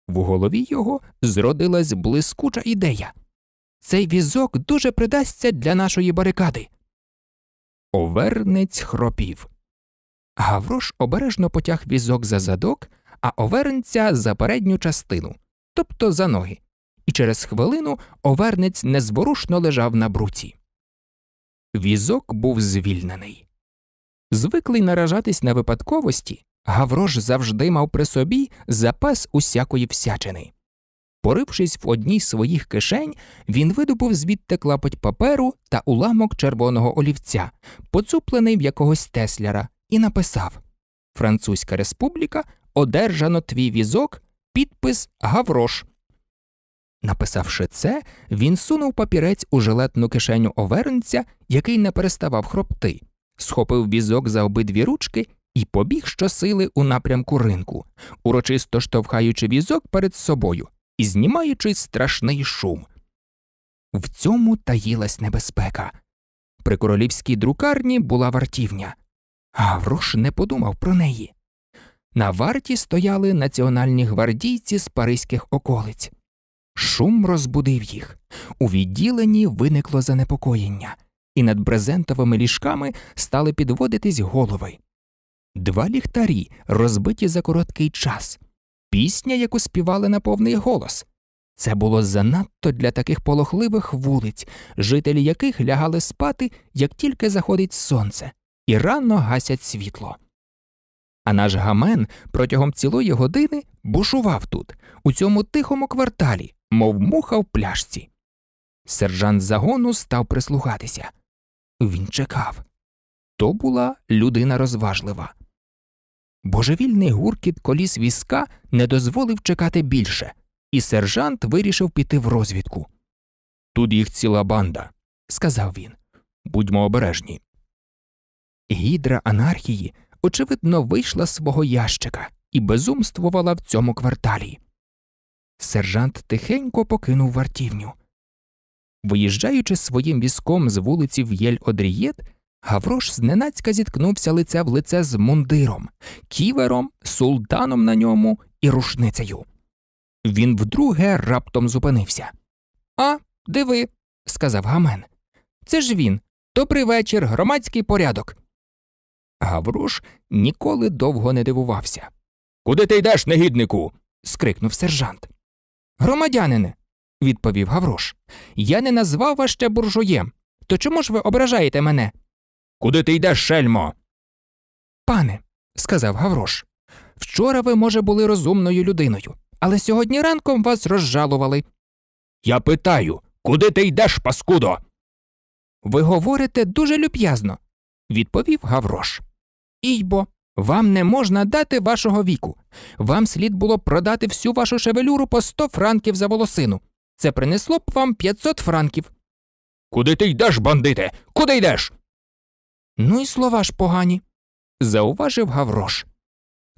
В голові його зродилась блискуча ідея. Цей візок дуже придасться для нашої барикади. Овернець хропів. Гаврош обережно потяг візок за задок, а овернця за передню частину, тобто за ноги, і через хвилину овернець незворушно лежав на бруці. Візок був звільнений. Звиклий наражатись на випадковості, Гаврош завжди мав при собі запас усякої всячини. Порившись в одній з своїх кишень, він видобув звідти клапоть паперу та уламок червоного олівця, поцуплений в якогось тесляра, і написав Французька Республіка одержано твій візок, підпис Гаврош. Написавши це, він сунув папірець у жилетну кишеню овернця, який не переставав хропти, схопив візок за обидві ручки. І побіг щосили у напрямку ринку, урочисто штовхаючи візок перед собою, і знімаючи страшний шум. В цьому таїлась небезпека. При королівській друкарні була вартівня, Гаврош не подумав про неї. На варті стояли національні гвардійці з паризьких околиць. Шум розбудив їх. У відділенні виникло занепокоєння, і над брезентовими ліжками стали підводитись голови. Два ліхтарі, розбиті за короткий час, пісня, яку співали на повний голос. Це було занадто для таких полохливих вулиць, жителі яких лягали спати, як тільки заходить сонце, і рано гасять світло. А наш гамен протягом цілої години бушував тут, у цьому тихому кварталі, мов муха в пляшці. Сержант загону став прислухатися. Він чекав то була людина розважлива. Божевільний гуркіт коліс візка не дозволив чекати більше, і сержант вирішив піти в розвідку. Тут їх ціла банда, сказав він. Будьмо обережні. Гідра анархії, очевидно, вийшла з свого ящика і безумствувала в цьому кварталі. Сержант тихенько покинув вартівню. Виїжджаючи своїм візком з вулиці в Єль Одрієт, Гаврош зненацька зіткнувся лице в лице з мундиром, ківером, султаном на ньому і рушницею. Він вдруге раптом зупинився. А, диви, сказав Гамен. Це ж він. Добрий вечір, громадський порядок. Гаврош ніколи довго не дивувався. Куди ти йдеш, негіднику? скрикнув сержант. Громадянине, відповів Гаврош, я не назвав вас ще буржуєм. То чому ж ви ображаєте мене? Куди ти йдеш, шельмо? Пане, сказав Гаврош, вчора ви, може, були розумною людиною, але сьогодні ранком вас розжалували. Я питаю, куди ти йдеш, паскудо? Ви говорите дуже люб'язно, відповів Гаврош. Ійбо, вам не можна дати вашого віку. Вам слід було продати всю вашу шевелюру по сто франків за волосину. Це принесло б вам п'ятсот франків. Куди ти йдеш, бандите? Куди йдеш? Ну і слова ж погані, зауважив Гаврош.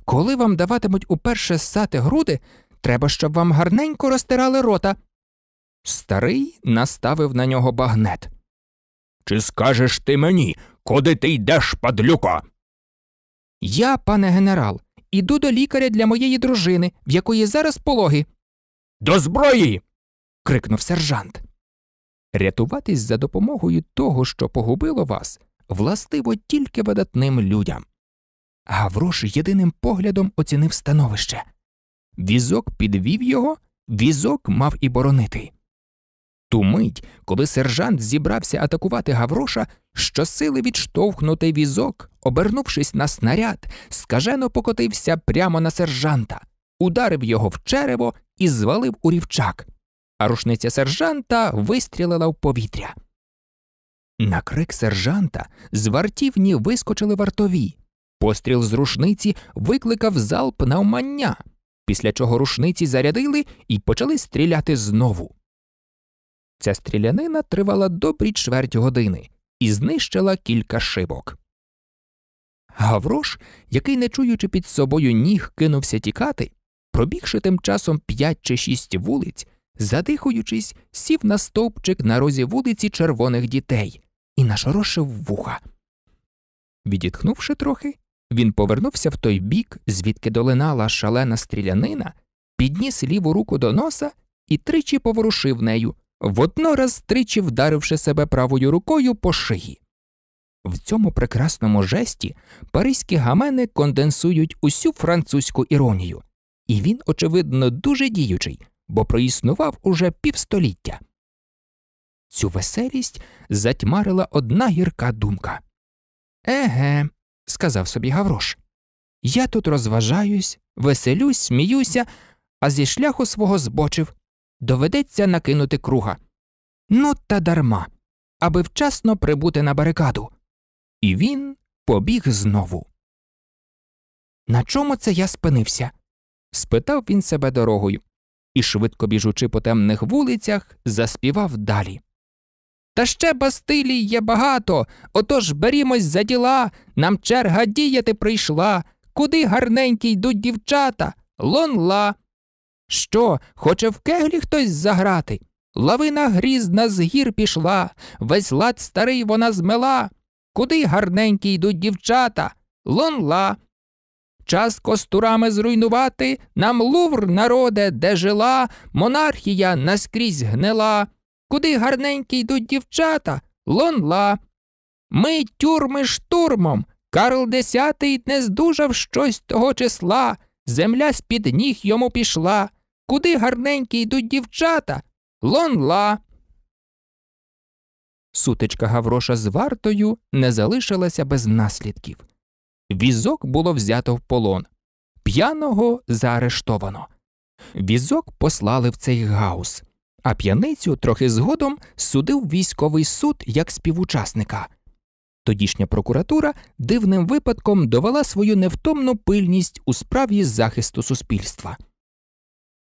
Коли вам даватимуть уперше ссати груди, треба, щоб вам гарненько розтирали рота. Старий наставив на нього багнет. Чи скажеш ти мені, куди ти йдеш, падлюка? Я, пане генерал, іду до лікаря для моєї дружини, в якої зараз пологи. До зброї. крикнув сержант. Рятуватись за допомогою того, що погубило вас, властиво тільки видатним людям. Гаврош єдиним поглядом оцінив становище. Візок підвів його, візок мав і боронити. Ту мить, коли сержант зібрався атакувати Гавроша, щосили відштовхнути візок, обернувшись на снаряд, скажено покотився прямо на сержанта, ударив його в черево і звалив у рівчак. А рушниця сержанта вистрілила в повітря. На крик сержанта з вартівні вискочили вартові. Постріл з рушниці викликав залп навмання, після чого рушниці зарядили і почали стріляти знову. Ця стрілянина тривала добрі чверть години і знищила кілька шибок. Гаврош, який, не чуючи під собою ніг, кинувся тікати, пробігши тим часом п'ять чи шість вулиць, задихуючись, сів на стовпчик на розі вулиці червоних дітей, і нашорошив вуха. Відітхнувши трохи, він повернувся в той бік, звідки долинала шалена стрілянина, підніс ліву руку до носа і тричі поворушив нею, воднораз тричі вдаривши себе правою рукою по шиї. В цьому прекрасному жесті паризькі гамени конденсують усю французьку іронію, і він, очевидно, дуже діючий, бо проіснував уже півстоліття цю веселість затьмарила одна гірка думка. Еге, сказав собі Гаврош, я тут розважаюсь, веселюсь, сміюся, а зі шляху свого збочив. Доведеться накинути круга. Ну, та дарма, аби вчасно прибути на барикаду. І він побіг знову. На чому це я спинився? спитав він себе дорогою і, швидко біжучи по темних вулицях, заспівав далі. Та ще Бастилій є багато. Отож берімось за діла, нам черга діяти прийшла. Куди гарненькі йдуть дівчата? Лонла. Що, хоче в кеглі хтось заграти? Лавина грізна з гір пішла, весь лад старий вона змела. Куди гарненькі йдуть дівчата? Лонла. Час костурами зруйнувати нам лувр, народе, де жила, монархія наскрізь гнила куди гарненькі йдуть дівчата, лонла. Ми тюрми штурмом. Карл Десятий не здужав щось того числа, земля з під ніг йому пішла. Куди гарненькі йдуть дівчата? Лонла. Сутичка Гавроша з вартою не залишилася без наслідків. Візок було взято в полон, п'яного заарештовано. Візок послали в цей гаус а п'яницю трохи згодом судив військовий суд як співучасника. Тодішня прокуратура дивним випадком довела свою невтомну пильність у справі захисту суспільства.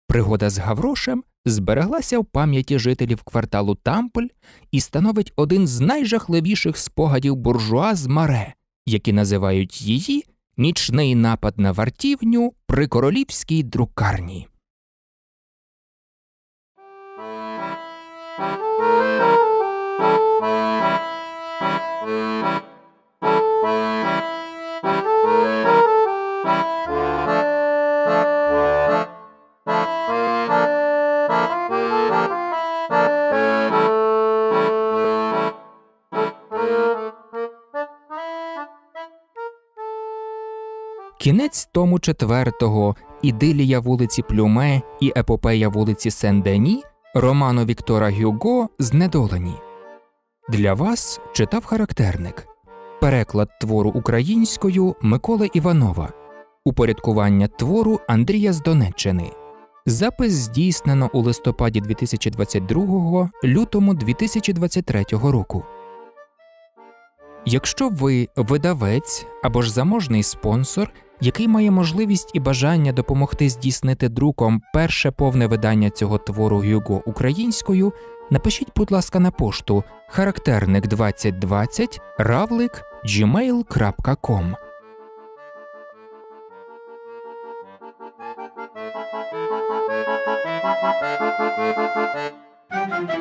Пригода з Гаврошем збереглася в пам'яті жителів кварталу Тампль і становить один з найжахливіших спогадів буржуа з Маре, які називають її нічний напад на вартівню при королівській друкарні. Кінець тому четвертого ідилія вулиці Плюме і епопея вулиці Сен-Дені Роману Віктора Гюго Знедолені. Для вас читав характерник переклад твору українською Миколи Іванова, упорядкування твору Андрія з Донеччини. Запис здійснено у листопаді 2022 лютому 2023 року. Якщо ви видавець або ж заможний спонсор який має можливість і бажання допомогти здійснити друком перше повне видання цього твору Гюго українською, напишіть, будь ласка, на пошту характерник 2020 равлик gmail.com. Thank you.